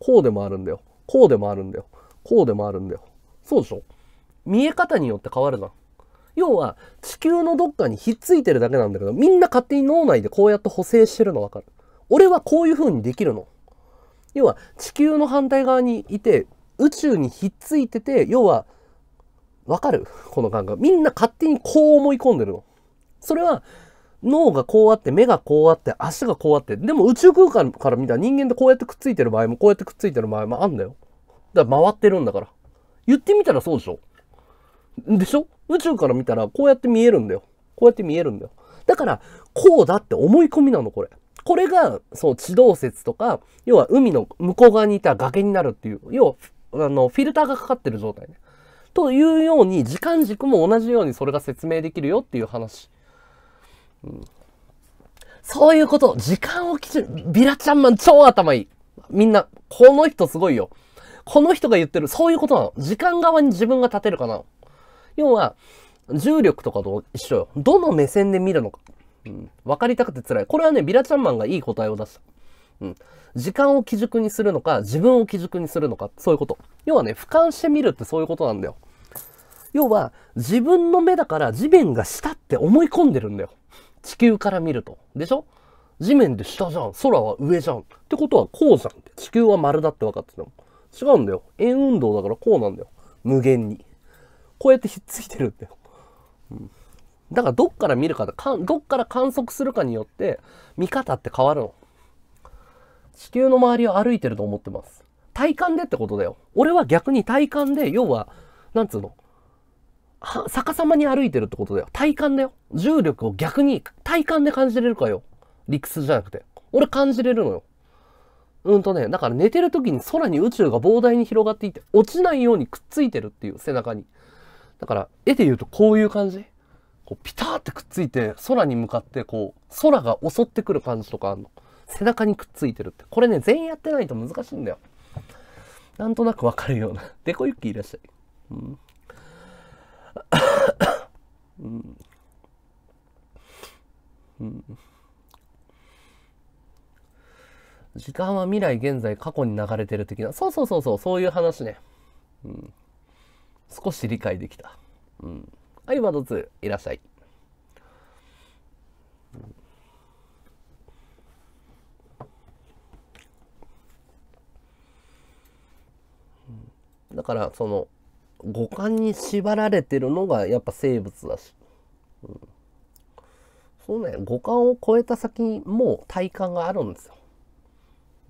こうでもあるんだよ。こうでもあるんだよ。こうでもあるんだよ。そうでしょ見え方によって変わるじゃん。要は地球のどっかにひっついてるだけなんだけど、みんな勝手に脳内でこうやって補正してるのわかる。俺はこういう風にできるの。要は地球の反対側にいて、宇宙にひっついてて、要はわかるこの感覚。みんな勝手にこう思い込んでるの。それは、脳がこうあって、目がこうあって、足がこうあって、でも宇宙空間から見たら人間ってこうやってくっついてる場合も、こうやってくっついてる場合もあんだよ。だから回ってるんだから。言ってみたらそうでしょでしょ宇宙から見たらこうやって見えるんだよ。こうやって見えるんだよ。だから、こうだって思い込みなの、これ。これが、その地動説とか、要は海の向こう側にいたら崖になるっていう、要は、あの、フィルターがかかってる状態ね。というように時間軸も同じようにそれが説明できるよっていう話。うん、そういうこと。時間を基準。ビラちゃんマン超頭いい。みんな、この人すごいよ。この人が言ってる、そういうことなの。時間側に自分が立てるかな。要は、重力とかと一緒よ。どの目線で見るのか。うん、分かりたくて辛い。これはね、ビラちゃんマンがいい答えを出した。うん。時間を基軸にするのか、自分を基軸にするのか、そういうこと。要はね、俯瞰してみるってそういうことなんだよ。要は、自分の目だから地面が下って思い込んでるんだよ。地球から見ると。でしょ地面で下じゃん。空は上じゃん。ってことはこうじゃん。地球は丸だって分かってたの。違うんだよ。円運動だからこうなんだよ。無限に。こうやってひっついてるんだよ。うん。だからどっから見るかか、どっから観測するかによって見方って変わるの。地球の周りを歩いてると思ってます。体感でってことだよ。俺は逆に体感で、要は、なんつうの、逆さまに歩いてるってことだよ。体感だよ。重力を逆に体感で感じれるかよ。理屈じゃなくて。俺感じれるのよ。うんとね、だから寝てる時に空に宇宙が膨大に広がっていて、落ちないようにくっついてるっていう背中に。だから、絵で言うとこういう感じ。こうピターってくっついて、空に向かってこう、空が襲ってくる感じとかあんの。背中にくっついてるって。これね、全員やってないと難しいんだよ。なんとなくわかるような。デコユッキーいらっしゃい。うん うん、時間は未来、現在、過去に流れてる的な。そうそうそうそう、そういう話ね。うん、少し理解できた。うん。はい、ワード2、いらっしゃい。だからその五感に縛られてるのがやっぱ生物だし、うん、そうね五感を超えた先にもう体感があるんですよ、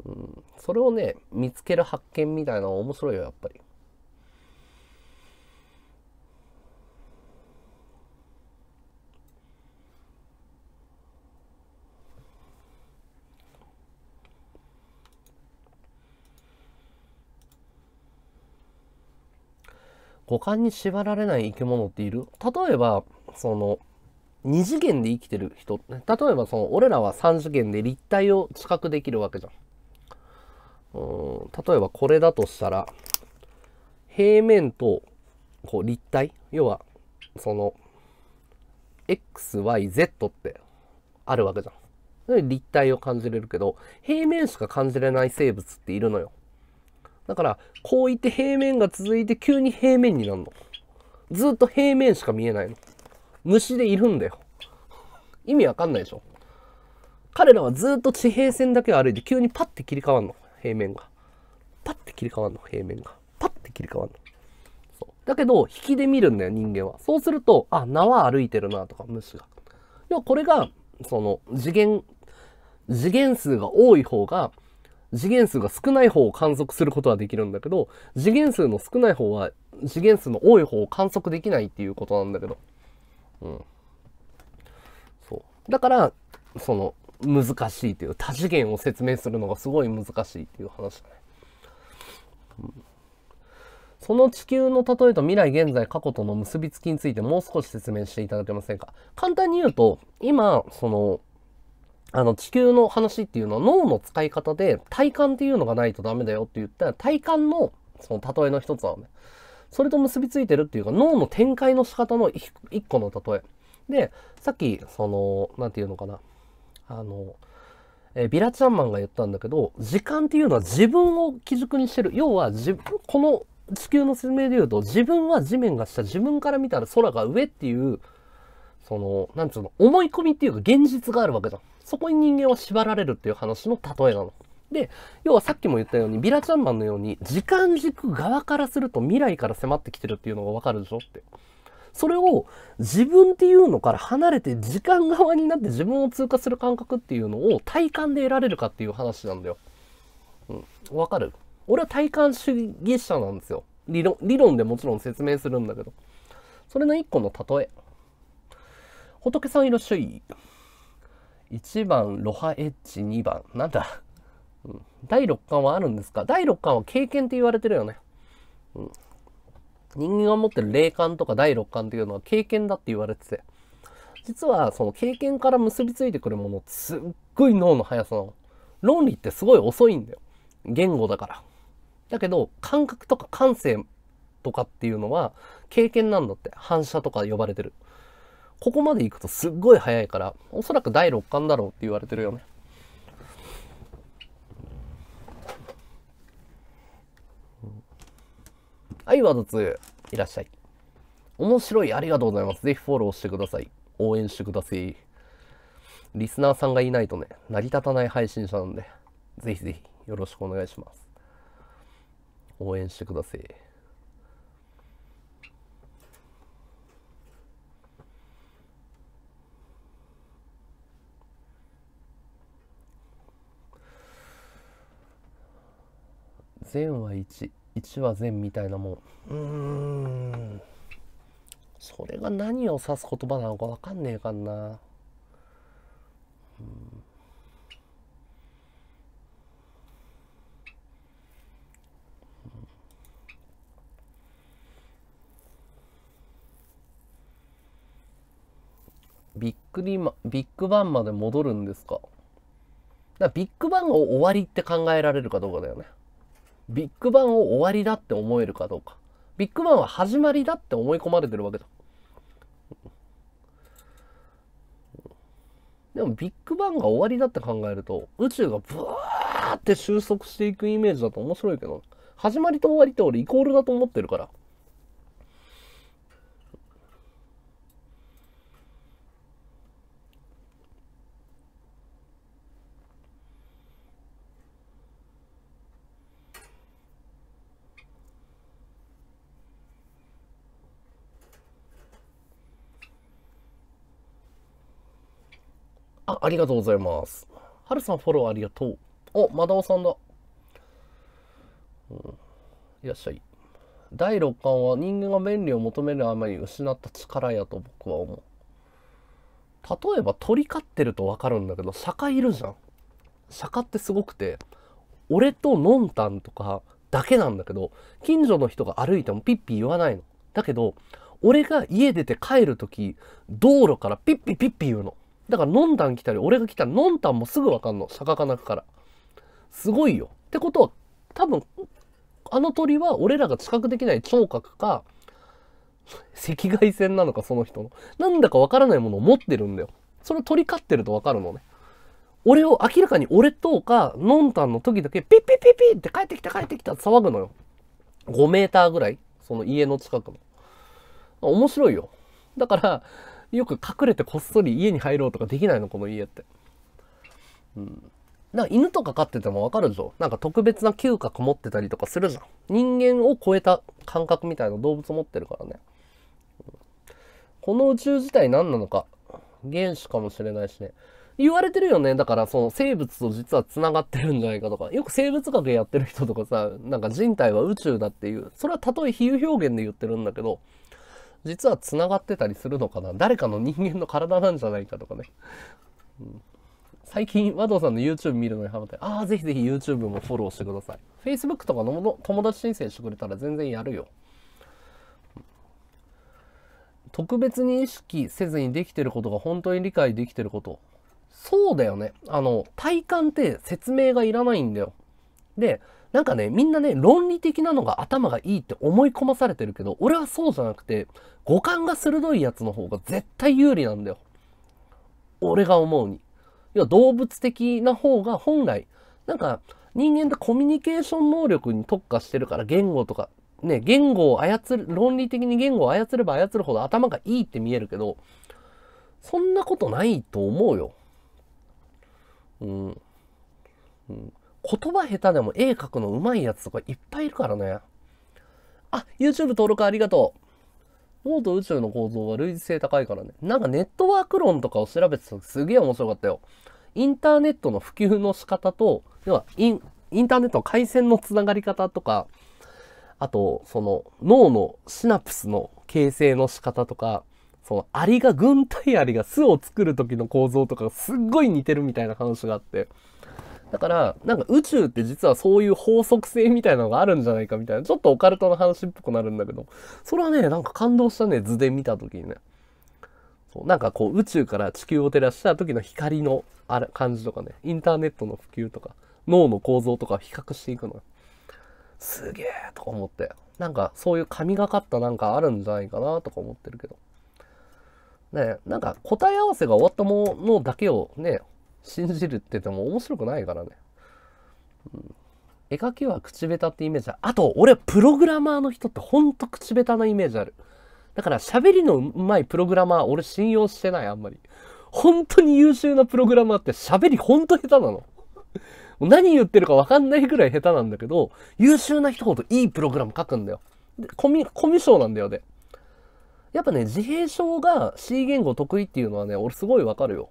うん、それをね見つける発見みたいなの面白いよやっぱり五感に縛られない生き物っている例えば、その、二次元で生きてる人。例えば、その、俺らは三次元で立体を知覚できるわけじゃん。うん、例えばこれだとしたら、平面と、こう、立体要は、その、XYZ ってあるわけじゃん。立体を感じれるけど、平面しか感じれない生物っているのよ。だから、こう言って平面が続いて急に平面になるの。ずっと平面しか見えないの。虫でいるんだよ。意味わかんないでしょ。彼らはずっと地平線だけを歩いて急にパッて切り替わるの。平面が。パッて切り替わるの。平面が。パッて切り替わるの。そうだけど、引きで見るんだよ、人間は。そうすると、あ、縄歩いてるなとか、虫が。要はこれが、その、次元、次元数が多い方が、次元数が少ない方を観測することはできるんだけど、次元数の少ない方は次元数の多い方を観測できないっていうことなんだけど。うん。そう。だから、その、難しいという、多次元を説明するのがすごい難しいっていう話だね。うんその地球の例えと未来、現在、過去との結びつきについてもう少し説明していただけませんか簡単に言うと、今、その、あの、地球の話っていうのは脳の使い方で体感っていうのがないとダメだよって言ったら、体感の、その例えの一つはね、それと結びついてるっていうか、脳の展開の仕方の一個の例え。で、さっき、その、なんていうのかな、あの、えビラチャンマンが言ったんだけど、時間っていうのは自分を基軸にしてる。要は、自分、この地球の説明で言うと、自分は地面が下、自分から見たら空が上っていう、その、なんつうの、思い込みっていうか現実があるわけじゃん。そこに人間は縛られるっていう話の例えなの。で、要はさっきも言ったように、ビラちゃんマンのように、時間軸側からすると未来から迫ってきてるっていうのがわかるでしょって。それを自分っていうのから離れて時間側になって自分を通過する感覚っていうのを体感で得られるかっていう話なんだよ。うん。わかる俺は体感主義者なんですよ。理論、理論でもちろん説明するんだけど。それの一個の例え。仏さんいらっしゃい。1番、ロハエッジ、2番。なんだ、うん、第6巻はあるんですか第6巻は経験って言われてるよね。うん、人間が持ってる霊感とか第6感っていうのは経験だって言われてて。実はその経験から結びついてくるものすっごい脳の速さの。論理ってすごい遅いんだよ。言語だから。だけど感覚とか感性とかっていうのは経験なんだって。反射とか呼ばれてる。ここまで行くとすっごい早いから、おそらく第6巻だろうって言われてるよね。はい、ワード2、いらっしゃい。面白い、ありがとうございます。ぜひフォローしてください。応援してください。リスナーさんがいないとね、成り立たない配信者なんで、ぜひぜひよろしくお願いします。応援してください。全は11は全みたいなもううーんそれが何を指す言葉なのか分かんねえかなビッグリマビッグバンまで戻るんですかだかビッグバンが終わりって考えられるかどうかだよね。ビッグバンを終わりだって思えるかどうか。ビッグバンは始まりだって思い込まれてるわけだ。でもビッグバンが終わりだって考えると、宇宙がブワーって収束していくイメージだと面白いけど、始まりと終わりって俺イコールだと思ってるから。ありがとうございます。はるさん、フォローありがとう。お、まだおさんだ。いらっしゃい。第6巻は人間が便利を求めるあまり失った力やと僕は思う。例えば鳥飼ってるとわかるんだけど、釈迦いるじゃん。釈迦ってすごくて、俺とノンタンとかだけなんだけど、近所の人が歩いてもピッピ言わないの。だけど、俺が家出て帰る時、道路からピッピピッピ言うの。だから、ノンタン来たり、俺が来たら、ノンタンもすぐわかんの。釈迦かなくから。すごいよ。ってことは、多分、あの鳥は俺らが知覚できない聴覚か、赤外線なのか、その人の。なんだかわからないものを持ってるんだよ。それを鳥飼ってるとわかるのね。俺を明らかに俺とか、ノンタンの時だけ、ピッピッピッピッって帰ってきた帰ってきたって騒ぐのよ。5メーターぐらいその家の近くの。面白いよ。だから、よく隠れてこっそり家に入ろうとかできないのこの家って。うん。だから犬とか飼っててもわかるぞ。なんか特別な嗅覚持ってたりとかするじゃん。人間を超えた感覚みたいな動物持ってるからね。うん、この宇宙自体何なのか。原子かもしれないしね。言われてるよね。だからその生物と実は繋がってるんじゃないかとか。よく生物学やってる人とかさ、なんか人体は宇宙だっていう。それはたとえ比喩表現で言ってるんだけど、実は繋がってたりするのかな誰かの人間の体なんじゃないかとかね。うん、最近、和藤さんの YouTube 見るのにハマって、ああ、ぜひぜひ YouTube もフォローしてください。Facebook とかの友達申請してくれたら全然やるよ。特別に意識せずにできてることが本当に理解できてること。そうだよね。あの、体感って説明がいらないんだよ。で、なんかね、みんなね、論理的なのが頭がいいって思い込まされてるけど、俺はそうじゃなくて、五感が鋭いやつの方が絶対有利なんだよ。俺が思うに。要は動物的な方が本来、なんか人間ってコミュニケーション能力に特化してるから言語とか、ね、言語を操る、論理的に言語を操れば操るほど頭がいいって見えるけど、そんなことないと思うよ。うん。うん、言葉下手でも絵描くの上手いやつとかいっぱいいるからね。あ、YouTube 登録ありがとう。脳と宇宙の構造は類似性高いからね。なんかネットワーク論とかを調べてた時すげえ面白かったよ。インターネットの普及の仕方と、要はインインターネットの回線のつながり方とか、あと、その脳のシナプスの形成の仕方とか、そのアリが、軍隊アリが巣を作る時の構造とかすっごい似てるみたいな話があって、だから、なんか宇宙って実はそういう法則性みたいなのがあるんじゃないかみたいな、ちょっとオカルトの話っぽくなるんだけど、それはね、なんか感動したね、図で見た時にね。そうなんかこう宇宙から地球を照らした時の光のあれ感じとかね、インターネットの普及とか、脳の構造とか比較していくの。すげえとか思って。なんかそういう神がかったなんかあるんじゃないかなとか思ってるけど。ねなんか答え合わせが終わったものだけをね、信じるって言っても面白くないからね。うん、絵描きは口下手ってイメージある。あと、俺、プログラマーの人ってほんと口下手なイメージある。だから、喋りのうまいプログラマー、俺信用してない、あんまり。本当に優秀なプログラマーって喋りほんと下手なの。何言ってるかわかんないぐらい下手なんだけど、優秀な人ほどいいプログラム書くんだよ。でコミ、コミュ障なんだよね。やっぱね、自閉症が C 言語得意っていうのはね、俺すごいわかるよ。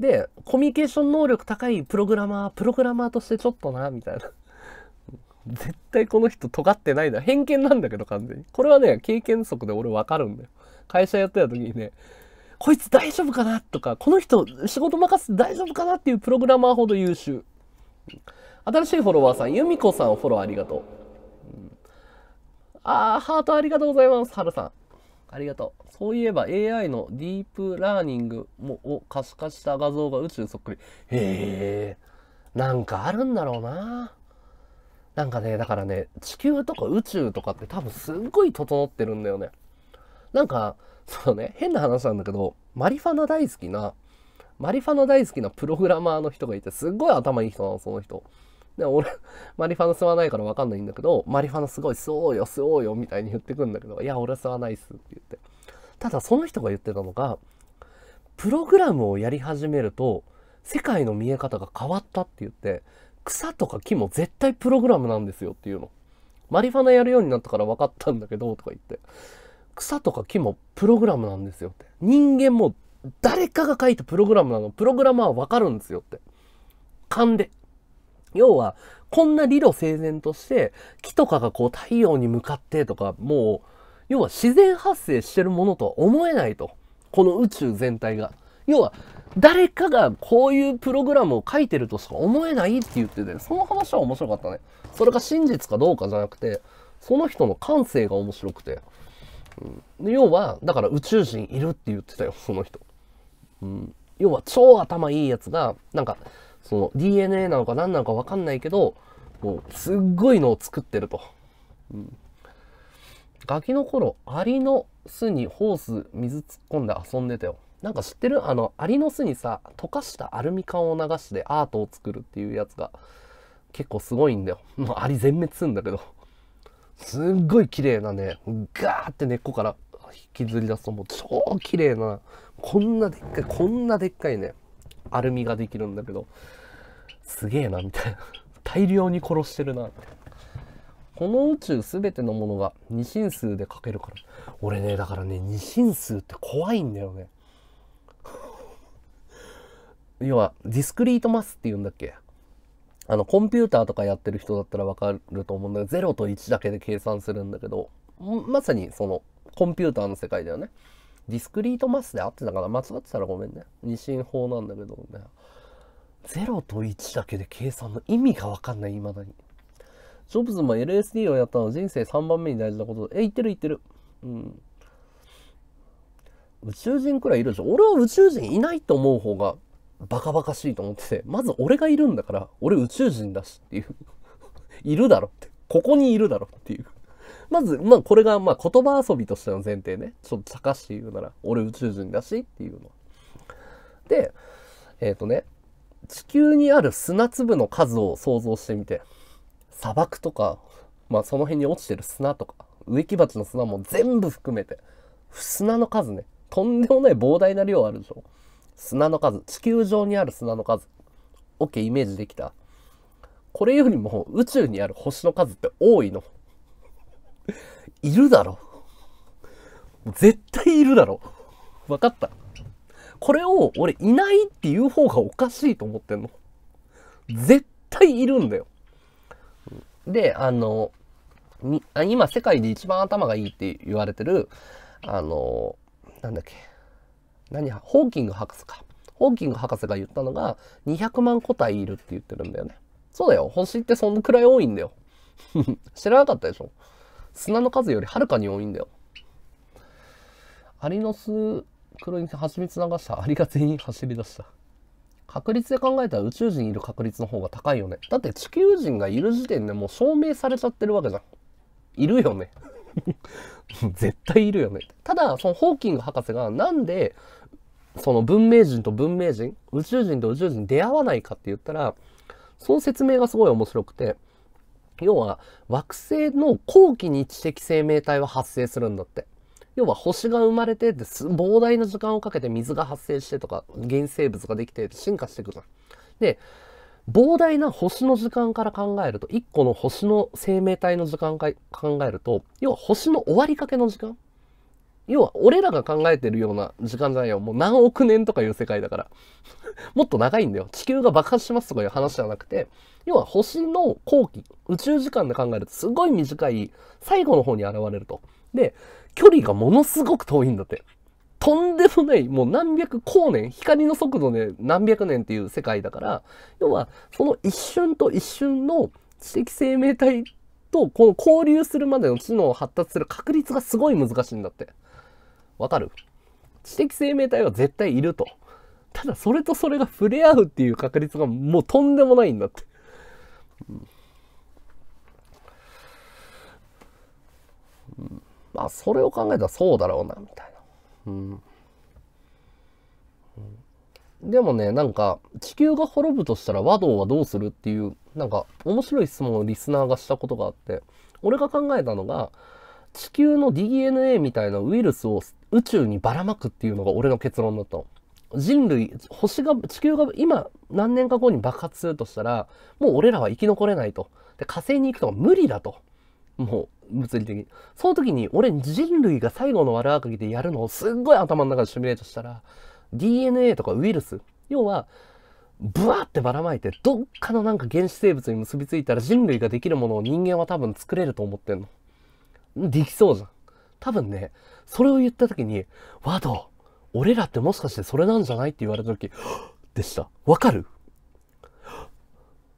で、コミュニケーション能力高いプログラマー、プログラマーとしてちょっとな、みたいな。絶対この人尖ってないな。偏見なんだけど完全に。これはね、経験則で俺わかるんだよ。会社やってた時にね、こいつ大丈夫かなとか、この人仕事任せて大丈夫かなっていうプログラマーほど優秀。新しいフォロワーさん、由美子さんフォローありがとう。あー、ハートありがとうございます、はるさん。ありがとう。そういえば AI のディープラーニングもを可視化した画像が宇宙そっくり。へえ、なんかあるんだろうな。なんかね、だからね、地球とか宇宙とかって多分すっごい整ってるんだよね。なんか、そうね、変な話なんだけど、マリファナ大好きな、マリファナ大好きなプログラマーの人がいて、すっごい頭いい人なの、その人。で俺、マリファナ吸わないからわかんないんだけど、マリファナすごい吸おうよ、吸おうよ、みたいに言ってくんだけど、いや、俺は吸わないっすって言って。ただ、その人が言ってたのが、プログラムをやり始めると、世界の見え方が変わったって言って、草とか木も絶対プログラムなんですよっていうの。マリファナやるようになったから分かったんだけど、とか言って。草とか木もプログラムなんですよって。人間も誰かが書いたプログラムなの。プログラマーは分かるんですよって。勘で。要は、こんな理路整然として、木とかがこう太陽に向かってとか、もう、要は自然発生してるものとは思えないと。この宇宙全体が。要は、誰かがこういうプログラムを書いてるとしか思えないって言ってて、その話は面白かったね。それが真実かどうかじゃなくて、その人の感性が面白くて。うん、要は、だから宇宙人いるって言ってたよ、その人。うん、要は、超頭いいやつが、なんか、その DNA なのか何なのか分かんないけど、もうすっごいのを作ってると。うん、ガキの頃、アリの巣にホース水突っ込んで遊んでたよ。なんか知ってるあの、アリの巣にさ、溶かしたアルミ缶を流してアートを作るっていうやつが結構すごいんだよ。もうアリ全滅するんだけど。すっごい綺麗なね、ガーって根っこから引きずり出すともう超綺麗な、こんなでっかい、こんなでっかいね、アルミができるんだけど、すげえな、みたいな。大量に殺してるな、って。この宇宙全てのものが二進数で書けるから。俺ね、だからね、二進数って怖いんだよね。要は、ディスクリートマスって言うんだっけあの、コンピューターとかやってる人だったらわかると思うんだけど、0と1だけで計算するんだけど、まさにその、コンピューターの世界だよね。ディスクリートマスで合ってたかな間違ってたらごめんね。二進法なんだけどね。0と1だけで計算の意味がわかんない、未だに。ジョブズも LSD をやったのは人生3番目に大事なことえ、言ってる言ってる。うん。宇宙人くらいいるでしょ俺は宇宙人いないと思う方がバカバカしいと思ってて、まず俺がいるんだから、俺宇宙人だしっていう。いるだろって。ここにいるだろっていう。まず、まあこれがまあ言葉遊びとしての前提ね。ちょっと高して言うなら、俺宇宙人だしっていうの。で、えっ、ー、とね、地球にある砂粒の数を想像してみて、砂漠とか、まあその辺に落ちてる砂とか、植木鉢の砂も全部含めて、砂の数ね、とんでもない膨大な量あるでしょ。砂の数、地球上にある砂の数。OK、イメージできた。これよりも宇宙にある星の数って多いの。いるだろ。もう絶対いるだろ。分かった。これを俺いないっていう方がおかしいと思ってんの。絶対いるんだよ。で、あの、今世界で一番頭がいいって言われてる、あの、なんだっけ。何ホーキング博士か。ホーキング博士が言ったのが200万個体いるって言ってるんだよね。そうだよ。星ってそんくらい多いんだよ。知らなかったでしょ砂の数よりはるかに多いんだよ。アリの巣、黒に蜂蜜流した。アリが全員走り出した。確率で考えたら宇宙人いる確率の方が高いよね。だって地球人がいる時点でもう証明されちゃってるわけじゃん。いるよね。絶対いるよね。ただ、そのホーキング博士がなんで、その文明人と文明人、宇宙人と宇宙人出会わないかって言ったら、その説明がすごい面白くて、要は惑星の後期に知的生命体は発生するんだって。要は星が生まれてって膨大な時間をかけて水が発生してとか原生物ができて進化していくじゃん。で膨大な星の時間から考えると1個の星の生命体の時間か考えると要は星の終わりかけの時間要は俺らが考えてるような時間じゃないよ。もう何億年とかいう世界だから。もっと長いんだよ。地球が爆発しますとかいう話じゃなくて、要は星の後期、宇宙時間で考えるとすごい短い、最後の方に現れると。で、距離がものすごく遠いんだって。とんでもない、もう何百光年、光の速度で何百年っていう世界だから、要はその一瞬と一瞬の知的生命体とこの交流するまでの知能を発達する確率がすごい難しいんだって。わかる知的生命体は絶対いると。ただそれとそれが触れ合うっていう確率がもうとんでもないんだって。うん、まあそれを考えたらそうだろうなみたいな。うんでもね、なんか、地球が滅ぶとしたら和道はどうするっていう、なんか、面白い質問をリスナーがしたことがあって、俺が考えたのが、地球の DNA みたいなウイルスを宇宙にばらまくっていうのが俺の結論だと。人類、星が、地球が今何年か後に爆発するとしたら、もう俺らは生き残れないと。で、火星に行くとは無理だと。もう、物理的に。その時に、俺人類が最後の悪あくぎでやるのをすっごい頭の中でシミュレートしたら、DNA とかウイルス、要は、ブワーってばらまいて、どっかのなんか原始生物に結びついたら人類ができるものを人間は多分作れると思ってんの。できそうじゃん。多分ね、それを言った時に、ワド、俺らってもしかしてそれなんじゃないって言われた時、でした。わかる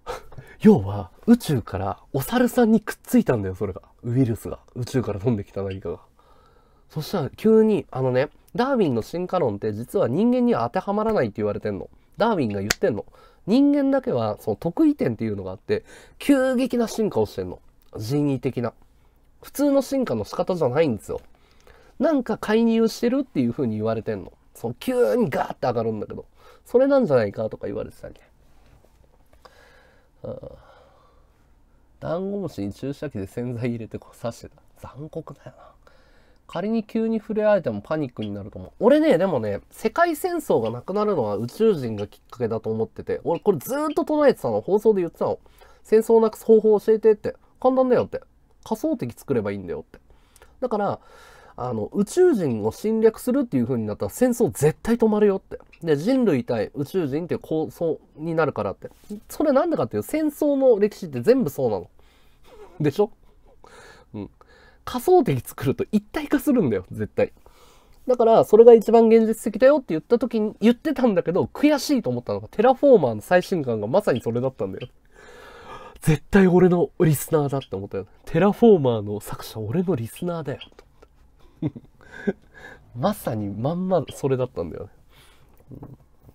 要は、宇宙からお猿さんにくっついたんだよ、それが。ウイルスが。宇宙から飛んできた何かが。そしたら急に、あのね、ダーウィンの進化論って実は人間には当てはまらないって言われてんの。ダーウィンが言ってんの。人間だけはその得意点っていうのがあって、急激な進化をしてんの。人為的な。普通の進化の仕方じゃないんですよ。なんか介入してるっていう風に言われてんの。その急にガーって上がるんだけど、それなんじゃないかとか言われてたね。うん。ダンゴムシに注射器で洗剤入れてこう刺してた。残酷だよな。仮に急に触れられてもパニックになると思う。俺ね、でもね、世界戦争がなくなるのは宇宙人がきっかけだと思ってて、俺これずーっと唱えてたの、放送で言ってたの。戦争をなくす方法を教えてって。簡単だよって。仮想敵作ればいいんだよって。だから、あの、宇宙人を侵略するっていう風になったら戦争絶対止まるよって。で、人類対宇宙人って構想になるからって。それなんでかっていう戦争の歴史って全部そうなの。でしょうん。仮想敵作ると一体化するんだよ、絶対。だから、それが一番現実的だよって言った時に、言ってたんだけど、悔しいと思ったのが、テラフォーマーの最新刊がまさにそれだったんだよ。絶対俺のリスナーだって思ったよ。テラフォーマーの作者、俺のリスナーだよ。まさにまんまそれだったんだよね、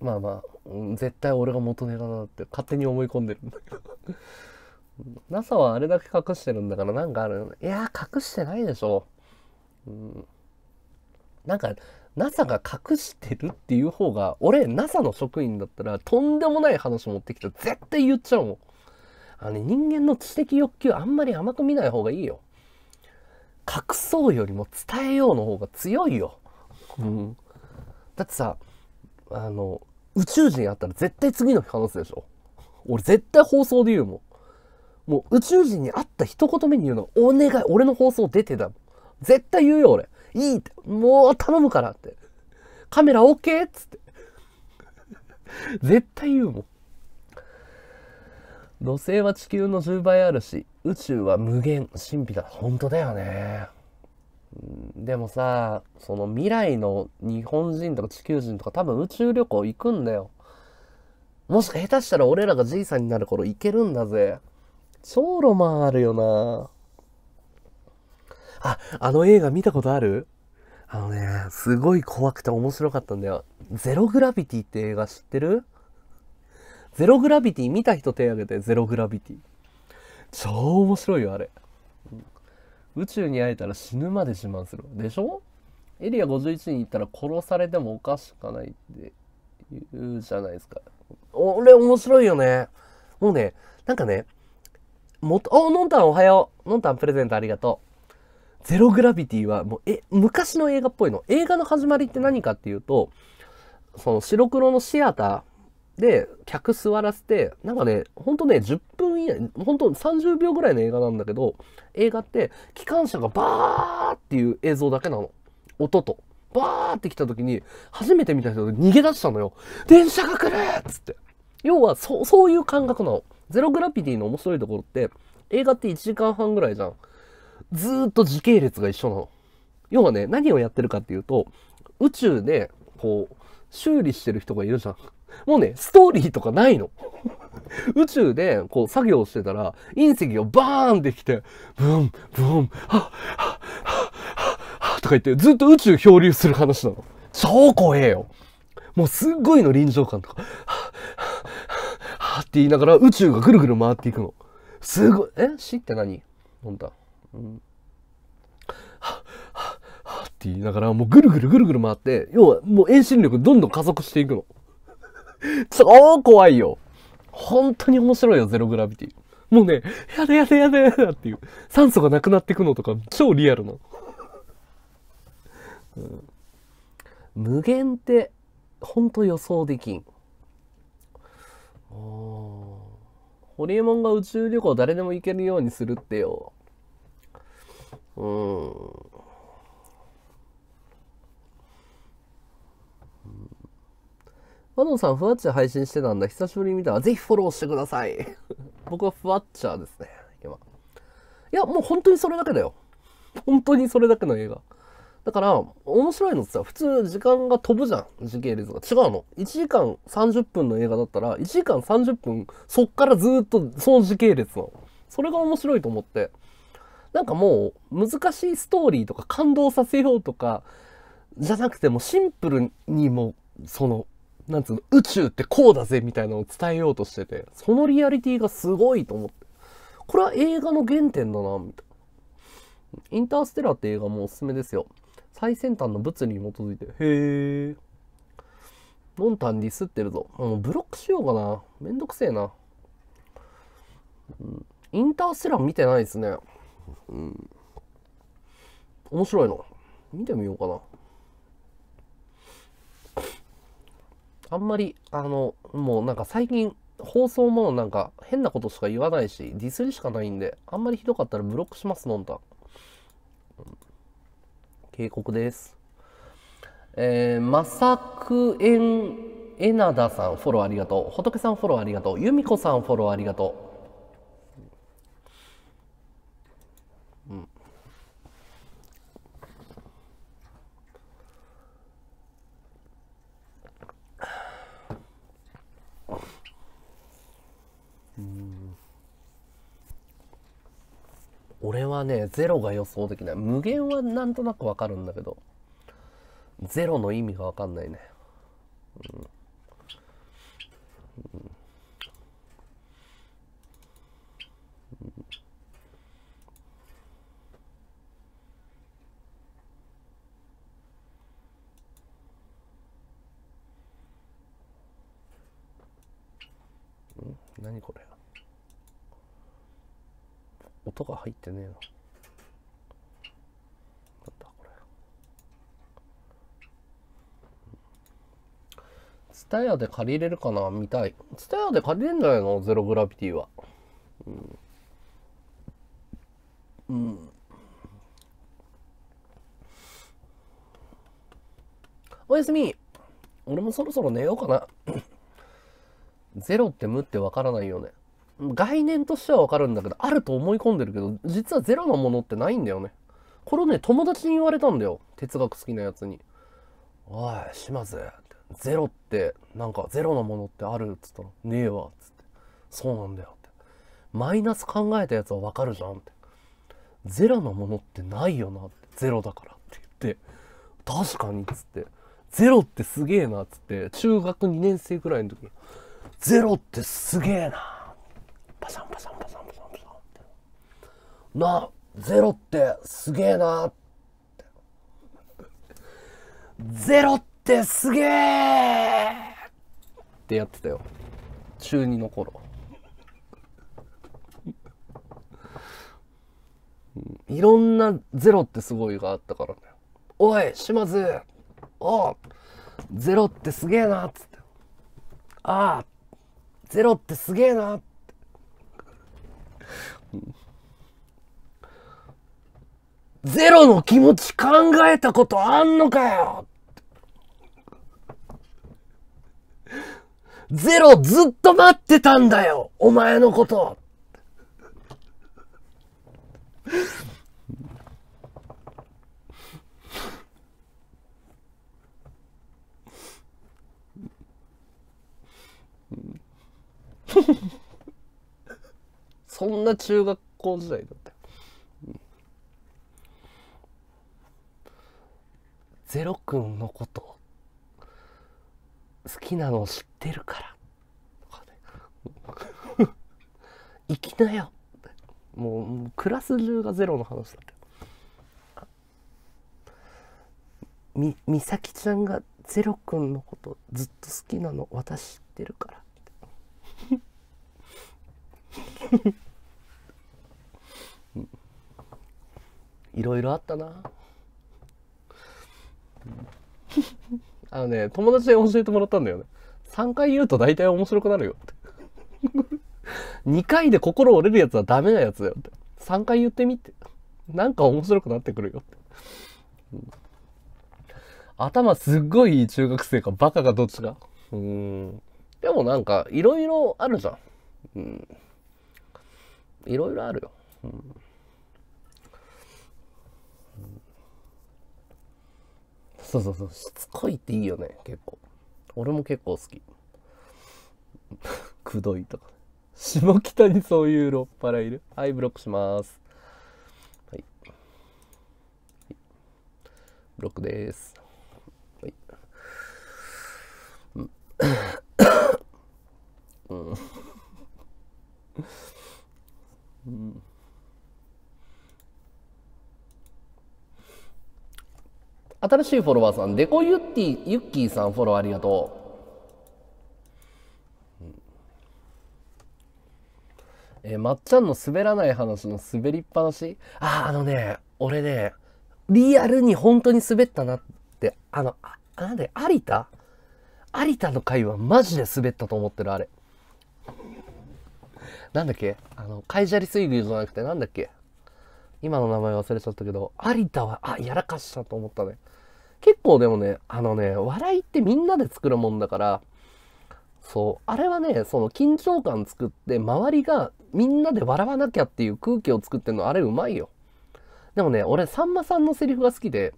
まあまあ、絶対俺が元ネタだって勝手に思い込んでるんだけど NASA はあれだけ隠してるんだからなんかあるいや隠してないでしょ、うん、なんか NASA が隠してるっていう方が俺 NASA の職員だったらとんでもない話持ってきた絶対言っちゃうもんあの、人間の知的欲求あんまり甘く見ない方がいいよ隠そうよりも伝えようの方が強いよ。うん、だってさあの宇宙人やったら絶対次の日話すでしょ俺絶対放送で言うもんもう宇宙人に会った一言目に言うのお願い俺の放送出てた絶対言うよ俺いいってもう頼むからってカメラ OK っつって絶対言うもん土星は地球の10倍あるし、宇宙は無限、神秘だ。本当だよね。でもさ、その未来の日本人とか地球人とか多分宇宙旅行行くんだよ。もしか下手したら俺らがじいさんになる頃行けるんだぜ。超ロマンあるよな。あ、あの映画見たことあるあのね、すごい怖くて面白かったんだよ。ゼログラビティって映画知ってるゼログラビティ見た人手挙げて、ゼログラビティ。超面白いよ、あれ。宇宙に会えたら死ぬまで自慢する。でしょエリア51に行ったら殺されてもおかしくないって言うじゃないですか。俺面白いよね。もうね、なんかね、もと、お、のんたんおはよう。のんたんプレゼントありがとう。ゼログラビティはもう、え、昔の映画っぽいの。映画の始まりって何かっていうと、その白黒のシアター、で、客座らせて、なんかね、ほんとね、10分以内、ほんと30秒ぐらいの映画なんだけど、映画って機関車がバーっていう映像だけなの。音と。バーって来た時に、初めて見た人が逃げ出したのよ。電車が来るっつって。要は、そ、そういう感覚なの。ゼログラピティの面白いところって、映画って1時間半ぐらいじゃん。ずーっと時系列が一緒なの。要はね、何をやってるかっていうと、宇宙で、こう、修理してる人がいるじゃん。もうね、ストーリーとかないの。宇宙でこう作業してたら隕石がバーンってきて、ブン、ブン、はっ、はっ、はとか言ってずっと宇宙漂流する話なの。超怖えよ。もうすっごいの臨場感とか、はっ、はっ、って言いながら宇宙がぐるぐる回っていくの。すごい、え死って何なんだ、うん、はっ、はっ、はって言いながらもうぐるぐるぐるぐる回って、要はもう遠心力どんどん加速していくの。超 怖いよ。本当に面白いよ、ゼログラビティ。もうね、やだやだやだやだっていう。酸素がなくなってくのとか、超リアルな。うん、無限って、ほんと予想できん。ホリエモンが宇宙旅行誰でも行けるようにするってよ。うん。マドンさん、ふわっちゃ配信してたんだ。久しぶりに見たら、ぜひフォローしてください。僕はふわっちゃですね、今。いや、もう本当にそれだけだよ。本当にそれだけの映画。だから、面白いのってさ、普通時間が飛ぶじゃん。時系列が。違うの。1時間30分の映画だったら、1時間30分、そっからずっとその時系列の。それが面白いと思って。なんかもう、難しいストーリーとか感動させようとか、じゃなくてもシンプルにもそのなんつうの、宇宙ってこうだぜみたいなのを伝えようとしてて、そのリアリティがすごいと思って。これは映画の原点だな、みたいな。インターステラーって映画もおすすめですよ。最先端の物理に基づいて。へえ。ノンタンディスってるぞ。もうブロックしようかな。めんどくせえな。インターステラー見てないですね。うん。面白いの。見てみようかな。あんまり、あの、もうなんか最近、放送もなんか変なことしか言わないし、ディスりしかないんで、あんまりひどかったらブロックします、のんた。警告です。えー、まさくえんえなださん、フォローありがとう。仏さん、フォローありがとう。由美子さん、フォローありがとう。俺はねゼロが予想できない無限はなんとなくわかるんだけどゼロの意味がわかんないね、うんうん何これ音が入ってねえな。なんだこれ。ツタヤで借りれるかな見たい。ツタヤで借りれんじゃないのゼログラビティは。うん。うん。おやすみ俺もそろそろ寝ようかな。ゼロって無ってわからないよね。概念としてはわかるんだけど、あると思い込んでるけど、実はゼロのものってないんだよね。これね、友達に言われたんだよ。哲学好きなやつに。おい、島津、ゼロって、なんかゼロのものってあるっつったら、ねえわ、つって。そうなんだよって。マイナス考えたやつはわかるじゃんって。ゼロのものってないよなって。ゼロだからって言って、確かにっつって。ゼロってすげえなっつって、中学2年生くらいの時に、ゼロってすげえなパサンパサンパサンパサンパサンってなゼロってすげえなってゼロってすげえってやってたよ中2の頃いろんなゼロってすごいがあったからね。おい、島津おゼロってすげえなっつって。ああ、ゼロってすげえなゼロの気持ち考えたことあんのかよゼロずっと待ってたんだよお前のことフフフ。そんな中学校時代だった、よ。ゼロくんのこと好きなの知ってるからとかね行 きなよもうクラス中がゼロの話だったみ美咲ちゃんがゼロくんのことずっと好きなの私知ってるからって。いろいろあったなあのね友達に教えてもらったんだよね3回言うと大体面白くなるよって2回で心折れるやつはダメなやつだよって3回言ってみってなんか面白くなってくるよって、頭すっごいいい中学生かバカかどっちかうんでもなんかいろいろあるじゃんんいろいろあるよ、うんそうそうそう。しつこいっていいよね、結構。俺も結構好き。くどいとか。下北にそういうロッパラいるはい、ブロックします。はい。ブロックです。はい。うん。うん。新しいフォロワーさん、デコユッティ、ユッキーさん、フォローありがとう。えー、まっちゃんの滑らない話の滑りっぱなしああ、のね、俺ね、リアルに本当に滑ったなって、あの、あなんで、有田有田の回はマジで滑ったと思ってる、あれ。なんだっけあの、カイジャリ水牛じゃなくて、なんだっけ今の名前忘れちゃったけど、有田は、あ、やらかしたと思ったね。結構でもね、あのね、笑いってみんなで作るもんだから、そう、あれはね、その緊張感作って、周りがみんなで笑わなきゃっていう空気を作ってんの、あれうまいよ。でもね、俺、さんまさんのセリフが好きで、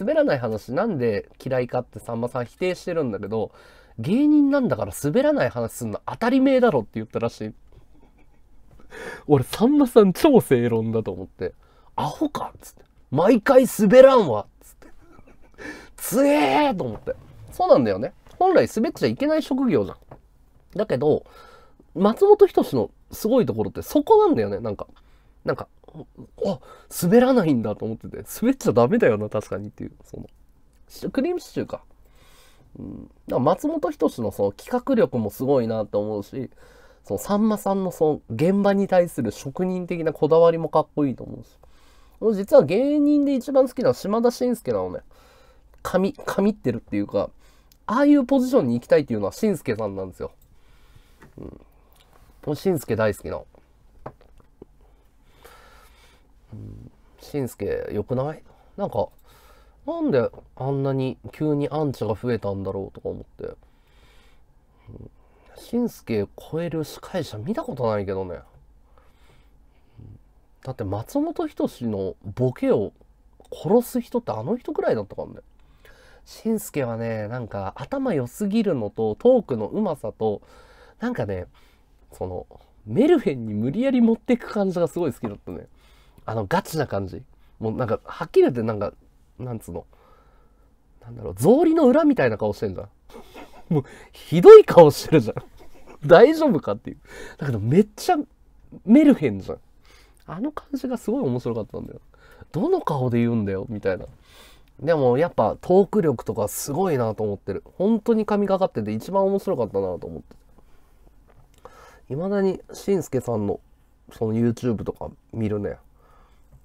滑らない話なんで嫌いかってさんまさん否定してるんだけど、芸人なんだから滑らない話すんの当たり前だろって言ったらしい。俺、さんまさん超正論だと思って、アホかっつって、毎回滑らんわつえーと思って。そうなんだよね。本来滑っちゃいけない職業じゃん。だけど、松本人志のすごいところってそこなんだよね、なんか。なんか、あ、滑らないんだと思ってて、滑っちゃダメだよな、確かにっていう、その、クリームシチューか。うん、だから松本人志のその企画力もすごいなと思うし、そのさんまさんのその現場に対する職人的なこだわりもかっこいいと思うし。俺実は芸人で一番好きなのは島田紳介なのね。かみ、ってるっていうか、ああいうポジションに行きたいっていうのは、しんすけさんなんですよ。うん。しんすけ大好きな。しんすけ、良くないなんか、なんであんなに急にアンチが増えたんだろうとか思って。しんすけ超える司会者見たことないけどね。だって松本人志のボケを殺す人ってあの人くらいだったからね。しんすけはね、なんか頭良すぎるのと、トークのうまさと、なんかね、その、メルヘンに無理やり持っていく感じがすごい好きだったね。あの、ガチな感じ。もうなんか、はっきり言ってなんか、なんつうの。なんだろう、草履の裏みたいな顔してんじゃん。もう、ひどい顔してるじゃん。大丈夫かっていう。だけど、めっちゃ、メルヘンじゃん。あの感じがすごい面白かったんだよ。どの顔で言うんだよみたいな。でもやっぱトーク力とかすごいなと思ってる。本当に神がかってて一番面白かったなと思って。いまだにしんすけさんのその YouTube とか見るね。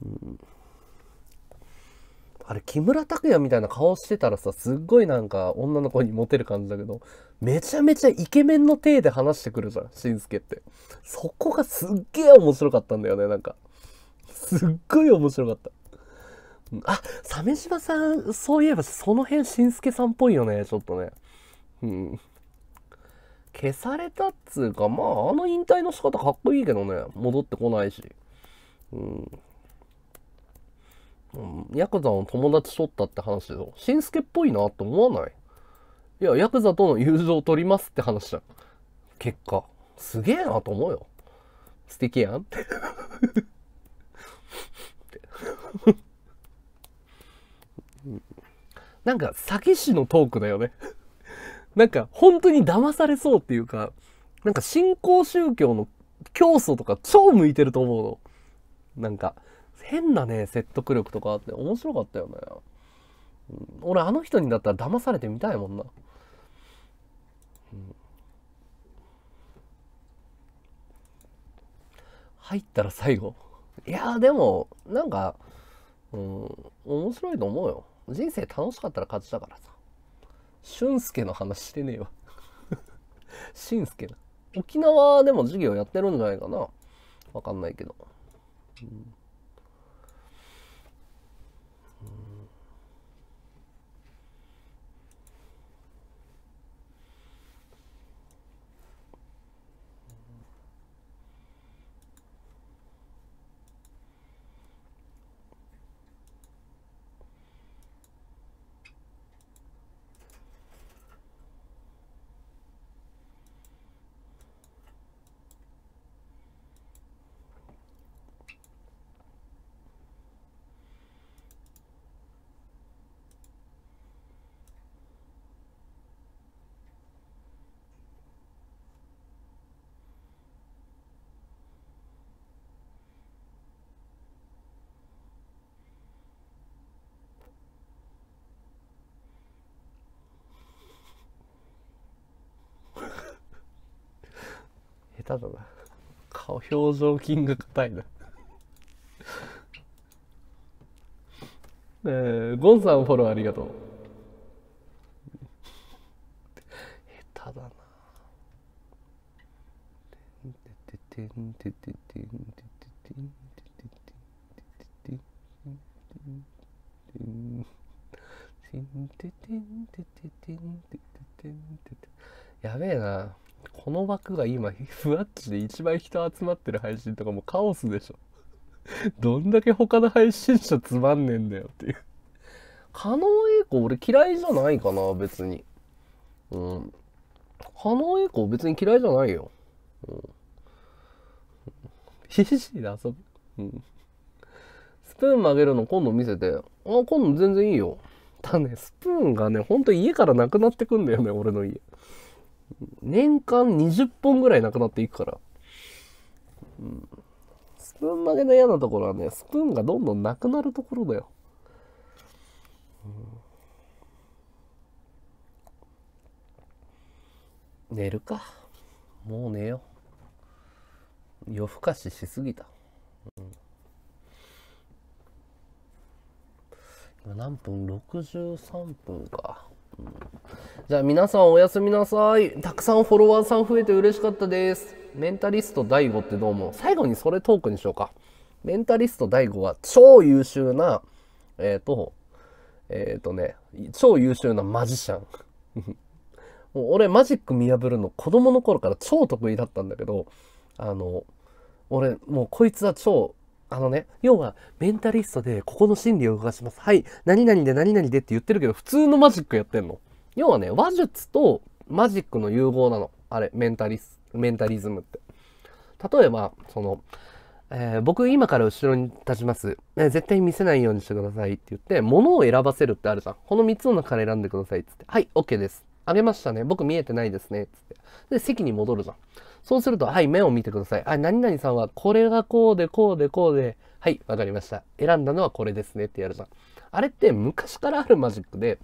うん、あれ、木村拓哉みたいな顔してたらさ、すっごいなんか女の子にモテる感じだけど、めちゃめちゃイケメンの体で話してくるじゃん、しんすけって。そこがすっげえ面白かったんだよね、なんか。すっごい面白かった。あ、鮫島さん、そういえばその辺、しんすけさんっぽいよね、ちょっとね。うん。消されたっつうか、まあ、あの引退の仕方かっこいいけどね、戻ってこないし。うん。うん、ヤクザの友達とったって話でしょ。しんすけっぽいなって思わないいや、ヤクザとの友情を取りますって話じゃん。結果。すげえなと思うよ。素敵やんって。なんか詐欺師のトークだよね なんか本当に騙されそうっていうか、なんか新興宗教の教祖とか超向いてると思うの。なんか変なね、説得力とかあって面白かったよね。俺あの人にだったら騙されてみたいもんな。うん、入ったら最後。いやでも、なんか、うん、面白いと思うよ。人生楽しかったら勝ちだからさ。俊介の話してねえわ。しんすけな。沖縄でも授業やってるんじゃないかな。わかんないけど。うんただな顔表情筋が硬いなえー、ゴンさんフォローありがとう下手だなてんてててんてててんてててんてててんてててんてててんてててんてててんてこの枠が今ふわっちで一番人集まってる配信とかもカオスでしょどんだけ他の配信者つまんねえんだよっていう狩野英孝俺嫌いじゃないかな別にうん狩野英孝別に嫌いじゃないようんひしで遊ぶうんスプーン曲げるの今度見せてあ今度全然いいよだねスプーンがねほんと家からなくなってくんだよね俺の家年間20本ぐらいなくなっていくから。うん、スプーン曲げの嫌なところはね、スプーンがどんどんなくなるところだよ。うん、寝るか。もう寝よう。夜更かししすぎた。うん今何分 ?63 分か。じゃあ皆さんおやすみなさい。たくさんフォロワーさん増えて嬉しかったです。メンタリスト大悟ってどうも、最後にそれトークにしようか。メンタリスト大悟は超優秀な、えっ、ー、と、えっ、ー、とね、超優秀なマジシャン。もう俺マジック見破るの子供の頃から超得意だったんだけど、あの、俺もうこいつは超あのね、要は、メンタリストで、ここの心理を動かします。はい、何々で何々でって言ってるけど、普通のマジックやってんの。要はね、話術とマジックの融合なの。あれ、メンタリス、メンタリズムって。例えば、その、えー、僕今から後ろに立ちます、えー、絶対見せないようにしてくださいって言って、物を選ばせるってあるじゃん。この3つの中から選んでくださいっつって。はい、OK です。あげましたね。僕見えてないですね。つって。で、席に戻るじゃん。そうすると、はい、目を見てください。あ、何々さんはこれがこうで、こうで、こうで、はい、わかりました。選んだのはこれですねってやるじゃん。あれって昔からあるマジックで、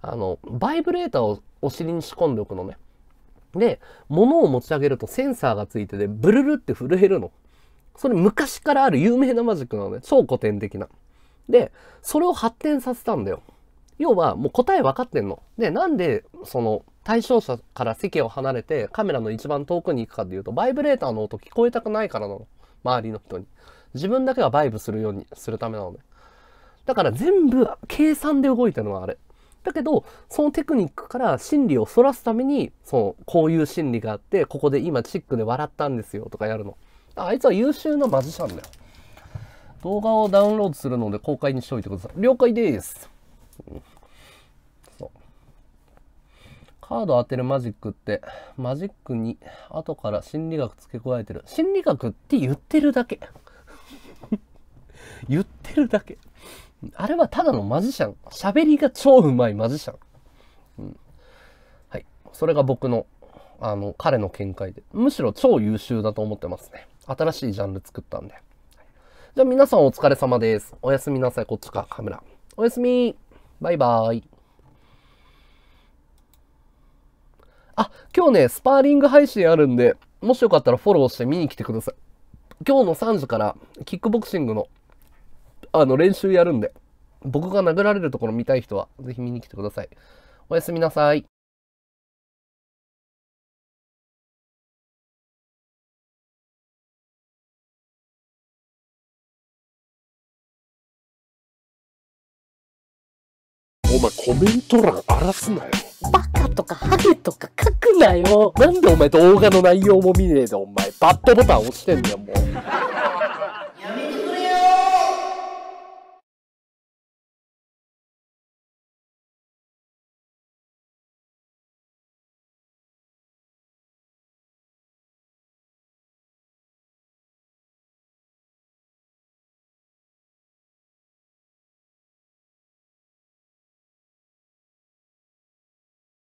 あの、バイブレーターをお尻に仕込んでおくのね。で、物を持ち上げるとセンサーがついてて、ブルルって震えるの。それ昔からある有名なマジックなのね。超古典的な。で、それを発展させたんだよ。要はもう答え分かってんの。で、なんでその対象者から席を離れてカメラの一番遠くに行くかっていうと、バイブレーターの音聞こえたくないからなの。周りの人に。自分だけがバイブするようにするためなのね。だから全部計算で動いてるのはあれ。だけど、そのテクニックから心理をそらすために、その、こういう心理があって、ここで今チックで笑ったんですよとかやるの。あいつは優秀なマジシャンだよ。動画をダウンロードするので公開にしといてください。了解です。そうカード当てるマジックってマジックに後から心理学付け加えてる心理学って言ってるだけ 言ってるだけあれはただのマジシャン喋りが超うまいマジシャン、うん、はいそれが僕のあの彼の見解でむしろ超優秀だと思ってますね新しいジャンル作ったんでじゃあ皆さんお疲れ様です。おやすみなさい。こっちか、カメラ。おやすみバイバーイ。あ、今日ね、スパーリング配信あるんで、もしよかったらフォローして見に来てください。今日の3時から、キックボクシングの、あの、練習やるんで、僕が殴られるところ見たい人は、ぜひ見に来てください。おやすみなさい。前コメント欄荒らすなよ。バカとかハゲとか書くなよ。なんでお前動画の内容も見ねえでお前。バッドボタン押してんだよもう。